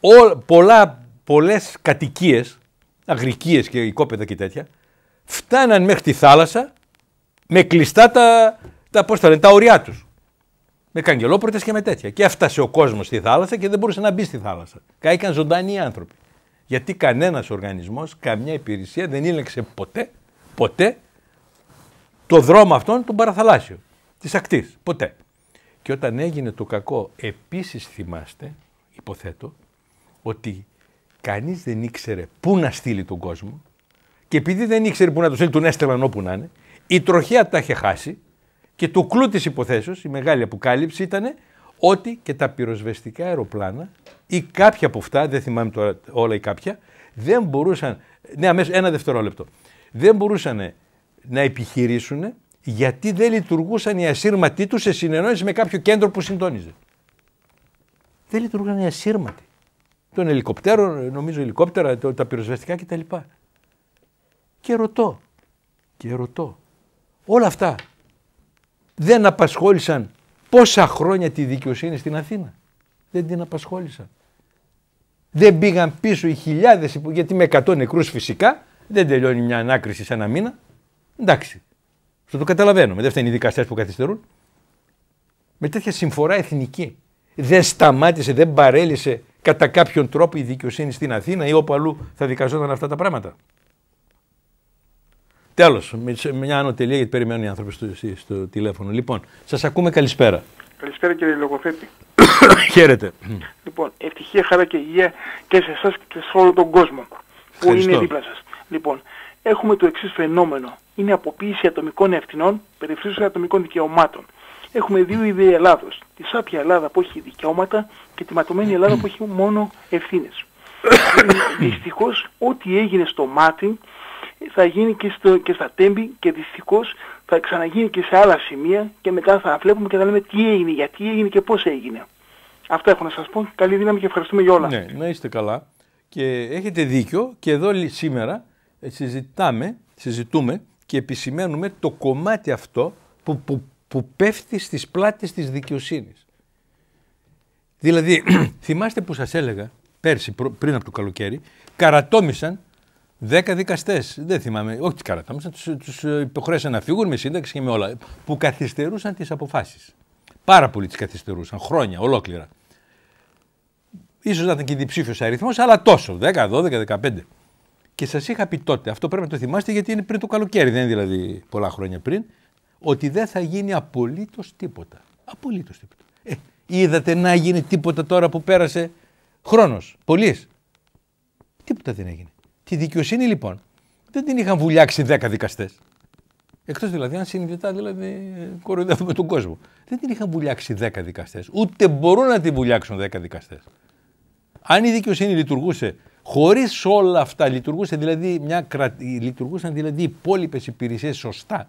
Speaker 1: Πολλέ κατοικίε, πολλές κατοικίες, αγρικίες και οικόπεδα και τέτοια, φτάναν μέχρι τη θάλασσα με κλειστά τα, τα, πώς τα, τους. Με καγκελόπορτες και με τέτοια. Και έφτασε ο κόσμος στη θάλασσα και δεν μπορούσε να μπει στη θάλασσα. Κάηκαν ζωντανοί άνθρωποι. Γιατί κανένας οργανισμός, καμιά υπηρεσία δεν ήλεξε ποτέ, ποτέ το δρόμο αυτόν τον παραθαλάσσιο, της ακτής, ποτέ. Και όταν έγινε το κακό, επίσης θυμάστε, υποθέτω, ότι κανείς δεν ήξερε πού να στείλει τον κόσμο και επειδή δεν ήξερε πού να τον στείλει, τον έστελναν όπου να είναι, η τροχιά τα είχε χάσει και το κλού της υποθέσεως, η μεγάλη αποκάλυψη ήτανε ότι και τα πυροσβεστικά αεροπλάνα ή κάποια από αυτά, δεν θυμάμαι τώρα όλα ή κάποια, δεν μπορούσαν, ναι αμέσως ένα δευτερόλεπτο, δεν μπορούσαν να επιχειρήσουν γιατί δεν λειτουργούσαν οι ασύρματοι τους σε συνεννόηση με κάποιο κέντρο που συντόνιζε. Δεν λειτουργούσαν οι ασύρματοι των ελικοπτέρο, νομίζω ελικόπτερα, τα πυροσβεστικά κτλ. Και ρωτώ, και ρωτώ, όλα αυτά δεν απασχόλησαν Πόσα χρόνια τη δικαιοσύνη στην Αθήνα. Δεν την απασχόλησαν. Δεν πήγαν πίσω οι χιλιάδες, γιατί με 100 νεκρούς φυσικά δεν τελειώνει μια ανάκριση σε ένα μήνα. Εντάξει. Αυτό το καταλαβαίνουμε. Δεν φταίνουν οι δικαστές που καθυστερούν. Με τέτοια συμφορά εθνική. Δεν σταμάτησε, δεν παρέλυσε κατά κάποιον τρόπο η δικαιοσύνη στην Αθήνα ή όπου αλλού θα δικαζόταν αυτά τα πράγματα. Τέλος, μια άνω γιατί περιμένουν οι άνθρωποι στο, στο τηλέφωνο. Λοιπόν, σας ακούμε καλησπέρα.
Speaker 2: Καλησπέρα κύριε Λογοθέτη.
Speaker 1: Χαίρετε.
Speaker 3: Λοιπόν, ευτυχία, χαρά και υγεία και σε εσάς και σε όλο τον κόσμο που είναι δίπλα σας. Λοιπόν, έχουμε το εξής φαινόμενο. Είναι αποποίηση ατομικών ευθυνών, περιφρήσεων ατομικών δικαιωμάτων. Έχουμε δύο ιδέες Ελλάδος. Τη σάπια Ελλάδα που έχει δικαιώματα και τη ματωμένη Ελλάδα που έχει μόνο ευθύνες. Δυστυχώς, ό,τι έγινε στο μάτι θα γίνει και, στο, και στα τέμπη και δυστυχώς θα ξαναγίνει και σε άλλα σημεία και μετά θα βλέπουμε και θα λέμε τι έγινε, γιατί έγινε και πώς έγινε. Αυτά έχω να σας πω. Καλή δύναμη και ευχαριστούμε για όλα. Ναι,
Speaker 1: να είστε καλά. Και έχετε δίκιο και εδώ σήμερα συζητάμε, συζητούμε και επισημαίνουμε το κομμάτι αυτό που, που, που πέφτει στις πλάτες της δικαιοσύνης. Δηλαδή, θυμάστε που σας έλεγα πέρσι πριν από το καλοκαίρι, καρατόμησαν Δέκα δικαστές. Δεν θυμάμαι. Όχι τις καρατάμισαν. Του ε, υποχρέωσαν να φύγουν με σύνταξη και με όλα. Που καθυστερούσαν τις αποφάσεις. Πάρα πολύ τις καθυστερούσαν. Χρόνια ολόκληρα. σω να ήταν και διψήφιος αριθμός, αλλά τόσο. 10, 12, 15. Και σας είχα πει τότε, αυτό πρέπει να το θυμάστε γιατί είναι πριν το καλοκαίρι, δεν είναι δηλαδή πολλά χρόνια πριν, ότι δεν θα γίνει απολύτως τίποτα. Απολύτως τίποτα. Ε, είδατε να γίνει τίποτα τώρα που πέρασε χρόνος. Πολλή. Τίποτα δεν έγινε. Τη δικαιοσύνη λοιπόν δεν την είχαν βουλιάξει 10 δικαστές. Εκτός δηλαδή αν συνειδητά δηλαδή κοροϊδεύουμε τον κόσμο. Δεν την είχαν βουλιάξει 10 δικαστές. Ούτε μπορούν να την βουλιάξουν 10 δικαστές. Αν η δικαιοσύνη λειτουργούσε χωρίς όλα αυτά, λειτουργούσε δηλαδή μια λειτουργούσαν δηλαδή οι υπόλοιπες υπηρεσίες σωστά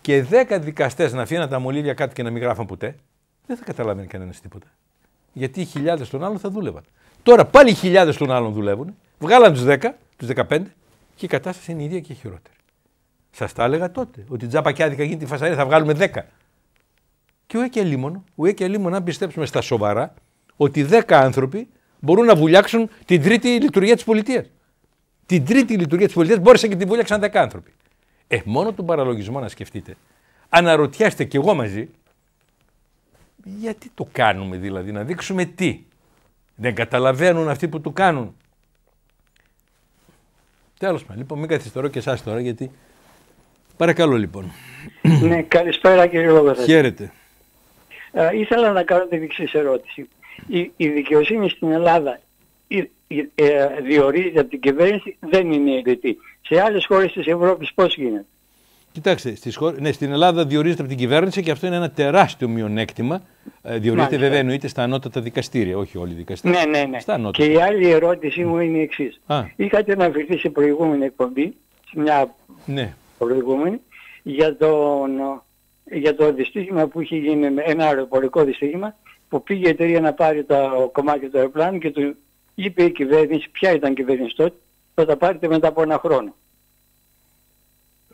Speaker 1: και 10 δικαστές να αφήναν τα μολύβια κάτι και να μην γράφαν ποτέ, δεν θα καταλάβαινε κανένας τίποτα. Γιατί οι χιλιάδες των άλλων θα δούλευαν. Τώρα πάλι οι χιλιάδες των άλλων δουλεύουν Βγάλαν του 10, του 15 και η κατάσταση είναι η ίδια και χειρότερη. Σας τα έλεγα τότε ότι τζάπα και άδικα γίνει τη φασαρία, θα βγάλουμε 10. Και ο Έκε λίμωνο, ο αν πιστέψουμε στα σοβαρά, ότι 10 άνθρωποι μπορούν να βουλιάξουν την τρίτη λειτουργία της πολιτείας. Την τρίτη λειτουργία της πολιτείας μπόρεσαν και τη βούλιαξαν 10 άνθρωποι. Ε, μόνο τον παραλογισμό να σκεφτείτε. Αναρωτιάστε κι εγώ μαζί, γιατί το κάνουμε δηλαδή, να δείξουμε τι. Δεν καταλαβαίνουν αυτοί που το κάνουν Τέλος πάντων, λοιπόν, μην καθυστερώ και εσάς τώρα, γιατί. Παρακαλώ, λοιπόν.
Speaker 2: Ναι, καλησπέρα, κύριε Λογοθέτη. Χαίρετε. Ε, ήθελα να κάνω την εξής ερώτηση. Η, η, δικαιοσύνη στην Ελλάδα η, ε, διορίζεται από την κυβέρνηση, δεν είναι ειρητή. Σε άλλες χώρες της Ευρώπης πώς γίνεται.
Speaker 1: Κοιτάξτε, στις ναι, στην Ελλάδα διορίζεται από την κυβέρνηση και αυτό είναι ένα τεράστιο μειονέκτημα. Ε, διορίζεται βέβαια εννοείται στα ανώτατα δικαστήρια, όχι όλοι οι δικαστήρια. Ναι, ναι, ναι. Στα Και η
Speaker 2: άλλη ερώτησή μου είναι η εξής. Είχατε αναφερθεί σε προηγούμενη εκπομπή, σε μια ναι. προηγούμενη, για, τον, για το δυστύχημα που είχε γίνει, ένα αεροπορικό δυστύχημα, που πήγε η εταιρεία να πάρει το κομμάτι του αεροπλάνου και του είπε η κυβέρνηση, ποια ήταν η κυβέρνηση τότε, θα τα πάρετε μετά από ένα χρόνο.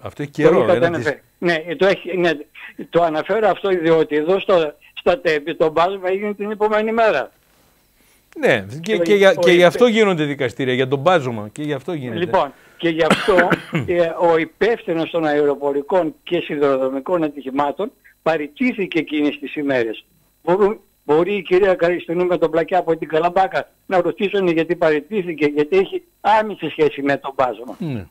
Speaker 1: Αυτό έχει καιρό. Το
Speaker 2: ναι, το, έχει, ναι. το αναφέρω αυτό διότι εδώ στο, στα το μπάσμα έγινε την επόμενη μέρα.
Speaker 1: Ναι, και, και, γι' αυτό γίνονται δικαστήρια, για τον μπάζωμα και γι' αυτό γίνεται. Λοιπόν,
Speaker 2: και γι' αυτό ε, ο υπεύθυνος των αεροπορικών και σιδηροδρομικών ατυχημάτων παραιτήθηκε τις τις ημέρες. Μπορεί η κυρία Καριστινού με τον πλακιά από την Καλαμπάκα να ρωτήσουν γιατί παραιτήθηκε, γιατί έχει άμεση σχέση με τον μπάζωμα.
Speaker 1: Ναι.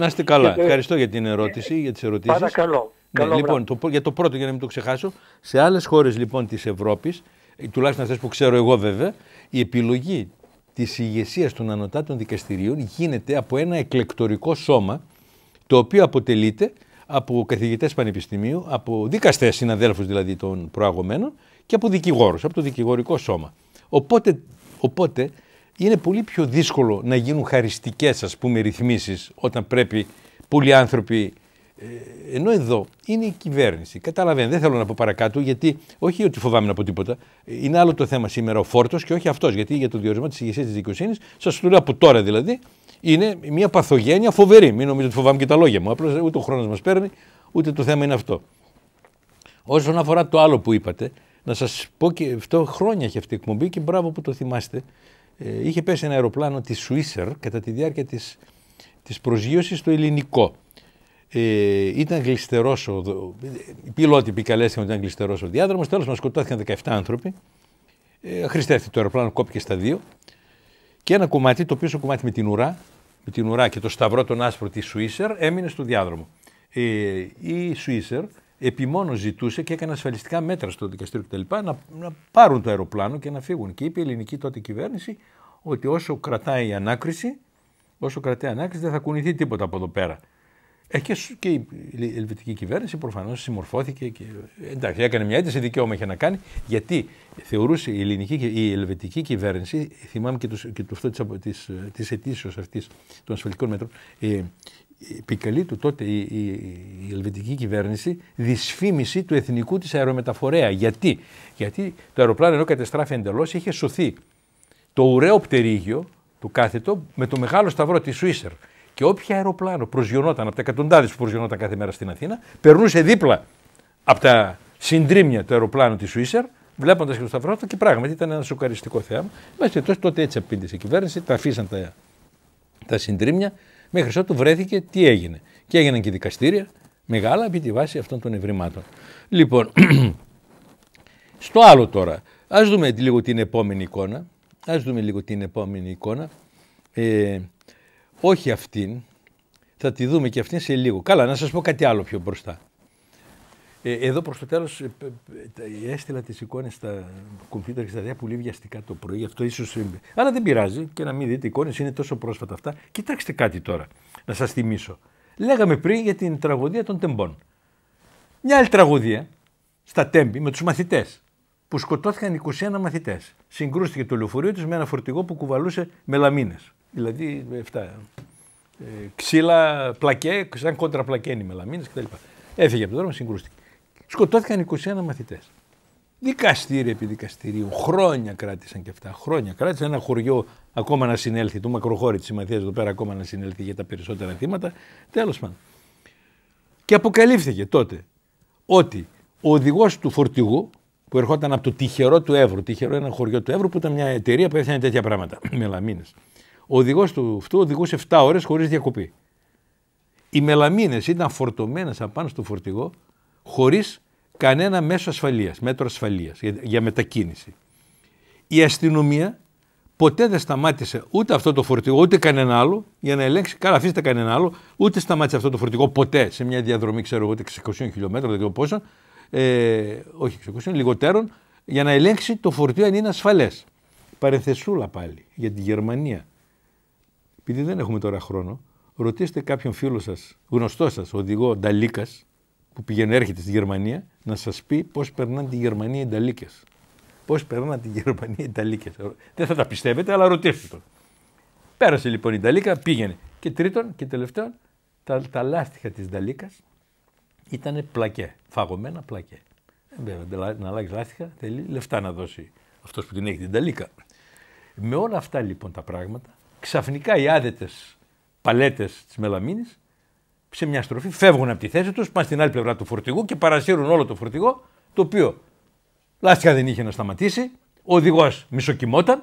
Speaker 1: Να είστε καλά. Και... Ευχαριστώ για την ερώτηση, για τις ερωτήσεις. Παρακαλώ. Ναι, Καλό λοιπόν, το, για το πρώτο, για να μην το ξεχάσω, σε άλλες χώρες λοιπόν της Ευρώπης, ε, τουλάχιστον αυτές που ξέρω εγώ βέβαια, η επιλογή της ηγεσίας των ανωτάτων δικαστηρίων γίνεται από ένα εκλεκτορικό σώμα, το οποίο αποτελείται από καθηγητές πανεπιστημίου, από δικαστές συναδέλφους δηλαδή των προαγωμένων και από δικηγόρους, από το δικηγορικό σώμα. Οπότε, οπότε είναι πολύ πιο δύσκολο να γίνουν χαριστικές ας πούμε ρυθμίσεις όταν πρέπει πολλοί άνθρωποι ε, ενώ εδώ είναι η κυβέρνηση. Καταλαβαίνω, δεν θέλω να πω παρακάτω, γιατί όχι ότι φοβάμαι να πω τίποτα. Είναι άλλο το θέμα σήμερα ο φόρτος και όχι αυτός. Γιατί για το διορισμό της ηγεσίας της δικαιοσύνης, σας το λέω από τώρα δηλαδή, είναι μια παθογένεια φοβερή. Μην νομίζετε ότι φοβάμαι και τα λόγια μου. Απλώς ούτε ο χρόνος μας παίρνει, ούτε το θέμα είναι αυτό. Όσον αφορά το άλλο που είπατε, να σας πω και αυτό χρόνια έχει αυτή η εκπομπή και μπράβο που το θυμάστε. Ε, είχε πέσει ένα αεροπλάνο της Σουΐσερ κατά τη διάρκεια της, της προσγείωσης στο ελληνικό. Ε, ήταν γλιστερός ο. Οι πιλότοι επικαλέστηκαν ότι ήταν γλιστερός ο διάδρομος. Τέλος, μα σκοτώθηκαν 17 άνθρωποι. Ε, Χρηστεύτηκε το αεροπλάνο, κόπηκε στα δύο. Και ένα κομμάτι, το πίσω κομμάτι με την ουρά, με την ουρά και το σταυρό τον άσπρο της Σουίσερ, έμεινε στο διάδρομο. Ε, η Σουίσερ επιμόνω ζητούσε και έκανε ασφαλιστικά μέτρα στο δικαστήριο κτλ. Να, να πάρουν το αεροπλάνο και να φύγουν. Και είπε η ελληνική τότε κυβέρνηση ότι όσο κρατάει η ανάκριση, όσο κρατάει η ανάκριση δεν θα κουνηθεί τίποτα από εδώ πέρα. Ε, και, και η ελβετική κυβέρνηση προφανώς συμμορφώθηκε και εντάξει, έκανε μια αίτηση, δικαίωμα είχε να κάνει, γιατί θεωρούσε η, ελληνική, η ελβετική κυβέρνηση, θυμάμαι και, το, αυτό της ε, αιτήσεως αυτής των ασφαλιστικών μέτρων, ε, επικαλεί του τότε η, η, η, ελβετική κυβέρνηση δυσφήμιση του εθνικού της αερομεταφορέα. Γιατί, Γιατί το αεροπλάνο ενώ κατεστράφει εντελώς είχε σωθεί το ουραίο πτερίγιο του κάθετο με το μεγάλο σταυρό της Σουίσερ. Και όποιο αεροπλάνο προσγειωνόταν από τα εκατοντάδες που προσγειωνόταν κάθε μέρα στην Αθήνα, περνούσε δίπλα από τα συντρίμια του αεροπλάνου της Σουίσερ, βλέποντας και το σταυρό του και πράγματι ήταν ένα σοκαριστικό θέαμα. Μέσα τότε έτσι απήντησε η κυβέρνηση, τα αφήσαν τα, τα συντρίμια, Μέχρι ότου βρέθηκε τι έγινε. Και έγιναν και δικαστήρια μεγάλα επί τη βάση αυτών των ευρημάτων. Λοιπόν, στο άλλο τώρα. Ας δούμε λίγο την επόμενη εικόνα. Ας δούμε λίγο την επόμενη εικόνα. Ε, όχι αυτήν. Θα τη δούμε και αυτήν σε λίγο. Καλά, να σας πω κάτι άλλο πιο μπροστά. Ε, εδώ προς το τέλος ε, ε, έστειλα τις εικόνες στα κομπιούτερ και στα διά πολύ βιαστικά το πρωί. Αυτό ίσως. Αλλά δεν πειράζει και να μην δείτε εικόνες, είναι τόσο πρόσφατα αυτά. Κοιτάξτε κάτι τώρα, να σας θυμίσω. Λέγαμε πριν για την τραγωδία των τεμπών. Μια άλλη τραγωδία στα τέμπη με τους μαθητές που σκοτώθηκαν 21 μαθητές. Συγκρούστηκε το λεωφορείο τους με ένα φορτηγό που κουβαλούσε μελαμίνες. Δηλαδή Ε, ξύλα, πλακέ, σαν κόντρα πλακέ μελαμίνες κτλ. Έφυγε από το δρόμο, συγκρούστηκε. Σκοτώθηκαν 21 μαθητέ. Δικαστήρια επί δικαστηρίου. Χρόνια κράτησαν και αυτά. Χρόνια κράτησαν. Ένα χωριό ακόμα να συνέλθει. Το μακροχώρι τη Συμμαθία εδώ πέρα ακόμα να συνέλθει για τα περισσότερα θύματα. Τέλος πάντων. Και αποκαλύφθηκε τότε ότι ο οδηγός του φορτηγού που ερχόταν από το τυχερό του Εύρου, τυχερό ένα χωριό του Εύρου που ήταν μια εταιρεία που έφτιανε τέτοια πράγματα μελαμίνες. Ο οδηγός του αυτού οδηγούσε 7 ώρες χωρίς διακοπή. Οι μελαμίνες ήταν φορτωμένες απάνω στο φορτηγό χωρίς κανένα μέσο ασφαλείας, μέτρο ασφαλείας για, μετακίνηση. Η αστυνομία ποτέ δεν σταμάτησε ούτε αυτό το φορτηγό ούτε κανένα άλλο για να ελέγξει. Καλά, αφήστε κανένα άλλο, ούτε σταμάτησε αυτό το φορτηγό ποτέ σε μια διαδρομή, ξέρω εγώ, 600 χιλιόμετρων, δεν ξέρω πόσα, ε, όχι 600, λιγότερων, για να ελέγξει το φορτίο αν είναι ασφαλές. Παρενθεσούλα πάλι για τη Γερμανία. Επειδή δεν έχουμε τώρα χρόνο, ρωτήστε κάποιον φίλο σας, γνωστό σας, οδηγό Νταλίκας, που πηγαίνει, έρχεται στη Γερμανία να σας πει πώς περνάνε τη Γερμανία οι Ιταλίκες. Πώς περνάνε τη Γερμανία οι Ιταλίκες. Δεν θα τα πιστεύετε, αλλά ρωτήστε το. Πέρασε λοιπόν η Ιταλίκα, πήγαινε. Και τρίτον και τελευταίο, τα, λάστιχα της Ιταλίκας ήταν πλακέ. Φαγωμένα πλακέ. Ε, βέβαια, να αλλάξει λάστιχα θέλει λεφτά να δώσει αυτός που την έχει την Ιταλίκα. Με όλα αυτά λοιπόν τα πράγματα, ξαφνικά οι άδετες παλέτες της Μελαμίνης σε μια στροφή, φεύγουν από τη θέση τους, πάνε στην άλλη πλευρά του φορτηγού και παρασύρουν όλο το φορτηγό, το οποίο λάστιχα δεν είχε να σταματήσει, ο οδηγός μισοκιμόταν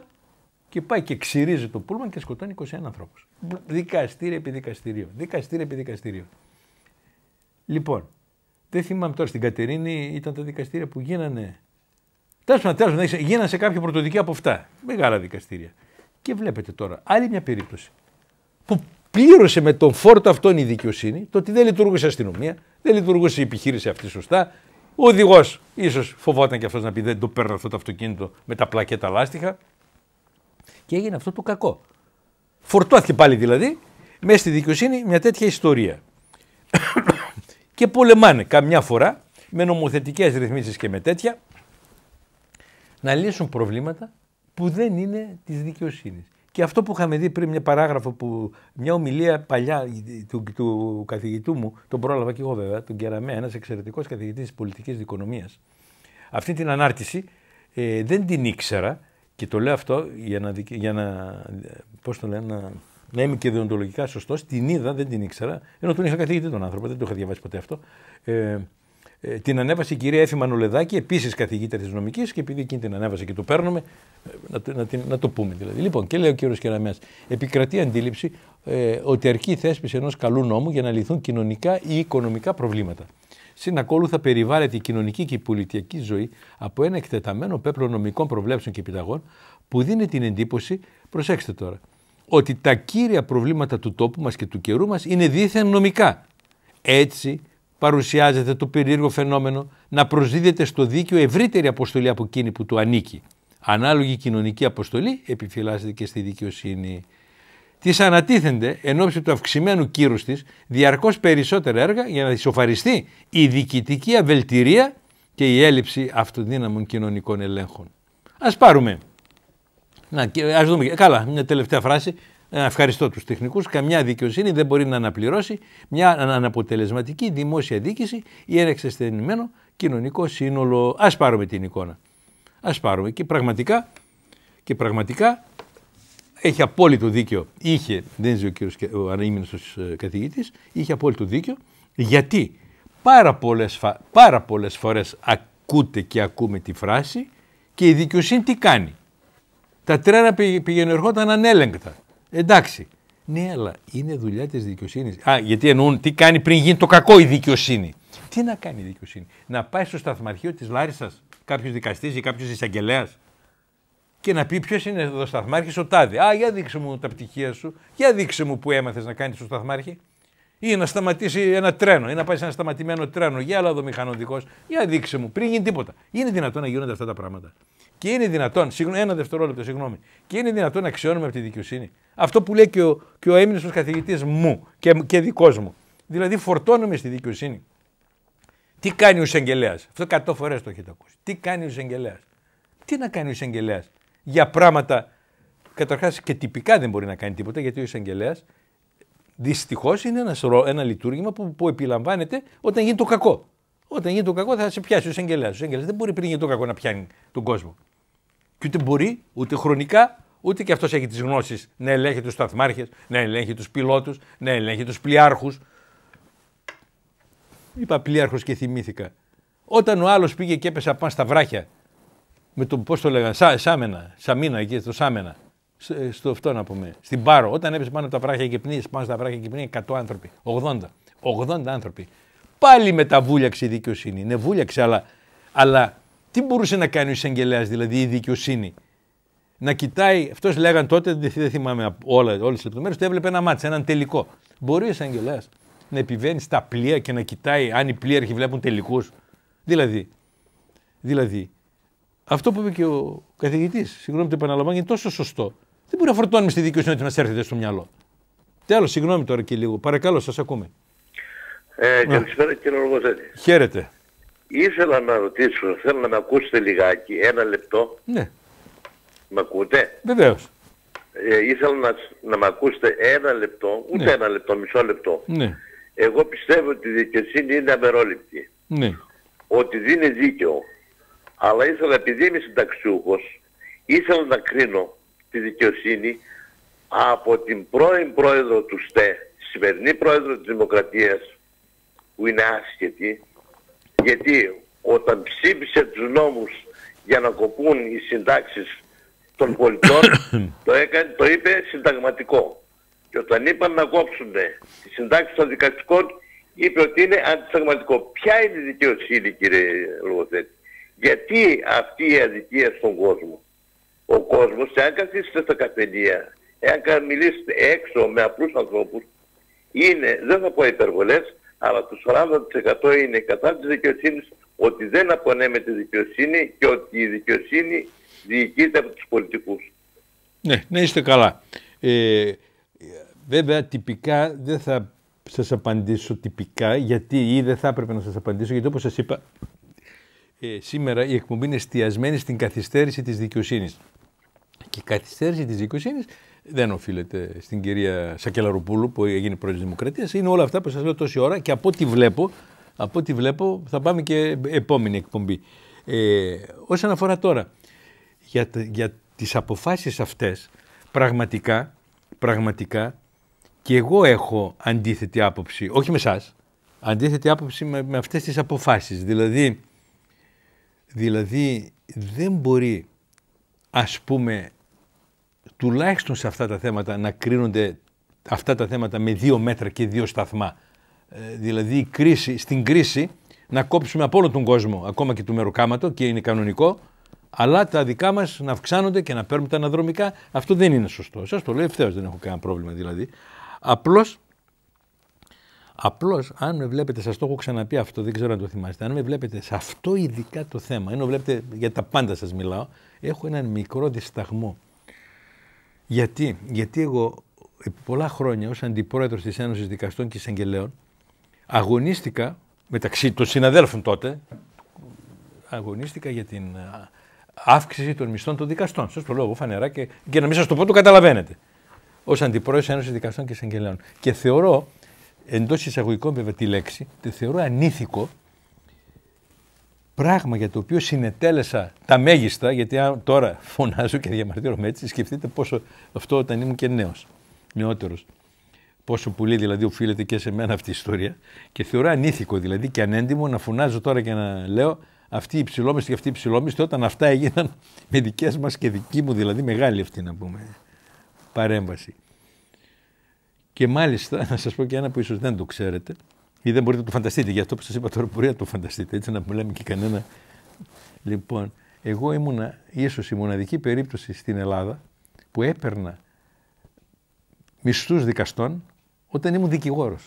Speaker 1: και πάει και ξυρίζει το πούλμαν και σκοτώνει 21 ανθρώπους. Δικαστήριο επί δικαστηρίο. Δικαστήριο επί δικαστηρίο. Λοιπόν, δεν θυμάμαι τώρα στην Κατερίνη ήταν τα δικαστήρια που γίνανε. Τέλος πάντων, γίνανε σε κάποια πρωτοδικία από αυτά. Μεγάλα δικαστήρια. Και βλέπετε τώρα άλλη μια περίπτωση που πλήρωσε με τον φόρτο αυτόν η δικαιοσύνη το ότι δεν λειτουργούσε η αστυνομία, δεν λειτουργούσε η επιχείρηση αυτή σωστά. Ο οδηγός ίσως φοβόταν και αυτός να πει δεν το παίρνω αυτό το αυτοκίνητο με τα πλακέτα λάστιχα. Και έγινε αυτό το κακό. Φορτώθηκε πάλι δηλαδή μέσα στη δικαιοσύνη μια τέτοια ιστορία. και πολεμάνε καμιά φορά με νομοθετικές ρυθμίσεις και με τέτοια να λύσουν προβλήματα που δεν είναι της δικαιοσύνης. Και αυτό που είχαμε δει πριν μια παράγραφο που μια ομιλία παλιά του, του καθηγητού μου, τον πρόλαβα και εγώ βέβαια, τον Κεραμέ, ένας εξαιρετικός καθηγητής της πολιτικής δικονομίας. Αυτή την ανάρτηση ε, δεν την ήξερα και το λέω αυτό για να, για να, πώς το λένε, να, είμαι και διοντολογικά σωστός. Την είδα, δεν την ήξερα, ενώ τον είχα καθηγητή τον άνθρωπο, δεν το είχα διαβάσει ποτέ αυτό. Ε, ε, την ανέβασε η κυρία Έφη Μανουλεδάκη, επίσης καθηγήτρια της νομικής, και επειδή εκείνη την ανέβασε και το παίρνουμε, ε, να, να, να το πούμε δηλαδή. Λοιπόν, και λέει ο κύριος Κεραμέας, επικρατεί αντίληψη ε, ότι αρκεί η θέσπιση ενός καλού νόμου για να λυθούν κοινωνικά ή οικονομικά προβλήματα. Συνακόλουθα περιβάλλεται η κοινωνική και η πολιτιακή ζωή από ένα εκτεταμένο πέπλο νομικών προβλέψεων και επιταγών που δίνει την εντύπωση, προσέξτε τώρα, ότι τα κύρια προβλήματα του τόπου μας και του καιρού μας είναι δίθεν νομικά. Έτσι, παρουσιάζεται το περίεργο φαινόμενο να προσδίδεται στο δίκαιο ευρύτερη αποστολή από εκείνη που του ανήκει. Ανάλογη κοινωνική αποστολή επιφυλάσσεται και στη δικαιοσύνη. Της ανατίθενται εν ώψη του αυξημένου κύρους της διαρκώς περισσότερα έργα για να ισοφαριστεί η διοικητική αβελτηρία και η έλλειψη αυτοδύναμων κοινωνικών ελέγχων. Ας πάρουμε. Να, ας δούμε. Ε, καλά, μια τελευταία φράση ε, ευχαριστώ τους τεχνικούς, Καμιά δικαιοσύνη δεν μπορεί να αναπληρώσει μια αναποτελεσματική δημόσια δίκηση ή ένα εξασθενημένο κοινωνικό σύνολο. Ας πάρουμε την εικόνα. Ας πάρουμε. Και πραγματικά, και πραγματικά έχει απόλυτο δίκιο. Είχε, δεν ζει ο κύριος ο ανήμινος ε, καθηγητής, είχε απόλυτο δίκιο γιατί πάρα πολλές, πάρα πολλές φορές ακούτε και ακούμε τη φράση και η δικαιοσύνη τι κάνει. Τα τρένα πηγαίνουν ερχόταν ανέλεγκτα. Εντάξει. Ναι, αλλά είναι δουλειά της δικαιοσύνης. Α, γιατί εννοούν τι κάνει πριν γίνει το κακό η δικαιοσύνη. Τι να κάνει η δικαιοσύνη, Να πάει στο σταθμαρχείο της Λάρισας κάποιος δικαστής ή κάποιος εισαγγελέας και να πει ποιος είναι εδώ σταθμάρχης ο Τάδε. Α, για δείξε μου τα πτυχία σου, για δείξε μου που έμαθες να κάνεις στο σταθμάρχη. Ή να σταματήσει ένα τρένο, ή να πάει σε ένα σταματημένο τρένο. Για άλλο εδώ μηχανοδικός. Για δείξε μου, πριν γίνει τίποτα. Είναι δυνατόν να γίνονται αυτά τα πράγματα. Και είναι δυνατόν, συγγνώμη, ένα δευτερόλεπτο, συγγνώμη. Και είναι δυνατόν να αξιώνουμε από τη δικαιοσύνη. Αυτό που λέει και ο, ο έμεινο καθηγητής μου και, και δικός μου. Δηλαδή φορτώνουμε στη δικαιοσύνη. Τι κάνει ο εισαγγελέας. Αυτό 100 φορές το έχετε ακούσει. Τι κάνει ο εισαγγελέας. Τι να κάνει ο εισαγγελέας για πράγματα. Καταρχάς και τυπικά δεν μπορεί να κάνει τίποτα γιατί ο εισαγγελέας Δυστυχώς είναι ένας λειτουργήμα που, που επιλαμβάνεται όταν γίνει το κακό. Όταν γίνει το κακό θα σε πιάσει ο εισαγγελέας. Ο εισαγγελέας δεν μπορεί πριν γίνει το κακό να πιάνει τον κόσμο. Και ούτε μπορεί, ούτε χρονικά, ούτε κι αυτός έχει τις γνώσεις να ελέγχει τους σταθμάρχες, να ελέγχει τους πιλότους, να ελέγχει τους πλοιάρχους. Είπα πλοιάρχος και θυμήθηκα. Όταν ο άλλος πήγε και έπεσε απάνω στα βράχια με τον, πώς το λέγανε, σά, Σάμενα, Σαμίνα εκεί, το Σάμενα στο αυτό να πούμε. Στην Πάρο, όταν έπεσε πάνω από τα βράχια και πνίγες, πάνω στα βράχια και πνίγες, 100 άνθρωποι. 80. 80 άνθρωποι. Πάλι με τα βούλιαξε η δικαιοσύνη. Ναι, βούλιαξε, αλλά, αλλά τι μπορούσε να κάνει ο εισαγγελέας, δηλαδή η δικαιοσύνη. Να κοιτάει, αυτός λέγαν τότε, δεν θυμάμαι όλες τις λεπτομέρειες, το έβλεπε ένα μάτσο, έναν τελικό. Μπορεί ο εισαγγελέας να επιβαίνει στα πλοία και να κοιτάει αν οι πλοίαρχοι βλέπουν τελικούς. Δηλαδή, δηλαδή, αυτό που είπε και ο καθηγητής, συγγνώμη το επαναλαμβάνω, είναι τόσο σωστό. Δεν μπορεί να φορτώνουμε στη δικαιοσύνη ότι μας έρχεται στο μυαλό. Τέλο, συγγνώμη τώρα και λίγο. Παρακαλώ, σας ακούμε.
Speaker 4: Ε, καλησπέρα κύριε Ρογοζέτη. Χαίρετε. Ήθελα να ρωτήσω, θέλω να με ακούσετε λιγάκι, ένα λεπτό. Ναι. Με ακούτε. Βεβαίως. Ε, ήθελα να, να με ακούσετε ένα λεπτό, ούτε ναι. ένα λεπτό, μισό λεπτό. Ναι. Εγώ πιστεύω ότι η δικαιοσύνη είναι αμερόληπτη. Ναι. Ότι δίνει δίκαιο. Αλλά ήθελα, επειδή είμαι συνταξιούχος, ήθελα να κρίνω τη δικαιοσύνη από την πρώην πρόεδρο του ΣΤΕ, σημερινή πρόεδρο της Δημοκρατίας, που είναι άσχετη, γιατί όταν ψήφισε τους νόμους για να κοπούν οι συντάξεις των πολιτών, το, έκανε, το είπε συνταγματικό. Και όταν είπαν να κόψουν τις συντάξεις των δικαστικών, είπε ότι είναι αντισταγματικό Ποια είναι η δικαιοσύνη κύριε Λογοθέτη. Γιατί αυτή η αδικία στον κόσμο ο κόσμος, εάν καθίσετε στα καφενεία, εάν μιλήσετε έξω με απλούς ανθρώπους, είναι, δεν θα πω υπερβολές, αλλά το 40% είναι κατά της δικαιοσύνης ότι δεν απονέμεται δικαιοσύνη και ότι η δικαιοσύνη διοικείται από τους πολιτικούς.
Speaker 1: Ναι, να είστε καλά. Ε, βέβαια, τυπικά δεν θα σας απαντήσω τυπικά, γιατί ή δεν θα έπρεπε να σας απαντήσω, γιατί όπως σας είπα, ε, σήμερα η εκπομπή είναι εστιασμένη στην καθυστέρηση της δικαιοσύνης. Και η καθυστέρηση της δικαιοσύνη δεν οφείλεται στην κυρία Σακελαροπούλου που έγινε πρόεδρος της Δημοκρατίας. Είναι όλα αυτά που σας λέω τόση ώρα και από ό,τι βλέπω, βλέπω θα πάμε και επόμενη εκπομπή. Ε, όσον αφορά τώρα για, για τις αποφάσεις αυτές πραγματικά, πραγματικά και εγώ έχω αντίθετη άποψη, όχι με εσάς, αντίθετη άποψη με, με αυτές τις αποφάσεις. Δηλαδή, δηλαδή δεν μπορεί ας πούμε τουλάχιστον σε αυτά τα θέματα να κρίνονται αυτά τα θέματα με δύο μέτρα και δύο σταθμά. Ε, δηλαδή η κρίση, στην κρίση να κόψουμε από όλο τον κόσμο, ακόμα και του μεροκάματο και είναι κανονικό, αλλά τα δικά μας να αυξάνονται και να παίρνουμε τα αναδρομικά. Αυτό δεν είναι σωστό. Σας το λέω ευθέως, δεν έχω κανένα πρόβλημα δηλαδή. Απλώς, απλώς, αν με βλέπετε, σας το έχω ξαναπεί αυτό, δεν ξέρω αν το θυμάστε. Αν με βλέπετε σε αυτό ειδικά το θέμα, ενώ βλέπετε για τα πάντα σας μιλάω, έχω έναν μικρό δισταγμό γιατί, γιατί εγώ επί πολλά χρόνια ως αντιπρόεδρος της Ένωσης Δικαστών και Εισαγγελέων αγωνίστηκα μεταξύ των συναδέλφων τότε αγωνίστηκα για την αύξηση των μισθών των δικαστών. Σας το λέω φανερά και, και να μην σας το πω, το καταλαβαίνετε. Αντιπρόεδρος της Ένωσης Δικαστών και Εισαγγελέων. Και θεωρώ, εντός εισαγωγικών βέβαια τη λέξη, τη θεωρώ ανήθικο πράγμα για το οποίο συνετέλεσα τα μέγιστα, γιατί τώρα φωνάζω και διαμαρτύρομαι έτσι, σκεφτείτε πόσο αυτό όταν ήμουν και νέος, νεότερος. Πόσο πολύ δηλαδή οφείλεται και σε μένα αυτή η ιστορία και θεωρώ ανήθικο δηλαδή και ανέντιμο να φωνάζω τώρα και να λέω αυτή η ψηλόμιστη και αυτή η ψηλόμιστη όταν αυτά έγιναν με δικές μας και δική μου δηλαδή μεγάλη αυτή να πούμε παρέμβαση. Και μάλιστα να σας πω και ένα που ίσως δεν το ξέρετε, ή δεν μπορείτε να το φανταστείτε. Γι' αυτό που σας είπα τώρα μπορείτε να το φανταστείτε. Έτσι να μιλάμε και κανένα. Λοιπόν, εγώ ήμουνα ίσως η μοναδική περίπτωση στην Ελλάδα που έπαιρνα μισθούς δικαστών όταν ήμουν δικηγόρος.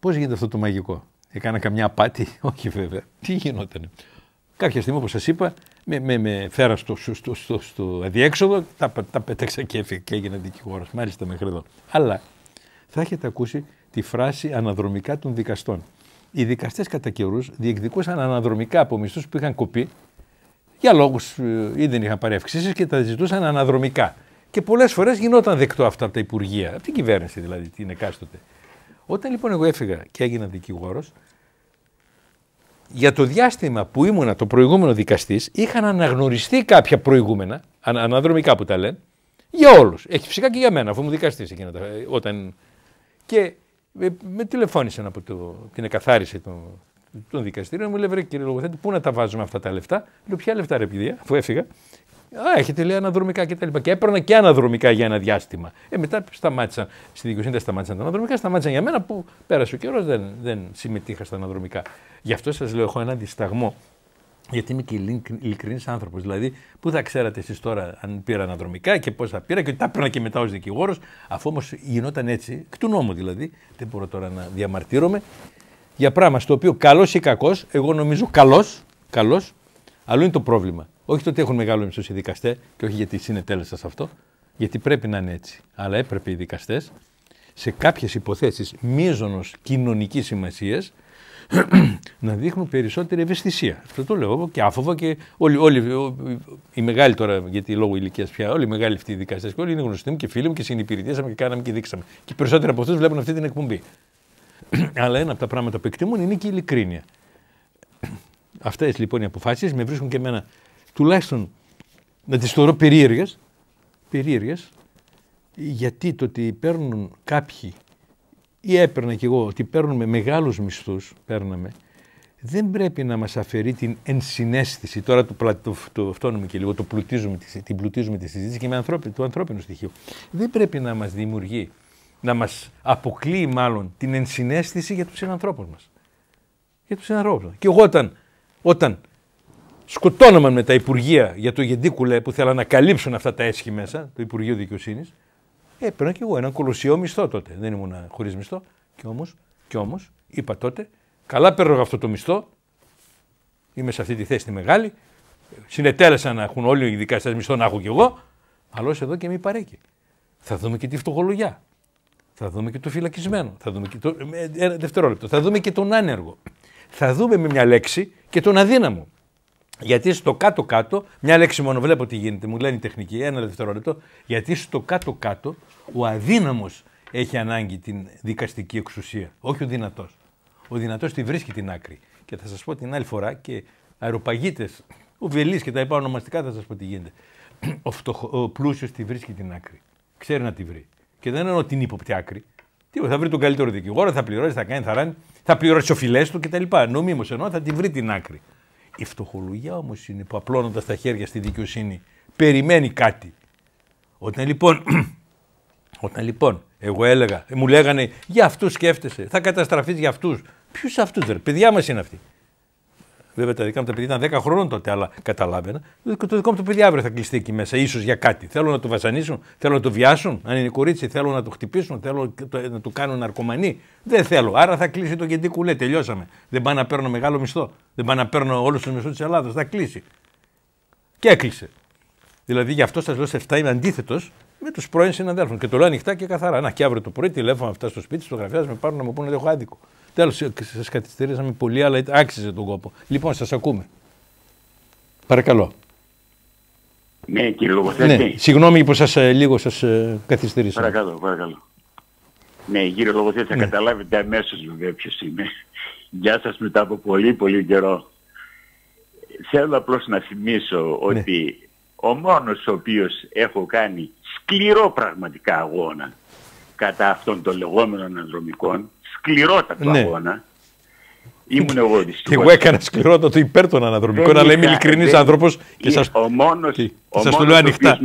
Speaker 1: Πώς γίνεται αυτό το μαγικό. Έκανα καμιά απάτη. Όχι βέβαια. Τι γινόταν. Κάποια στιγμή, όπως σας είπα, με, με, με φέρα στο, στο, στο, στο αδιέξοδο, τα, τα πέταξα και έφυγα και έγινα δικηγόρος. Μάλιστα μέχρι εδώ. Αλλά θα έχετε ακούσει τη φράση αναδρομικά των δικαστών. Οι δικαστές κατά καιρούς διεκδικούσαν αναδρομικά από μισθούς που είχαν κοπεί για λόγους ε, ή δεν είχαν πάρει αυξήσεις και τα ζητούσαν αναδρομικά. Και πολλές φορές γινόταν δεκτό αυτά από τα Υπουργεία, από την κυβέρνηση δηλαδή, την εκάστοτε. Όταν λοιπόν εγώ έφυγα και έγινα δικηγόρος, για το διάστημα που ήμουνα το προηγούμενο δικαστής, είχαν αναγνωριστεί κάποια προηγούμενα, αναδρομικά που τα λένε, για όλους. Έχει φυσικά και για μένα, αφού ήμουν δικαστή ε, όταν. Και ε, με τηλεφώνησαν από το, την εκαθάριση των, των δικαστήριων. Μου λέει, βρε κύριε Λογοθέτη, πού να τα βάζουμε αυτά τα λεφτά. Λέω, ποια λεφτά ρε παιδιά, αφού έφυγα. Α, έχετε λέει αναδρομικά και τα λοιπά. Και έπαιρνα και αναδρομικά για ένα διάστημα. Ε, μετά σταμάτησαν. Στη δικαιοσύνη δεν σταμάτησαν τα αναδρομικά, σταμάτησαν για μένα που πέρασε ο καιρός, δεν, δεν συμμετείχα στα αναδρομικά. Γι' αυτό σας λέω: Έχω έναν δισταγμό γιατί είμαι και ειλικρινής άνθρωπος. Δηλαδή, πού θα ξέρατε εσείς τώρα αν πήρα αναδρομικά και πώς θα πήρα και ότι τα έπαιρνα και μετά ως δικηγόρος. Αφού όμως γινόταν έτσι, εκ του νόμου δηλαδή, δεν μπορώ τώρα να διαμαρτύρομαι. Για πράγμα στο οποίο καλός ή κακός, εγώ νομίζω καλός, καλός, αλλού είναι το πρόβλημα. Όχι το ότι έχουν μεγάλο μισθό οι δικαστές και όχι γιατί συνετέλεσα σε αυτό, γιατί πρέπει να είναι έτσι. Αλλά έπρεπε οι δικαστές σε κάποιες υποθέσεις μείζονο κοινωνικής σημασίας να δείχνουν περισσότερη ευαισθησία. Αυτό το λέω και άφοβο και όλοι, οι μεγάλοι τώρα, γιατί λόγω ηλικίας πια, όλοι οι μεγάλοι αυτοί οι δικαστές και όλοι είναι γνωστοί μου και φίλοι μου και συνυπηρετήσαμε και κάναμε και δείξαμε. Και περισσότεροι από αυτούς βλέπουν αυτή την εκπομπή. Αλλά ένα από τα πράγματα που εκτιμούν είναι και η ειλικρίνεια. Αυτές λοιπόν οι αποφάσεις με βρίσκουν και εμένα τουλάχιστον να τις θεωρώ περίεργες. Περίεργες, γιατί το ότι παίρνουν κάποιοι ή έπαιρνα κι εγώ ότι παίρνουμε μεγάλους μισθούς, παίρναμε, δεν πρέπει να μας αφαιρεί την ενσυναίσθηση, τώρα το, το, φτώνουμε και λίγο, το πλουτίζουμε, την πλουτίζουμε τη συζήτηση και με ανθρώπι, το ανθρώπινο στοιχείο. Δεν πρέπει να μας δημιουργεί, να μας αποκλείει μάλλον την ενσυναίσθηση για τους συνανθρώπους μας. Για τους συνανθρώπους μας. Και εγώ όταν, όταν σκοτώναμε με τα Υπουργεία για το Γεντίκουλε που θέλαν να καλύψουν αυτά τα έσχη μέσα, το Υπουργείο Δικαιοσύνης. Ε, παίρνω κι εγώ έναν κολοσσιό μισθό τότε. Δεν ήμουν χωρίς μισθό. Κι όμως, κι όμως, είπα τότε, καλά παίρνω αυτό το μισθό. Είμαι σε αυτή τη θέση τη μεγάλη. συνετέλεσαν να έχουν όλοι οι δικαστέ μισθό να έχω κι εγώ. Αλλά εδώ και μη παρέκει. Θα δούμε και τη φτωχολογιά. Θα δούμε και το φυλακισμένο. Θα δούμε και το... Ένα ε, ε, ε, δευτερόλεπτο. Θα δούμε και τον άνεργο. Θα δούμε με μια λέξη και τον αδύναμο. Γιατί στο κάτω-κάτω, μια λέξη μόνο βλέπω τι γίνεται, μου λένε η τεχνική, ένα δευτερόλεπτο. Γιατί στο κάτω-κάτω ο αδύναμος έχει ανάγκη την δικαστική εξουσία, όχι ο δυνατός. Ο δυνατός τη βρίσκει την άκρη. Και θα σας πω την άλλη φορά και αεροπαγίτες, ο Βελή και τα είπα θα σας πω τι γίνεται. Ο, ο πλούσιος τη βρίσκει την άκρη. Ξέρει να τη βρει. Και δεν εννοώ την ύποπτη άκρη. Τι, θα βρει τον καλύτερο δικηγόρο, θα πληρώσει, θα κάνει, θα ράνει, θα πληρώσει οφειλές του κτλ. Νομίμως εννοώ θα τη βρει την άκρη. Η φτωχολογία όμως είναι που απλώνοντας τα χέρια στη δικαιοσύνη περιμένει κάτι. Όταν λοιπόν, όταν λοιπόν εγώ έλεγα, μου λέγανε για αυτούς σκέφτεσαι, θα καταστραφείς για αυτούς. Ποιους αυτούς, ρε, παιδιά μας είναι αυτοί. Βέβαια τα δικά μου τα παιδιά ήταν 10 χρόνων τότε, αλλά καταλάβαινα. Το δικό μου το παιδί αύριο θα κλειστεί εκεί μέσα, ίσως για κάτι. Θέλω να το βασανίσουν, θέλω να το βιάσουν. Αν είναι κορίτσι, θέλω να το χτυπήσουν, θέλω να του κάνουν ναρκωμανή. Δεν θέλω. Άρα θα κλείσει το κεντή κουλέ. Τελειώσαμε. Δεν πάω να παίρνω μεγάλο μισθό. Δεν πάω να παίρνω όλους τους μισθούς της Ελλάδα. Θα κλείσει. Και έκλεισε. Δηλαδή γι' αυτό σας λέω σε 7 αντίθετος με τους πρώην συναδέλφων. Και το λέω ανοιχτά και καθαρά. Να, και αύριο το πρωί τηλέφωνο αυτά στο σπίτι, στο γραφείο, με πάρουν να μου πούνε ότι έχω άδικο. Τέλος, σα καθυστερήσαμε πολύ, αλλά άξιζε τον κόπο. Λοιπόν, σας ακούμε. Παρακαλώ.
Speaker 3: Ναι, κύριε Λογοθέτη. Ναι.
Speaker 1: Συγγνώμη που σας, ε, λίγο σας ε, καθυστερήσαμε Παρακαλώ,
Speaker 3: παρακαλώ. Ναι, κύριε Λογοθέτη, θα ναι. καταλάβετε αμέσως βέβαια ποιος είμαι. Γεια σας μετά από πολύ πολύ καιρό. Θέλω απλώς να θυμίσω ναι. ότι ο μόνος ο οποίος έχω κάνει σκληρό πραγματικά αγώνα κατά αυτών των λεγόμενων Αναδρομικών. σκληρότατο ναι. αγώνα. Ήμουν εγώ δυστυχώς. Και εγώ έκανα
Speaker 1: σκληρότατο υπέρ των αναδρομικών, αλλά είμαι ειλικρινής άνθρωπος και σας,
Speaker 3: ο μόνος, ο το λέω ανοιχτά.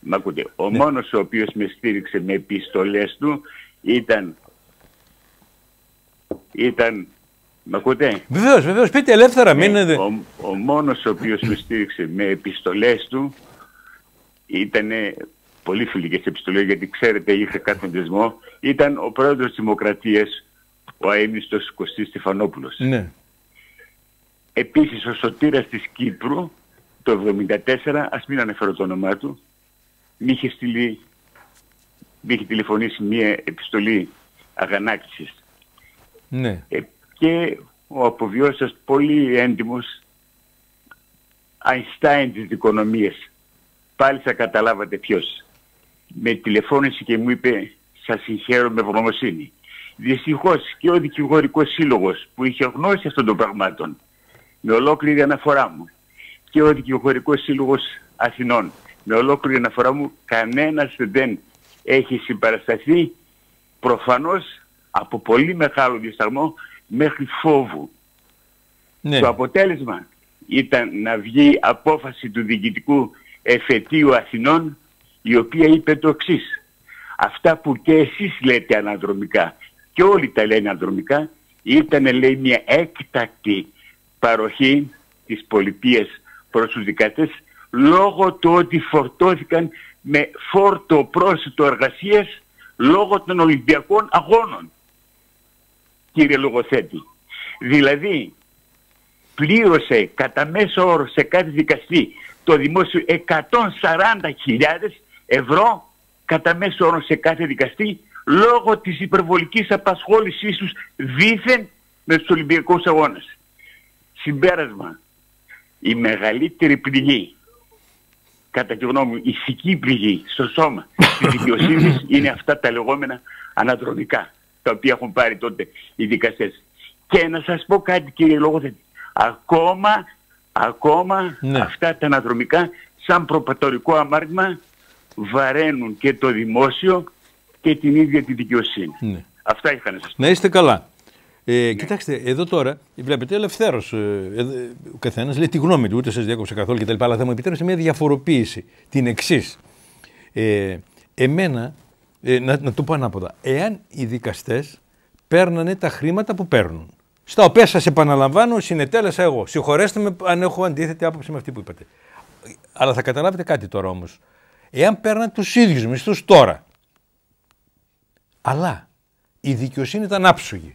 Speaker 3: μ ακούτε, ο ναι. μόνος ο οποίος με στήριξε με επιστολές του ήταν... ήταν Μ' ακούτε. Βεβαίως βεβαίως. Πείτε ελεύθερα. Ναι, ο, ο μόνος ο οποίος με στήριξε με επιστολές του ήταν πολύ φιλικές επιστολή, γιατί ξέρετε είχε κάτι δεσμό, ήταν ο πρόεδρος της Δημοκρατίας, ο αίμιστο Κωστή Στεφανόπουλος. Ναι. Επίσης ο σωτήρας της Κύπρου, το 1974, ας μην αναφέρω το όνομά του, μ' είχε στείλει, είχε τηλεφωνήσει μία επιστολή αγανάκτησης. Ναι. Ε, και ο αποβιώσας πολύ έντιμος Αϊνστάιν της δικονομίας, Πάλι θα καταλάβατε ποιος με τηλεφώνησε και μου είπε σας συγχαίρω με ευγνωμοσύνη. Δυστυχώς και ο δικηγορικός σύλλογος που είχε γνώση αυτών των πραγμάτων με ολόκληρη αναφορά μου και ο δικηγορικός σύλλογος Αθηνών με ολόκληρη αναφορά μου κανένας δεν έχει συμπαρασταθεί προφανώς από πολύ μεγάλο δισταγμό μέχρι φόβου. Ναι. Το αποτέλεσμα ήταν να βγει απόφαση του διοικητικού εφετείου Αθηνών η οποία είπε το εξής. Αυτά που και εσείς λέτε αναδρομικά και όλοι τα λένε αναδρομικά ήταν λέει μια έκτακτη παροχή της πολιτείας προς τους δικαστές, λόγω του ότι φορτώθηκαν με φόρτο πρόσθετο εργασίας λόγω των Ολυμπιακών Αγώνων κύριε Λογοθέτη. Δηλαδή πλήρωσε κατά μέσο όρο σε κάθε δικαστή το δημόσιο 140.000 ευρώ κατά μέσο όρο σε κάθε δικαστή λόγω της υπερβολικής απασχόλησής τους δίθεν με τους Ολυμπιακούς Αγώνες. Συμπέρασμα, η μεγαλύτερη πληγή, κατά τη γνώμη μου, ηθική πληγή στο σώμα της δικαιοσύνης είναι αυτά τα λεγόμενα αναδρομικά, τα οποία έχουν πάρει τότε οι δικαστές. Και να σας πω κάτι κύριε δεν... ακόμα, ακόμα ναι. αυτά τα αναδρομικά σαν προπατορικό αμάρτημα βαραίνουν και το δημόσιο και την ίδια τη
Speaker 1: δικαιοσύνη. Ναι.
Speaker 3: Αυτά είχα να σας
Speaker 1: πω. Να είστε καλά. Ε, ναι. Κοιτάξτε, εδώ τώρα βλέπετε ελευθέρω. Ε, ο καθένας λέει τη γνώμη του, ούτε σας διέκοψε καθόλου κτλ. Αλλά θα μου επιτρέψει μια διαφοροποίηση. Την εξής. Ε, εμένα, ε, να, να το πω ανάποδα. Εάν οι δικαστές παίρνανε τα χρήματα που παίρνουν, στα οποία σας επαναλαμβάνω, συνετέλεσα εγώ. Συγχωρέστε με αν έχω αντίθετη άποψη με αυτή που είπατε. Ε, αλλά θα καταλάβετε κάτι τώρα όμως εάν παίρναν τους ίδιους μισθούς τώρα. Αλλά η δικαιοσύνη ήταν άψογη.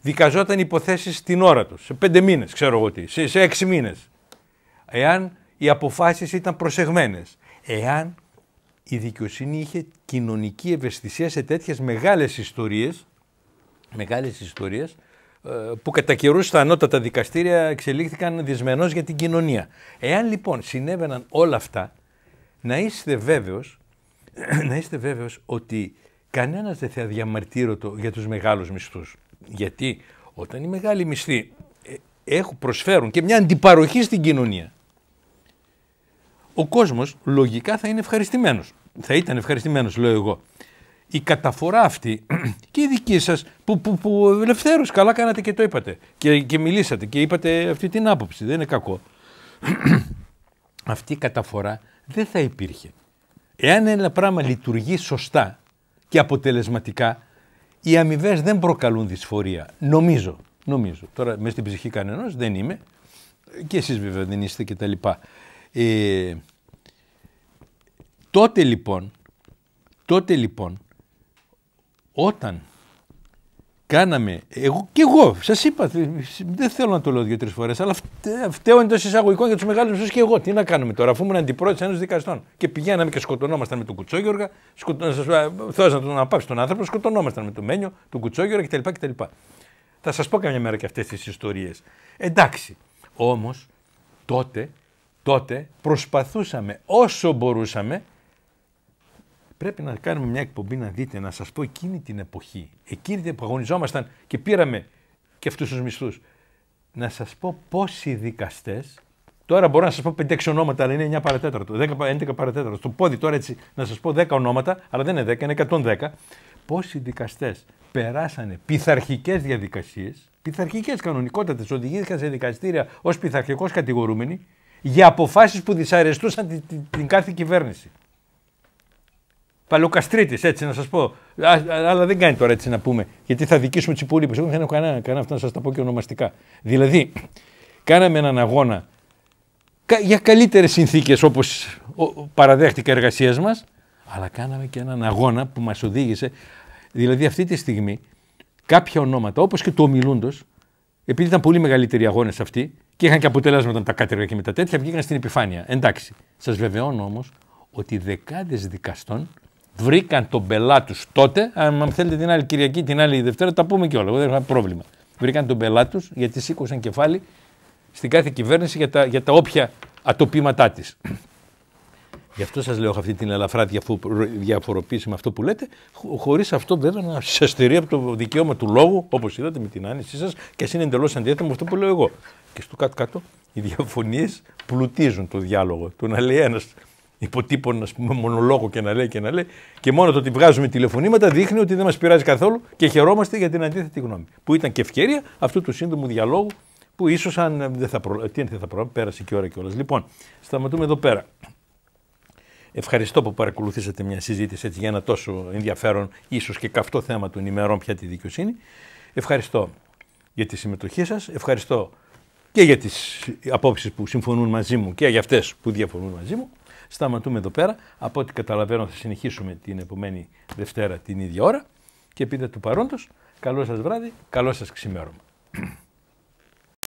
Speaker 1: Δικαζόταν υποθέσεις την ώρα τους, σε πέντε μήνες, ξέρω εγώ τι, σε, έξι μήνες. Εάν οι αποφάσεις ήταν προσεγμένες, εάν η δικαιοσύνη είχε κοινωνική ευαισθησία σε τέτοιες μεγάλες ιστορίες, μεγάλες ιστορίες ε, που κατά καιρούς στα ανώτατα δικαστήρια εξελίχθηκαν δυσμενώς για την κοινωνία. Εάν λοιπόν συνέβαιναν όλα αυτά, να είστε βέβαιος, να είστε βέβαιος ότι κανένας δεν θα διαμαρτύρωτο για τους μεγάλους μισθούς. Γιατί όταν οι μεγάλοι μισθοί ε, έχουν, προσφέρουν και μια αντιπαροχή στην κοινωνία, ο κόσμος λογικά θα είναι ευχαριστημένος. Θα ήταν ευχαριστημένος λέω εγώ. Η καταφορά αυτή και η δική σας που, που, που καλά κάνατε και το είπατε και, και μιλήσατε και είπατε αυτή την άποψη, δεν είναι κακό. αυτή η καταφορά δεν θα υπήρχε. Εάν ένα πράγμα λειτουργεί σωστά και αποτελεσματικά, οι αμοιβές δεν προκαλούν δυσφορία. Νομίζω. Νομίζω. Τώρα μες στην ψυχή κανένας δεν είμαι. Και εσείς βέβαια δεν είστε και τα λοιπά. Ε, τότε λοιπόν, τότε λοιπόν, όταν Κάναμε, εγώ και εγώ, σας είπα, δεν θέλω να το λέω δύο-τρει φορές, αλλά φταίω εντός εισαγωγικών για τους μεγάλους μισθού και εγώ. Τι να κάνουμε τώρα, αφού ήμουν αντιπρόεδρος ενός δικαστών. Και πηγαίναμε και σκοτωνόμασταν με τον Κουτσόγιοργα, θέλω να τον τον άνθρωπο, σκοτωνόμασταν με τον Μένιο, τον Κουτσόγιοργα κτλ. κτλ. Θα σας πω καμιά μέρα και αυτές τις ιστορίες. Εντάξει, όμως τότε, τότε προσπαθούσαμε όσο μπορούσαμε Πρέπει να κάνουμε μια εκπομπή να δείτε, να σας πω εκείνη την εποχή, εκείνη την που αγωνιζόμασταν και πήραμε και αυτούς τους μισθούς. Να σας πω πόσοι δικαστές. Τώρα μπορώ να σας πω 5-6 ονόματα, αλλά είναι 9 παρατέταρτο, 11 παρατέταρτο. στο πόδι τώρα έτσι να σας πω 10 ονόματα, αλλά δεν είναι 10, είναι 110. Πόσοι δικαστές περάσανε πειθαρχικές διαδικασίες, πειθαρχικές κανονικότατες, οδηγήθηκαν σε δικαστήρια ως πειθαρχικό κατηγορούμενοι για αποφάσεις που δυσαρεστούσαν την, την, την κάθε κυβέρνηση. Παλοκαστρίτη, έτσι να σας πω. Αλλά δεν κάνει τώρα έτσι να πούμε, γιατί θα δικήσουμε τους υπόλοιπους. Εγώ δεν έχω κανένα, κανένα αυτό να σας τα πω και ονομαστικά. Δηλαδή, κάναμε έναν αγώνα για καλύτερες συνθήκες όπως παραδέχτηκε εργασίας μας, αλλά κάναμε και έναν αγώνα που μας οδήγησε. Δηλαδή, αυτή τη στιγμή κάποια ονόματα, όπως και του ομιλούντος, επειδή ήταν πολύ μεγαλύτεροι αγώνες αυτοί και είχαν και αποτελέσματα με τα κάτεργα και με τα τέτοια, βγήκαν στην επιφάνεια. Εντάξει. Σας βεβαιώνω όμως ότι δεκάδες δικαστών Βρήκαν τον πελάτη τους τότε. Αν θέλετε την άλλη Κυριακή, την άλλη Δευτέρα, τα πούμε κιόλα. Εγώ δεν είχα πρόβλημα. Βρήκαν τον πελάτη τους γιατί σήκωσαν κεφάλι στην κάθε κυβέρνηση για τα, για τα όποια ατοπήματά της. Γι' αυτό σας λέω αυτή την ελαφρά διαφοροποίηση με αυτό που λέτε, χωρίς αυτό βέβαια να σας στηρεί από το δικαίωμα του λόγου, όπως είδατε με την άνεσή σας, και ας είναι εντελώς αντίθετο με αυτό που λέω εγώ. Και στο κάτω-κάτω, οι διαφωνίες πλουτίζουν το διάλογο. Το να λέει ένας υποτύπων ας πούμε, μονολόγο και να λέει και να λέει. Και μόνο το ότι βγάζουμε τηλεφωνήματα δείχνει ότι δεν μας πειράζει καθόλου και χαιρόμαστε για την αντίθετη γνώμη. Που ήταν και ευκαιρία αυτού του σύντομου διαλόγου που ίσως αν δεν θα προλάβει. Τι αν δεν θα πέρασε και ώρα κιόλας. Λοιπόν, σταματούμε εδώ πέρα. Ευχαριστώ που παρακολουθήσατε μια συζήτηση έτσι για ένα τόσο ενδιαφέρον, ίσως και καυτό θέμα των ημερών πια τη δικαιοσύνη. Ευχαριστώ για τη συμμετοχή σας. Ευχαριστώ και για τις απόψεις που συμφωνούν μαζί μου και για αυτές που διαφωνούν μαζί μου. Σταματούμε εδώ πέρα. Από ό,τι καταλαβαίνω θα συνεχίσουμε την επομένη Δευτέρα την ίδια ώρα. Και επί του παρόντος, καλό σας βράδυ, καλό σας ξημέρωμα.